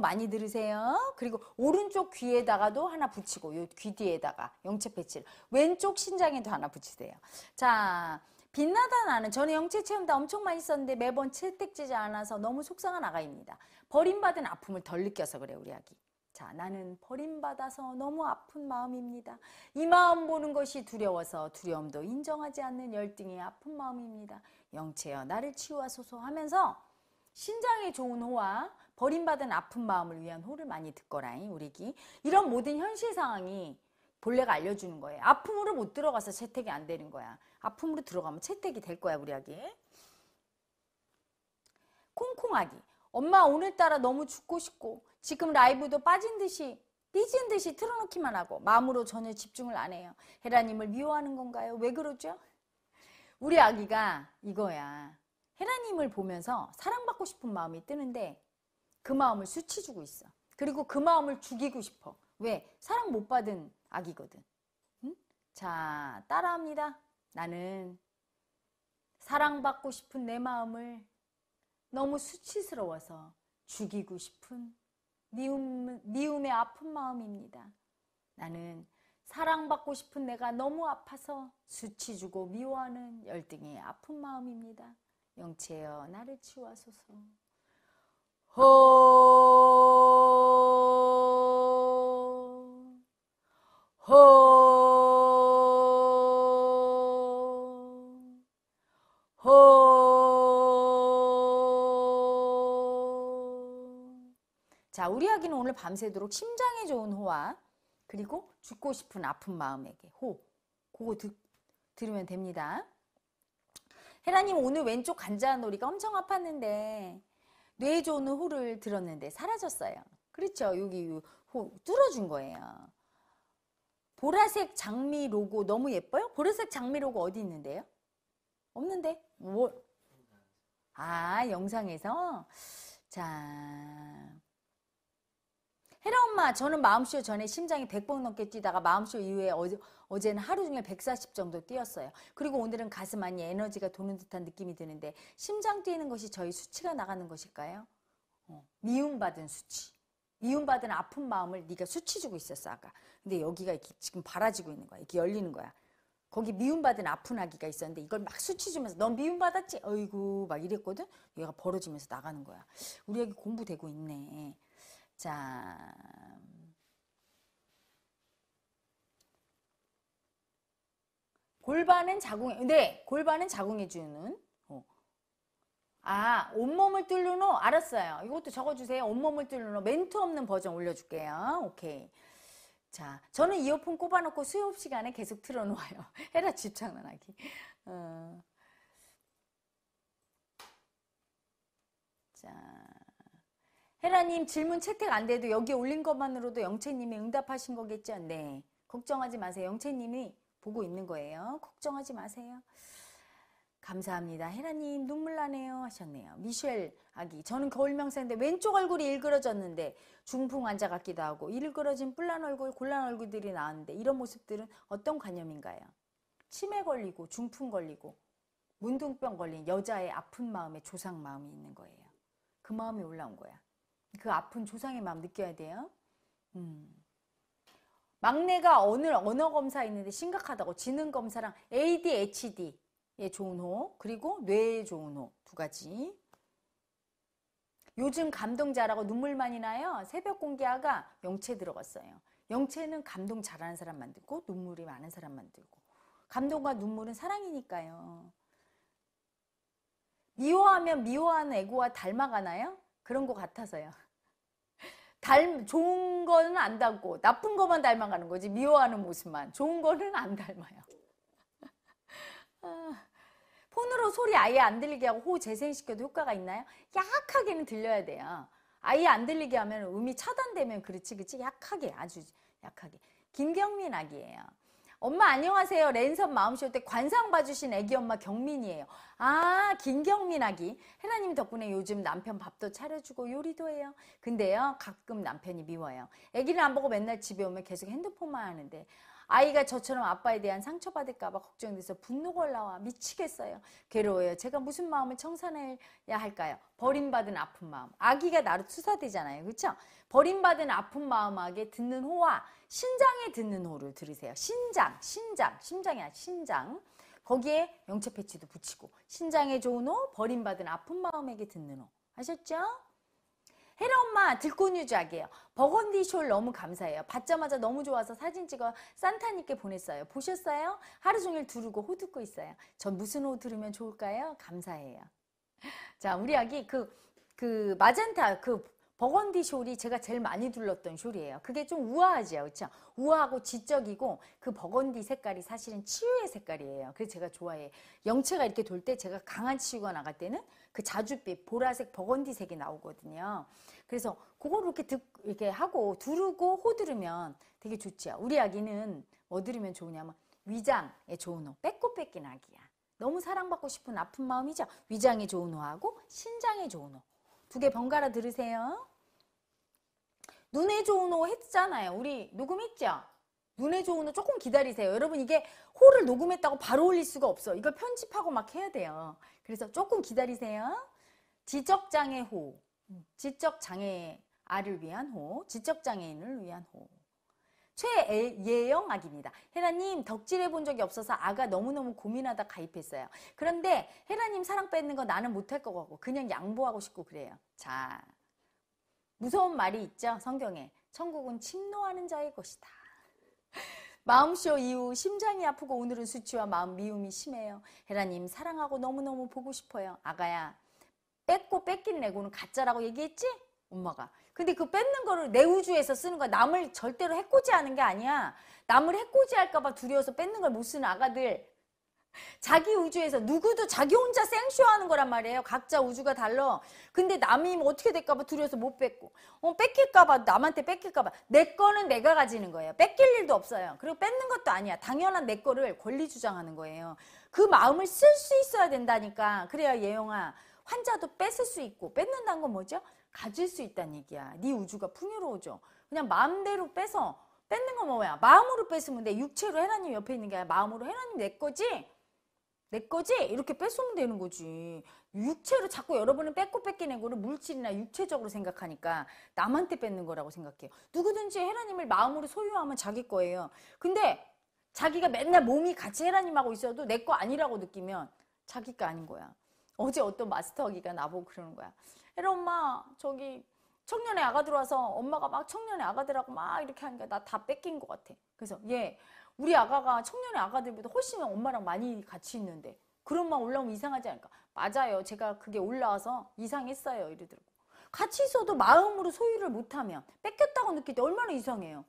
많이 들으세요. 그리고 오른쪽 귀에다가도 하나 붙이고 요 귀 뒤에다가 영체 패치를 왼쪽 신장에도 하나 붙이세요. 자, 빛나다 나는 저는 영체 체험다 엄청 많이 썼는데 매번 채택지지 않아서 너무 속상한 아가입니다. 버림받은 아픔을 덜 느껴서 그래 우리 아기. 자, 나는 버림받아서 너무 아픈 마음입니다. 이 마음 보는 것이 두려워서 두려움도 인정하지 않는 열등의 아픈 마음입니다. 영체여 나를 치유하소서 하면서 신장에 좋은 호와 버림받은 아픈 마음을 위한 호를 많이 듣거라잉 우리기 이런 모든 현실 상황이 본래가 알려주는 거예요. 아픔으로 못 들어가서 채택이 안 되는 거야. 아픔으로 들어가면 채택이 될 거야 우리 아기. 콩콩아기 엄마 오늘따라 너무 죽고 싶고 지금 라이브도 빠진 듯이 삐진 듯이 틀어놓기만 하고 마음으로 전혀 집중을 안 해요. 헤라님을 미워하는 건가요? 왜 그러죠? 우리 아기가 이거야. 헤라님을 보면서 사랑받고 싶은 마음이 뜨는데 그 마음을 수치주고 있어. 그리고 그 마음을 죽이고 싶어. 왜? 사랑 못 받은 악이거든 자, 따라합니다. 나는 사랑받고 싶은 내 마음을 너무 수치스러워서 죽이고 싶은 미움, 미움의 아픈 마음입니다. 나는 사랑받고 싶은 내가 너무 아파서 수치주고 미워하는 열등의 아픈 마음입니다. 영채여 나를 치유하소서. 호, 호, 호. 자, 우리 아기는 오늘 밤새도록 심장에 좋은 호와 그리고 죽고 싶은 아픈 마음에게 호, 그거 듣, 들으면 됩니다. 헤라님 오늘 왼쪽 관자놀이가 엄청 아팠는데 뇌에 좋은 호를 들었는데 사라졌어요. 그렇죠? 여기 호 뚫어준 거예요. 보라색 장미 로고 너무 예뻐요? 보라색 장미 로고 어디 있는데요? 없는데? 뭘? 아, 영상에서? 자, 헤라 엄마 저는 마음쇼 전에 심장이 100번 넘게 뛰다가 마음쇼 이후에 어제, 어제는 하루 종일 140 정도 뛰었어요. 그리고 오늘은 가슴 안에 에너지가 도는 듯한 느낌이 드는데 심장 뛰는 것이 저희 수치가 나가는 것일까요? 어, 미움받은 수치. 미움받은 아픈 마음을 네가 수치 주고 있었어 아까. 근데 여기가 이렇게 지금 바라지고 있는 거야. 이렇게 열리는 거야. 거기 미움받은 아픈 아기가 있었는데 이걸 막 수치주면서 넌 미움받았지? 어이구 막 이랬거든? 얘가 벌어지면서 나가는 거야. 우리 아기 공부되고 있네. 자. 골반은 자궁, 네, 골반은 자궁해주는. 어. 아, 온몸을 뚫는노 알았어요. 이것도 적어주세요. 온몸을 뚫는노 멘트 없는 버전 올려줄게요. 오케이. 자, 저는 이어폰 꼽아놓고 수업 시간에 계속 틀어놓아요. 해라, 집착난하기. 어. 자. 헤라님 질문 채택 안 돼도 여기 올린 것만으로도 영채님이 응답하신 거겠죠? 네. 걱정하지 마세요. 영채님이 보고 있는 거예요. 걱정하지 마세요. 감사합니다. 헤라님 눈물 나네요 하셨네요. 미셸 아기 저는 거울명사인데 왼쪽 얼굴이 일그러졌는데 중풍 환자 같기도 하고 일그러진 뿔난 얼굴 곤란 얼굴들이 나왔는데 이런 모습들은 어떤 관념인가요? 치매 걸리고 중풍 걸리고 문둥병 걸린 여자의 아픈 마음에 조상 마음이 있는 거예요. 그 마음이 올라온 거야. 그 아픈 조상의 마음 느껴야 돼요. 음. 막내가 오늘 언어 검사 있는데 심각하다고 지능 검사랑 ADHD에 좋은 호 그리고 뇌에 좋은 호두 가지. 요즘 감동 잘하고 눈물 많이 나요. 새벽 공기화가 영체 들어갔어요. 영체는 감동 잘하는 사람 만들고 눈물이 많은 사람 만들고 감동과 눈물은 사랑이니까요. 미워하면 미워하는 애고와 닮아가나요? 그런 것 같아서요. 닮, 좋은 거는 안 닮고 나쁜 것만 닮아가는 거지 미워하는 모습만 좋은 거는 안 닮아요. 아, 폰으로 소리 아예 안 들리게 하고 호 재생시켜도 효과가 있나요? 약하게는 들려야 돼요. 아예 안 들리게 하면 음이 차단되면 그렇지 그렇지 약하게 아주 약하게 김경민 아기예요 엄마 안녕하세요. 랜선 마음쇼 때 관상 봐주신 애기 엄마 경민이에요. 아 김경민 아기. 혜나님 덕분에 요즘 남편 밥도 차려주고 요리도 해요. 근데요 가끔 남편이 미워요. 애기를 안 보고 맨날 집에 오면 계속 핸드폰만 하는데 아이가 저처럼 아빠에 대한 상처받을까봐 걱정돼서 분노가 올라와 미치겠어요. 괴로워요. 제가 무슨 마음을 청산해야 할까요? 버림받은 아픈 마음. 아기가 나로 투사되잖아요. 그렇죠? 버림받은 아픈 마음에게 듣는 호화. 신장에 듣는 호를 들으세요. 신장, 신장, 심장이 야 신장. 거기에 영체 패치도 붙이고 신장에 좋은 호, 버림받은 아픈 마음에게 듣는 호. 하셨죠 헤라 엄마 들꽃유작하게요 버건디 숄 너무 감사해요. 받자마자 너무 좋아서 사진 찍어 산타님께 보냈어요. 보셨어요? 하루 종일 두르고 호 듣고 있어요. 전 무슨 호 들으면 좋을까요? 감사해요. 자, 우리 아기 그, 그 마젠타 그 버건디 쇼리 제가 제일 많이 둘렀던 쇼리에요 그게 좀 우아하지요. 그렇죠? 우아하고 지적이고 그 버건디 색깔이 사실은 치유의 색깔이에요. 그래서 제가 좋아해. 영채가 이렇게 돌 때 제가 강한 치유가 나갈 때는 그자줏빛 보라색 버건디색이 나오거든요. 그래서 그걸 이렇게 듣 이렇게 하고 두르고 호들으면 되게 좋죠 우리 아기는 뭐 들으면 좋으냐면 위장에 좋은 옷, 빼고 뺏긴 아기야. 너무 사랑받고 싶은 아픈 마음이죠. 위장에 좋은 옷하고 신장에 좋은 옷. 두개 번갈아 들으세요. 눈에 좋은 호 했잖아요. 우리 녹음했죠? 눈에 좋은 호 조금 기다리세요. 여러분 이게 호를 녹음했다고 바로 올릴 수가 없어. 이걸 편집하고 막 해야 돼요. 그래서 조금 기다리세요. 지적장애 호, 지적장애 아를 위한 호, 지적장애인을 위한 호. 최예영 아기입니다 헤라님 덕질해 본 적이 없어서 아가 너무너무 고민하다 가입했어요. 그런데 헤라님 사랑 뺏는 거 나는 못할 것 같고 그냥 양보하고 싶고 그래요. 자 무서운 말이 있죠, 성경에. 천국은 침노하는 자의 것이다. 마음쇼 이후 심장이 아프고 오늘은 수치와 마음 미움이 심해요. 헤라님 사랑하고 너무너무 보고 싶어요. 아가야 뺏고 뺏긴 레고는 가짜라고 얘기했지? 엄마가. 근데 그 뺏는 거를 내 우주에서 쓰는 거야. 남을 절대로 해코지 하는 게 아니야. 남을 해코지 할까봐 두려워서 뺏는 걸 못 쓰는 아가들. 자기 우주에서 누구도 자기 혼자 생쇼하는 거란 말이에요. 각자 우주가 달러. 근데 남이 뭐 어떻게 될까봐 두려워서 못 뺏고, 어, 뺏길까봐 남한테 뺏길까봐 내 거는 내가 가지는 거예요. 뺏길 일도 없어요. 그리고 뺏는 것도 아니야. 당연한 내 거를 권리 주장하는 거예요. 그 마음을 쓸 수 있어야 된다니까. 그래야 예영아 환자도 뺏을 수 있고 뺏는다는 건 뭐죠? 가질 수 있다는 얘기야. 네 우주가 풍요로워져 그냥 마음대로 뺏어. 뺏는 건 뭐야? 마음으로 뺏으면 돼. 육체로 해나님 옆에 있는 게 아니라 마음으로 해나님 내 거지? 내 거지? 이렇게 뺏으면 되는 거지. 육체로 자꾸 여러분은 뺏고 뺏기는 거를 물질이나 육체적으로 생각하니까 남한테 뺏는 거라고 생각해요. 누구든지 헤라님을 마음으로 소유하면 자기 거예요. 근데 자기가 맨날 몸이 같이 헤라님하고 있어도 내 거 아니라고 느끼면 자기 거 아닌 거야. 어제 어떤 마스터기가 나보고 그러는 거야. 헤라 엄마 저기 청년의 아가 들어와서 엄마가 막 청년의 아가들하고 막 이렇게 하니까 나 다 뺏긴 것 같아. 그래서 예 우리 아가가 청년의 아가들보다 훨씬 엄마랑 많이 같이 있는데 그런 말 올라오면 이상하지 않을까? 맞아요. 제가 그게 올라와서 이상했어요. 이러더라고. 같이 있어도 마음으로 소유를 못하면 뺏겼다고 느낄 때 얼마나 이상해요.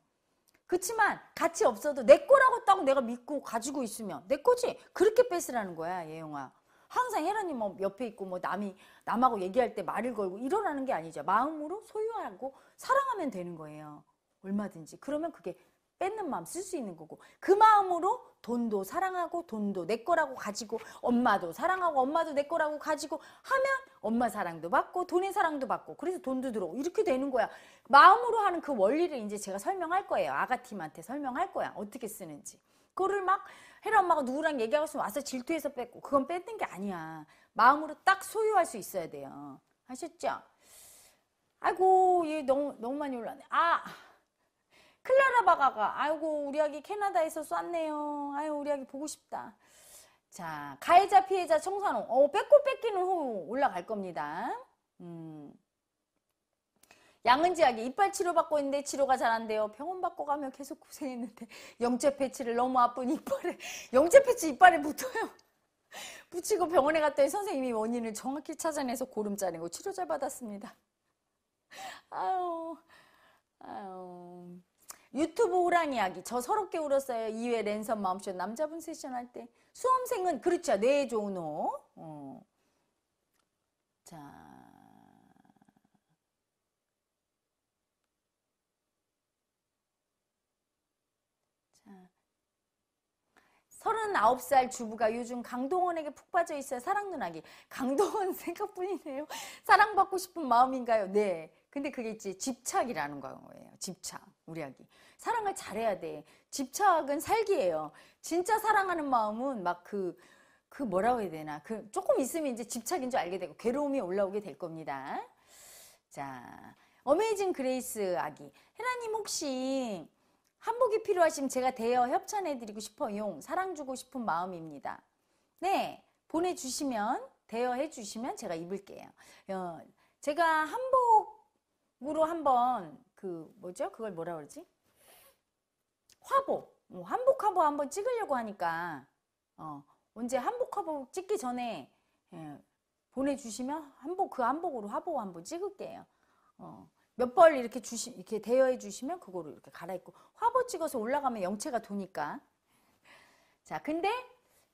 그렇지만 같이 없어도 내 거라고 딱 내가 믿고 가지고 있으면 내 거지 그렇게 뺏으라는 거야 예영아 항상 혜란이 뭐 옆에 있고 뭐 남이 남하고 얘기할 때 말을 걸고 이러라는 게 아니죠 마음으로 소유하고 사랑하면 되는 거예요 얼마든지 그러면 그게 뺏는 마음 쓸 수 있는 거고 그 마음으로 돈도 사랑하고 돈도 내 거라고 가지고 엄마도 사랑하고 엄마도 내 거라고 가지고 하면 엄마 사랑도 받고 돈의 사랑도 받고 그래서 돈도 들어오고 이렇게 되는 거야. 마음으로 하는 그 원리를 이제 제가 설명할 거예요. 아가팀한테 설명할 거야. 어떻게 쓰는지. 그거를 막 혜라 엄마가 누구랑 얘기하고 있으면 와서 질투해서 뺏고 그건 뺏는 게 아니야. 마음으로 딱 소유할 수 있어야 돼요. 아셨죠? 아이고 얘 너무 너무 많이 올랐네. 아 클라라 바가가 아이고 우리 아기 캐나다에서 쐈네요. 아유 우리 아기 보고 싶다. 자 가해자 피해자 청산호 어, 뺏고 뺏기는 후 올라갈 겁니다. 음. 양은지 아기 이빨 치료받고 있는데 치료가 잘 안 돼요. 병원 받고 가면 계속 고생했는데 영재 패치를 너무 아픈 이빨에 영재 패치 이빨에 붙어요. 붙이고 병원에 갔더니 선생님이 원인을 정확히 찾아내서 고름 자르고 치료 잘 받았습니다. 아유, 아유. 유튜브 오랑 이야기 저 서럽게 울었어요 2회 랜선 마음쇼 남자분 세션 할 때 수험생은 그렇죠 뇌에 좋은 호 어. 자. 39살 주부가 요즘 강동원에게 푹 빠져 있어요. 사랑 누나기. 강동원 생각뿐이네요. 사랑받고 싶은 마음인가요? 네. 근데 그게 있지 집착이라는 거예요. 집착 우리 아기 사랑을 잘해야 돼. 집착은 살기예요. 진짜 사랑하는 마음은 막 그그 그 뭐라고 해야 되나 그 조금 있으면 이제 집착인 줄 알게 되고 괴로움이 올라오게 될 겁니다. 자 어메이징 그레이스 아기 헤라님 혹시 한복이 필요하시면 제가 대여 협찬해드리고 싶어요. 사랑 주고 싶은 마음입니다. 네 보내주시면 대여해 주시면 제가 입을게요. 어, 제가 한복 으로 한번 그 뭐죠? 그걸 뭐라 그러지? 화보, 뭐 한복 화보 한번 찍으려고 하니까 어, 언제 한복 화보 찍기 전에 예, 보내주시면 한복 그 한복으로 화보 한번 찍을게요. 어, 몇 벌 이렇게 주시 이렇게 대여해 주시면 그거를 이렇게 갈아입고 화보 찍어서 올라가면 영체가 도니까. 자, 근데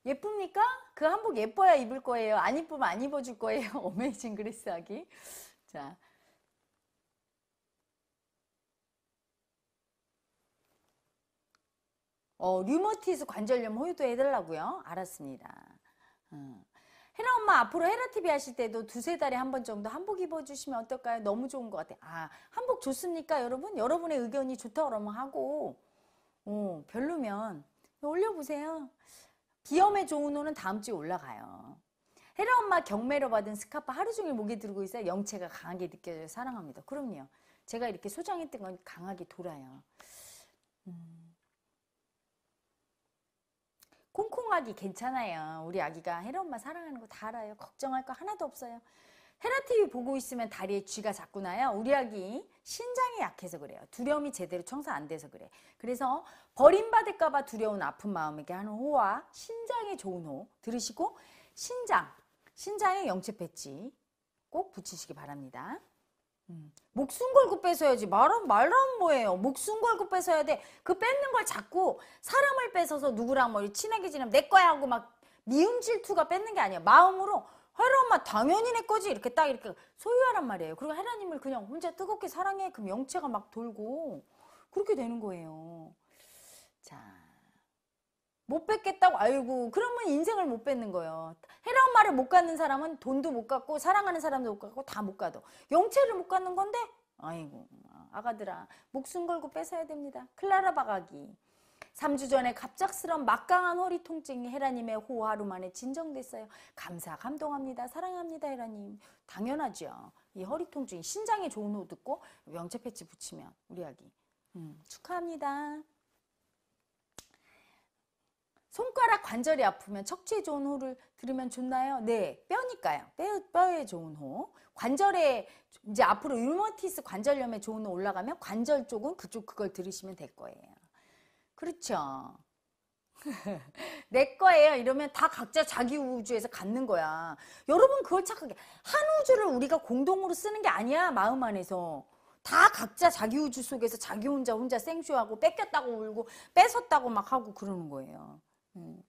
예쁩니까? 그 한복 예뻐야 입을 거예요. 안 이쁘면 안 입어줄 거예요. 어메이징 그리스하기. 자, 어, 류머티스 관절염 호유도 해달라고요? 알았습니다. 음. 어. 헤라 엄마 앞으로 헤라 TV 하실 때도 두세 달에 한 번 정도 한복 입어주시면 어떨까요? 너무 좋은 것 같아요. 아, 한복 좋습니까, 여러분? 여러분의 의견이 좋다 그러면 하고, 어, 별로면 올려보세요. 비염에 좋은 옷은 다음 주에 올라가요. 헤라 엄마 경매로 받은 스카프 하루 종일 목에 들고 있어요. 영체가 강하게 느껴져요. 사랑합니다. 그럼요. 제가 이렇게 소장했던 건 강하게 돌아요. 음. 콩콩아기 괜찮아요. 우리 아기가 헤라 엄마 사랑하는 거 다 알아요. 걱정할 거 하나도 없어요. 헤라 TV 보고 있으면 다리에 쥐가 자꾸 나요. 우리 아기 신장이 약해서 그래요. 두려움이 제대로 청소 안 돼서 그래. 그래서 버림받을까 봐 두려운 아픈 마음에게 하는 호와 신장에 좋은 호 들으시고 신장, 신장에 영체 패치 꼭 붙이시기 바랍니다. 음. 목숨 걸고 뺏어야지. 말은 말은 뭐예요. 목숨 걸고 뺏어야 돼. 그 뺏는 걸 자꾸 사람을 뺏어서 누구랑 뭐 친하게 지내면 내 거야 하고 막 미움 질투가 뺏는 게 아니야. 마음으로 헤라 엄마 당연히 내 거지 이렇게 딱 이렇게 소유하란 말이에요. 그리고 헤라님을 그냥 혼자 뜨겁게 사랑해 그명체가막 돌고 그렇게 되는 거예요. 자. 못 뺏겠다고 아이고 그러면 인생을 못 뺏는 거예요. 헤라운 말을 못 갖는 사람은 돈도 못 갖고 사랑하는 사람도 못 갖고 다 못 가도 영체를 못 갖는 건데 아이고 아가들아 목숨 걸고 뺏어야 됩니다. 클라라 바가기 3주 전에 갑작스런 막강한 허리 통증이 헤라님의 호화로 만에 진정됐어요. 감사 감동합니다. 사랑합니다 헤라님. 당연하죠. 이 허리 통증이 신장에 좋은 옷 듣고 명체 패치 붙이면 우리 아기 음, 축하합니다. 손가락 관절이 아프면 척추에 좋은 호를 들으면 좋나요? 네, 뼈니까요. 뼈, 뼈에 좋은 호. 관절에 이제 앞으로 율머티스 관절염에 좋은 호 올라가면 관절 쪽은 그쪽 그걸 들으시면 될 거예요. 그렇죠. 내 거예요. 이러면 다 각자 자기 우주에서 갖는 거야. 여러분 그걸 착하게 한 우주를 우리가 공동으로 쓰는 게 아니야. 마음 안에서. 다 각자 자기 우주 속에서 자기 혼자 혼자 생쇼하고 뺏겼다고 울고 뺏었다고 막 하고 그러는 거예요. 네.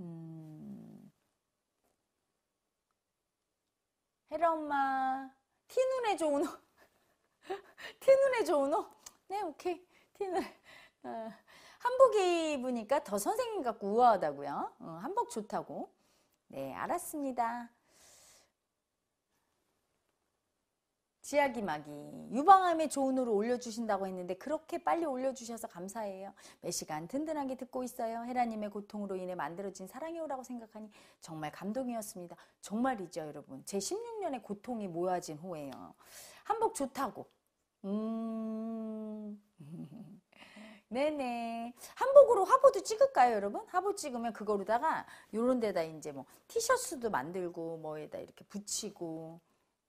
음. 헤라 엄마 티눈에 좋은 옷 티눈에 좋은 옷 네 오케이 티눈 어. 한복 입으니까 더 선생님 같고 우아하다고요 어, 한복 좋다고 네 알았습니다 지앗기마기 유방암의 조언으로 올려주신다고 했는데 그렇게 빨리 올려주셔서 감사해요. 몇 시간 든든하게 듣고 있어요. 헤라님의 고통으로 인해 만들어진 사랑이 오라고 생각하니 정말 감동이었습니다. 정말이죠 여러분. 제 16년의 고통이 모아진 후예요 한복 좋다고. 음... 네네. 한복으로 화보도 찍을까요, 여러분? 화보 찍으면 그거로다가 요런 데다 이제 뭐 티셔츠도 만들고 뭐에다 이렇게 붙이고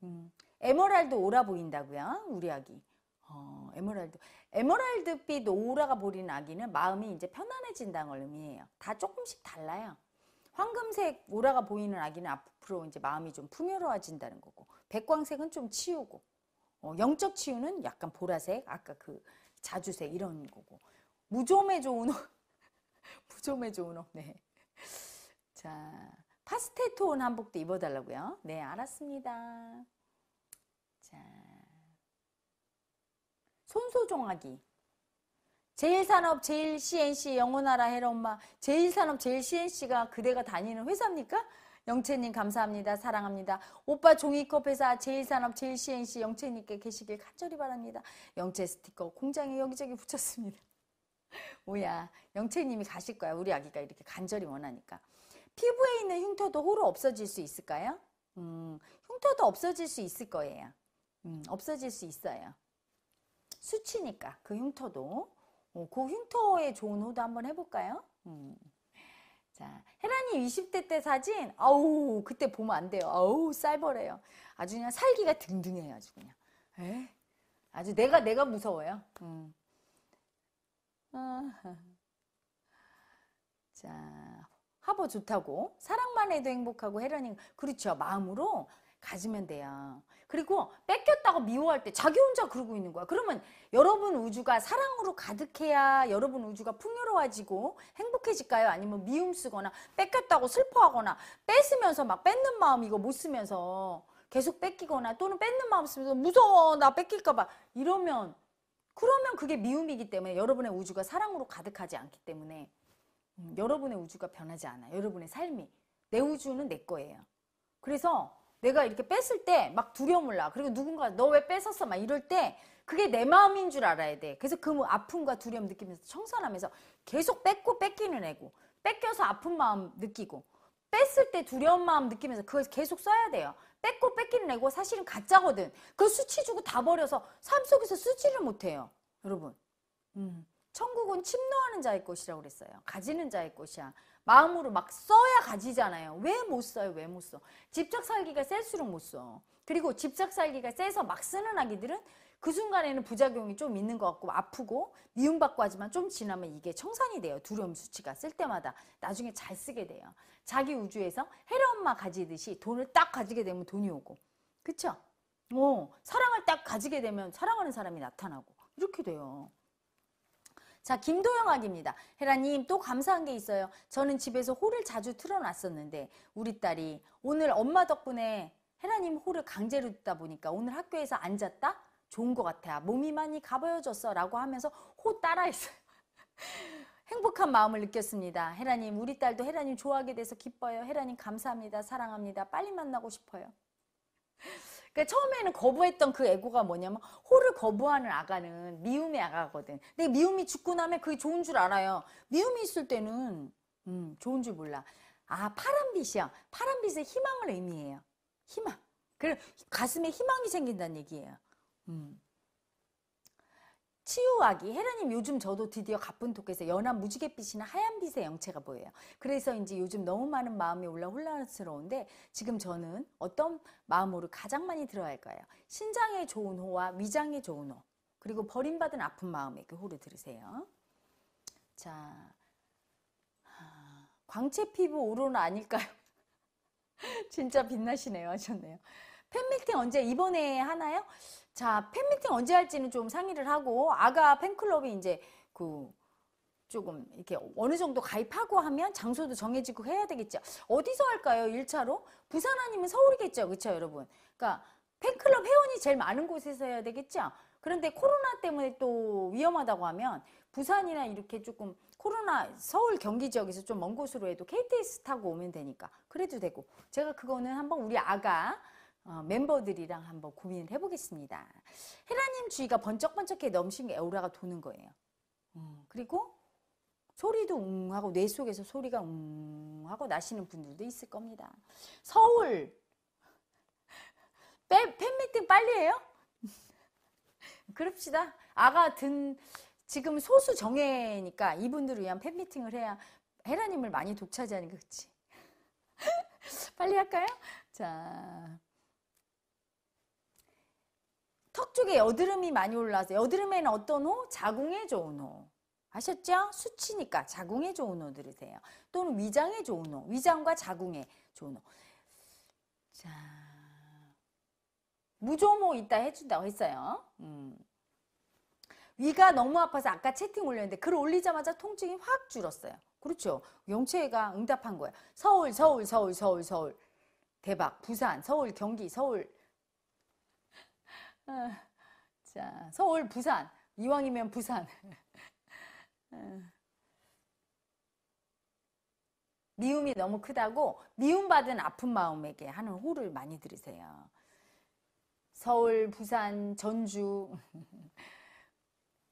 음. 에메랄드 오라 보인다고요? 우리 아기. 어, 에메랄드. 에메랄드빛 오라가 보이는 아기는 마음이 이제 편안해진다는 걸 의미해요. 다 조금씩 달라요. 황금색 오라가 보이는 아기는 앞으로 이제 마음이 좀 풍요로워진다는 거고 백광색은 좀 치우고 어, 영적 치유는 약간 보라색 아까 그 자주색 이런 거고 무좀에 좋은 옷 무좀에 좋은 옷 네. 자 파스텔 톤 한복도 입어달라고요. 네 알았습니다. 자, 손소종하기. 제일산업, 제일CNC, 영원하라 헤엄마 제일산업, 제일CNC가 그대가 다니는 회사입니까? 영채님 감사합니다. 사랑합니다. 오빠 종이컵 회사 제일산업 제일CNC 영채님께 계시길 간절히 바랍니다. 영채 스티커 공장에 여기저기 붙였습니다. 뭐야 영채님이 가실 거야. 우리 아기가 이렇게 간절히 원하니까. 피부에 있는 흉터도 호로 없어질 수 있을까요? 음, 흉터도 없어질 수 있을 거예요. 음, 없어질 수 있어요. 수치니까 그 흉터도 어, 그 흉터에 좋은 호도 한번 해볼까요? 음. 자, 혜란이 20대 때 사진, 아우, 그때 보면 안 돼요. 아우, 쌀벌해요. 아주 그냥 살기가 등등해요. 아주 그냥. 에? 아주 내가, 내가 무서워요. 음. 아, 자, 화보 좋다고. 사랑만 해도 행복하고 혜란이, 그렇죠. 마음으로 가지면 돼요. 그리고 뺏겼다고 미워할 때 자기 혼자 그러고 있는 거야. 그러면 여러분 우주가 사랑으로 가득해야 여러분 우주가 풍요로워지고 행복해질까요? 아니면 미움 쓰거나 뺏겼다고 슬퍼하거나 뺏으면서 막 뺏는 마음 이거 못 쓰면서 계속 뺏기거나 또는 뺏는 마음 쓰면서 무서워 나 뺏길까 봐 이러면 그러면 그게 미움이기 때문에 여러분의 우주가 사랑으로 가득하지 않기 때문에 음, 여러분의 우주가 변하지 않아. 여러분의 삶이 내 우주는 내 거예요. 그래서 내가 이렇게 뺐을 때 막 두려움을 나. 그리고 누군가 너 왜뺐었어막 이럴 때 그게 내 마음인 줄 알아야 돼. 그래서 그 아픔과 두려움 느끼면서 청산하면서 계속 뺏고 뺏기는 애고 뺏겨서 아픈 마음 느끼고 뺐을 때 두려운 마음 느끼면서 그걸 계속 써야 돼요. 뺏고 뺏기는 애고 사실은 가짜거든. 그 수치 주고 다 버려서 삶 속에서 쓰지를 못해요. 여러분. 음. 천국은 침노하는 자의 것이라고 그랬어요. 가지는 자의 것이야. 마음으로 막 써야 가지잖아요. 왜 못 써요? 왜 못 써? 집착 살기가 셀수록 못 써. 그리고 집착 살기가 세서 막 쓰는 아기들은 그 순간에는 부작용이 좀 있는 것 같고 아프고 미움받고 하지만 좀 지나면 이게 청산이 돼요. 두려움 수치가 쓸 때마다 나중에 잘 쓰게 돼요. 자기 우주에서 헤라 엄마 가지듯이 돈을 딱 가지게 되면 돈이 오고 그쵸? 뭐, 사랑을 딱 가지게 되면 사랑하는 사람이 나타나고 이렇게 돼요. 자, 김도영학입니다. 헤라님, 또 감사한 게 있어요. 저는 집에서 홀을 자주 틀어놨었는데, 우리 딸이 오늘 엄마 덕분에 헤라님 홀을 강제로 듣다 보니까 오늘 학교에서 앉았다? 좋은 것 같아. 몸이 많이 가벼워졌어. 라고 하면서 호 따라했어요. 행복한 마음을 느꼈습니다. 헤라님, 우리 딸도 헤라님 좋아하게 돼서 기뻐요. 헤라님, 감사합니다. 사랑합니다. 빨리 만나고 싶어요. 그러니까 처음에는 거부했던 그 애고가 뭐냐면 호를 거부하는 아가는 미움의 아가거든. 근데 미움이 죽고 나면 그게 좋은 줄 알아요. 미움이 있을 때는 음, 좋은 줄 몰라. 아, 파란빛이야. 파란빛은 희망을 의미해요. 희망. 그래 가슴에 희망이 생긴다는 얘기예요. 음. 치유하기 헤라님 요즘 저도 드디어 가쁜 토끼에서 연한 무지갯빛이나 하얀빛의 영체가 보여요 그래서 이제 요즘 너무 많은 마음이 올라 혼란스러운데 지금 저는 어떤 마음으로 가장 많이 들어야 할까요 신장에 좋은 호와 위장에 좋은 호 그리고 버림받은 아픈 마음에 그 호를 들으세요 자 광채 피부 오로라 아닐까요 진짜 빛나시네요 하셨네요 팬미팅 언제 이번에 하나요? 자, 팬미팅 언제 할지는 좀 상의를 하고 아가 팬클럽이 이제 그 조금 이렇게 어느 정도 가입하고 하면 장소도 정해지고 해야 되겠죠. 어디서 할까요? 1차로? 부산 아니면 서울이겠죠. 그렇죠, 여러분. 그러니까 팬클럽 회원이 제일 많은 곳에서 해야 되겠죠. 그런데 코로나 때문에 또 위험하다고 하면 부산이나 이렇게 조금 코로나 서울 경기 지역에서 좀 먼 곳으로 해도 KTX 타고 오면 되니까 그래도 되고 제가 그거는 한번 우리 아가 어, 멤버들이랑 한번 고민을 해보겠습니다. 헤라님 주위가 번쩍번쩍해 넘치게 오라가 도는 거예요. 음, 그리고 소리도 웅 하고 뇌 속에서 소리가 웅 하고 나시는 분들도 있을 겁니다. 서울 팬, 미팅 빨리 해요? 그럽시다. 아가 든 지금 소수 정예니까 이분들을 위한 팬미팅을 해야 헤라님을 많이 독차지하니까 그치? 빨리 할까요? 자. 턱 쪽에 여드름이 많이 올라서 여드름에는 어떤 호? 자궁에 좋은 호. 아셨죠? 수치니까 자궁에 좋은 호 들으세요. 또는 위장에 좋은 호. 위장과 자궁에 좋은 호. 자. 무조모 있다 해준다고 했어요. 음. 위가 너무 아파서 아까 채팅 올렸는데 글 올리자마자 통증이 확 줄었어요. 그렇죠. 영채가 응답한 거예요. 서울, 서울, 서울, 서울, 서울. 대박. 부산, 서울, 경기, 서울. 자, 서울, 부산. 이왕이면 부산. 미움이 너무 크다고 미움받은 아픈 마음에게 하는 호를 많이 들으세요. 서울, 부산, 전주.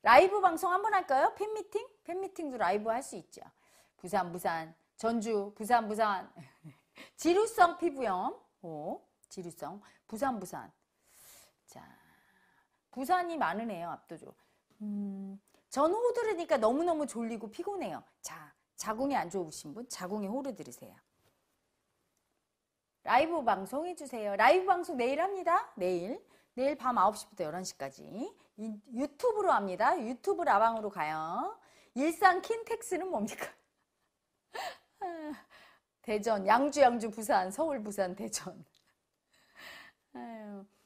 라이브 방송 한번 할까요? 팬미팅? 팬미팅도 라이브 할 수 있죠. 부산, 부산, 전주, 부산, 부산. 지루성 피부염. 오, 지루성. 부산, 부산. 부산이 많으네요. 압도적 음, 전 호들으니까 너무너무 졸리고 피곤해요. 자, 자궁이 안 좋으신 분 자궁에 호를 들으세요. 라이브 방송 해주세요. 라이브 방송 내일 합니다. 내일. 내일 밤 9시부터 11시까지. 유튜브로 합니다. 유튜브 라방으로 가요. 일산 킨텍스는 뭡니까? 대전, 양주, 양주, 부산, 서울, 부산, 대전.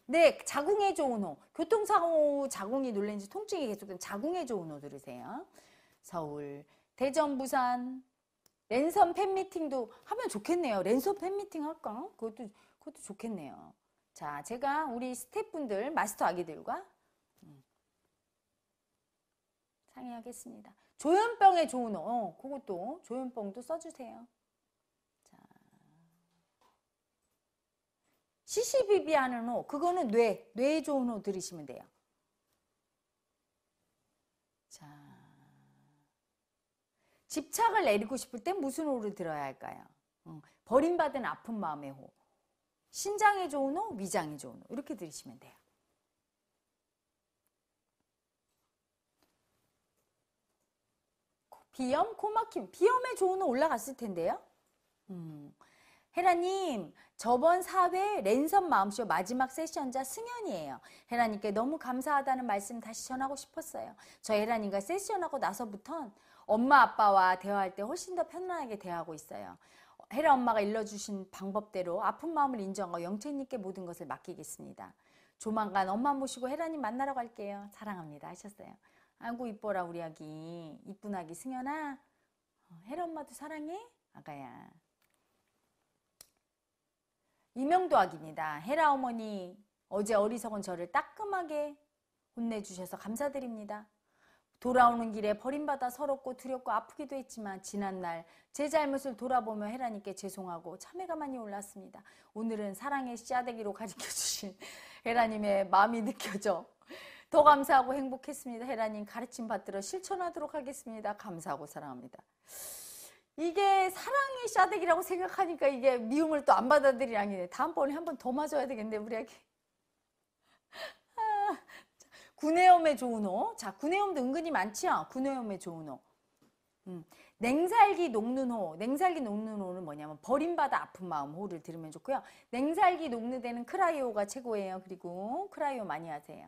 네, 자궁에 좋은 호. 교통사고 자궁이 눌린지 통증이 계속되면 자궁에 좋은 호 들으세요. 서울, 대전, 부산, 랜선 팬미팅도 하면 좋겠네요. 랜선 팬미팅 할까? 그것도, 그것도 좋겠네요. 자, 제가 우리 스태프분들, 마스터 아기들과 음, 상의하겠습니다. 조현병에 좋은 호, 어, 그것도 조현병도 써주세요. 시시비비 하는 호, 그거는 뇌, 뇌 좋은 호 들으시면 돼요. 자. 집착을 내리고 싶을 땐 무슨 호를 들어야 할까요? 응. 버림받은 아픈 마음의 호. 신장에 좋은 호, 위장에 좋은 호. 이렇게 들으시면 돼요. 비염, 코막힘. 비염에 좋은 호 올라갔을 텐데요. 음. 헤라님, 저번 4회 랜선 마음쇼 마지막 세션자 승현이에요. 헤라님께 너무 감사하다는 말씀 다시 전하고 싶었어요. 저 헤라님과 세션하고 나서부턴 엄마 아빠와 대화할 때 훨씬 더 편안하게 대화하고 있어요. 헤라 엄마가 일러주신 방법대로 아픈 마음을 인정하고 영채님께 모든 것을 맡기겠습니다. 조만간 엄마 모시고 헤라님 만나러 갈게요. 사랑합니다 하셨어요. 아이고 이뻐라 우리 아기 이쁜 아기 승현아 헤라 어, 엄마도 사랑해 아가야. 이명도 학입니다 헤라 어머니 어제 어리석은 저를 따끔하게 혼내주셔서 감사드립니다. 돌아오는 길에 버림받아 서럽고 두렵고 아프기도 했지만 지난날 제 잘못을 돌아보며 헤라님께 죄송하고 참회가 많이 올랐습니다. 오늘은 사랑의 씨앗대기로 가르쳐주신 헤라님의 마음이 느껴져 더 감사하고 행복했습니다. 헤라님 가르침 받들어 실천하도록 하겠습니다. 감사하고 사랑합니다. 이게 사랑의 샤득이라고 생각하니까 이게 미움을 또 안받아들이라니 다음번에 한 번 더 맞아야 되겠네, 우리 에게 아, 구내염에 좋은 호. 자, 구내염도 은근히 많지요? 아, 구내염에 좋은 호. 음. 냉살기 녹는 호. 냉살기 녹는 호는 뭐냐면 뭐 버림받아 아픈 마음 호를 들으면 좋고요. 냉살기 녹는 데는 크라이오가 최고예요. 그리고 크라이오 많이 하세요.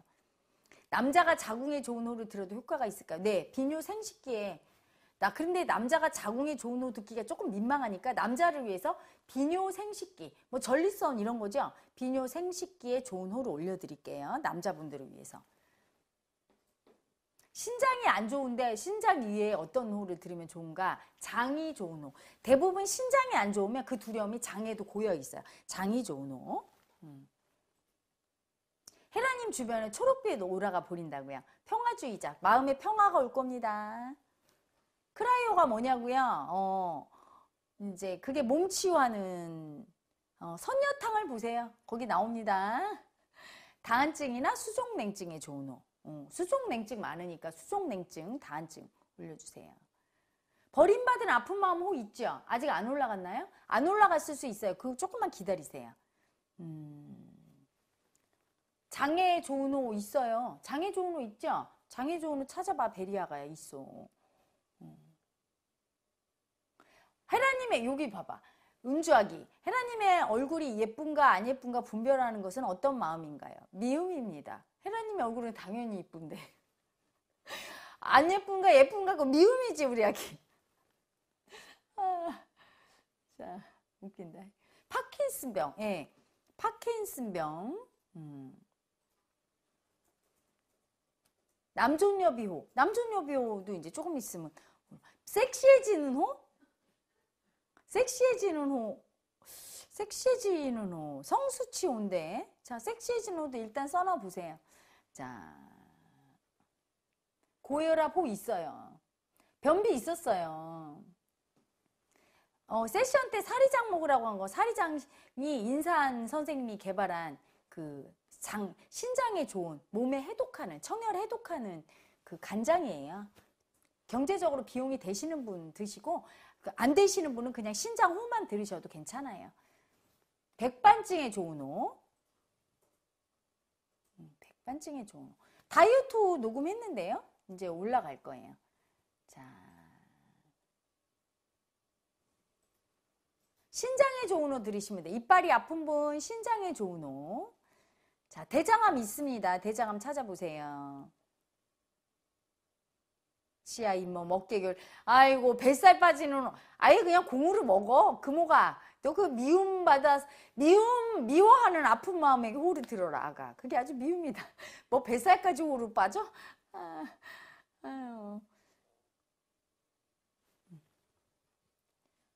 남자가 자궁에 좋은 호를 들어도 효과가 있을까요? 네, 비뇨 생식기에 나 그런데 남자가 자궁에 좋은 호 듣기가 조금 민망하니까 남자를 위해서 비뇨 생식기, 뭐 전립선 이런 거죠. 비뇨 생식기에 좋은 호를 올려드릴게요. 남자분들을 위해서. 신장이 안 좋은데 신장 위에 어떤 호를 들으면 좋은가? 장이 좋은 호. 대부분 신장이 안 좋으면 그 두려움이 장에도 고여 있어요. 장이 좋은 호. 음. 헤라님 주변에 초록빛 오라가 보인다고요. 평화주의자. 마음에 평화가 올 겁니다. 크라이오가 뭐냐고요? 어, 이제 그게 몸치유하는 어, 선녀탕을 보세요. 거기 나옵니다. 다한증이나 수족냉증에 좋은 호. 어, 수족냉증 많으니까 수족냉증, 다한증 올려주세요. 버림받은 아픈 마음 호 있죠? 아직 안 올라갔나요? 안 올라갔을 수 있어요. 그거 조금만 기다리세요. 음, 장애 좋은 호 있어요. 장애 좋은 호 있죠? 장애 좋은 호 찾아봐 베리아가 있어. 헤라님의 여기 봐봐. 음주하기. 헤라님의 얼굴이 예쁜가 안 예쁜가 분별하는 것은 어떤 마음인가요? 미움입니다. 헤라님의 얼굴은 당연히 예쁜데 안 예쁜가 예쁜가 그 미움이지 우리 아기. 아, 자 웃긴다. 파킨슨병. 예, 파킨슨병. 음. 남존녀 비호. 남존녀 비호도 이제 조금 있으면 섹시해지는 호? 섹시해지는 호. 섹시해지는 호. 성수치 온대. 자, 섹시해지는 호도 일단 써놔 보세요. 자. 고혈압 호 있어요. 변비 있었어요. 어, 세션 때 사리장 먹으라고 한 거, 사리장이 인산 선생님이 개발한 그 장, 신장에 좋은, 몸에 해독하는, 청열 해독하는 그 간장이에요. 경제적으로 비용이 되시는 분 드시고 그 안 되시는 분은 그냥 신장 호만 들으셔도 괜찮아요. 백반증에 좋은 호. 음, 백반증에 좋은 호. 다이어트 호 녹음했는데요. 이제 올라갈 거예요. 자. 신장에 좋은 호 들으시면 돼 이빨이 아픈 분 신장에 좋은 호. 자, 대장암 있습니다. 대장암 찾아보세요. 치아 잇몸 어깨결 아이고 뱃살 빠지는 아예 그냥 공으로 먹어 금호가 너 그 미움 받아 미움 미워하는 아픈 마음에 호를 들어라 아가 그게 아주 미움이다 뭐 뱃살까지 호로 빠져 아,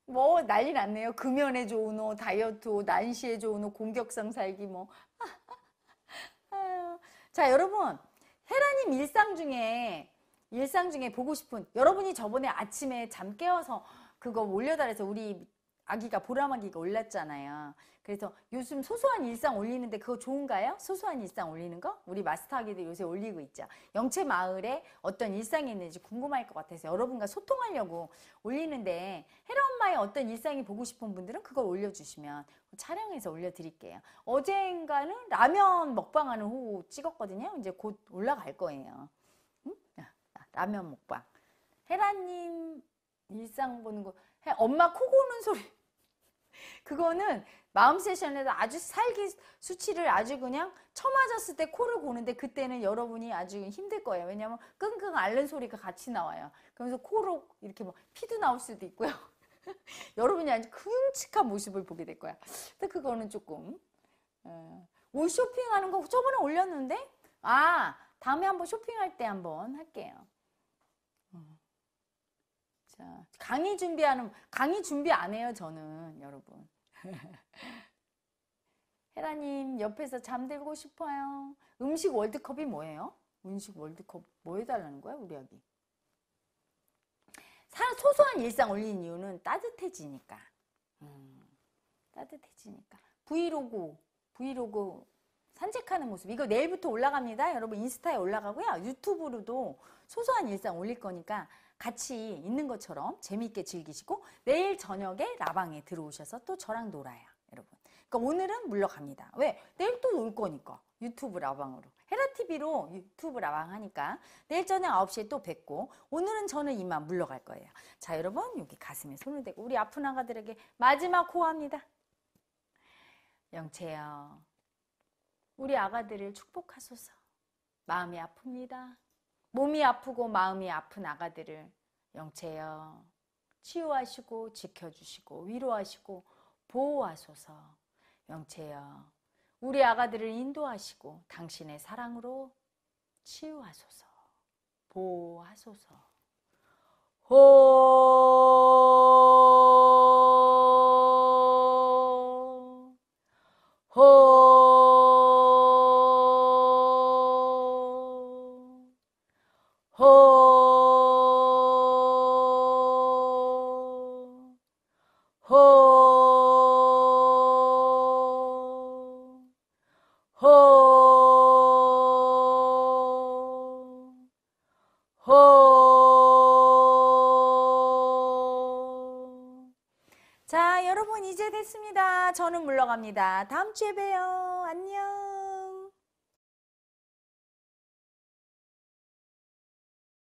아뭐 난리 났네요 금연에 좋은 옷 다이어트 옷 난시에 좋은 옷 공격성 살기 뭐자 아유. 여러분 헤라님 일상 중에 일상 중에 보고 싶은 여러분이 저번에 아침에 잠 깨워서 그거 올려달해서 우리 아기가 보람아기가 올랐잖아요. 그래서 요즘 소소한 일상 올리는데 그거 좋은가요? 소소한 일상 올리는 거? 우리 마스터하기도 요새 올리고 있죠. 영채 마을에 어떤 일상이 있는지 궁금할 것 같아서 여러분과 소통하려고 올리는데 헤라 엄마의 어떤 일상이 보고 싶은 분들은 그걸 올려주시면 촬영해서 올려드릴게요. 어젠가는 라면 먹방하는 호 찍었거든요. 이제 곧 올라갈 거예요. 라면 먹방. 헤라님 일상 보는 거. 엄마 코 고는 소리. 그거는 마음 세션에서 아주 살기 수치를 아주 그냥 처맞았을 때 코를 고는데 그때는 여러분이 아주 힘들 거예요. 왜냐하면 끙끙 앓는 소리가 같이 나와요. 그러면서 코로 이렇게 막 뭐 피도 나올 수도 있고요. 여러분이 아주 큼직한 모습을 보게 될 거야. 근데 그거는 조금 어, 옷 쇼핑하는 거 저번에 올렸는데 아 다음에 한번 쇼핑할 때 한번 할게요. 진짜 강의 준비하는 강의 준비 안 해요 저는 여러분. 헤라님 옆에서 잠들고 싶어요. 음식 월드컵이 뭐예요? 음식 월드컵 뭐 해달라는 거야 우리 아기? 소소한 일상 올린 이유는 따뜻해지니까. 음, 따뜻해지니까. 브이로그, 브이로그 산책하는 모습. 이거 내일부터 올라갑니다. 여러분 인스타에 올라가고요. 유튜브로도 소소한 일상 올릴 거니까 같이 있는 것처럼 재미있게 즐기시고 내일 저녁에 라방에 들어오셔서 또 저랑 놀아요. 여러분. 그러니까 오늘은 물러갑니다. 왜? 내일 또 놀 거니까. 유튜브 라방으로. 헤라TV로 유튜브 라방 하니까 내일 저녁 9시에 또 뵙고 오늘은 저는 이만 물러갈 거예요. 자, 여러분 여기 가슴에 손을 대고 우리 아픈 아가들에게 마지막 호합니다. 영채여, 우리 아가들을 축복하소서. 마음이 아픕니다. 몸이 아프고 마음이 아픈 아가들을 영체여 치유하시고 지켜주시고 위로하시고 보호하소서 영체여 우리 아가들을 인도하시고 당신의 사랑으로 치유하소서 보호하소서 호 들어갑니다. 다음 주에 봬요.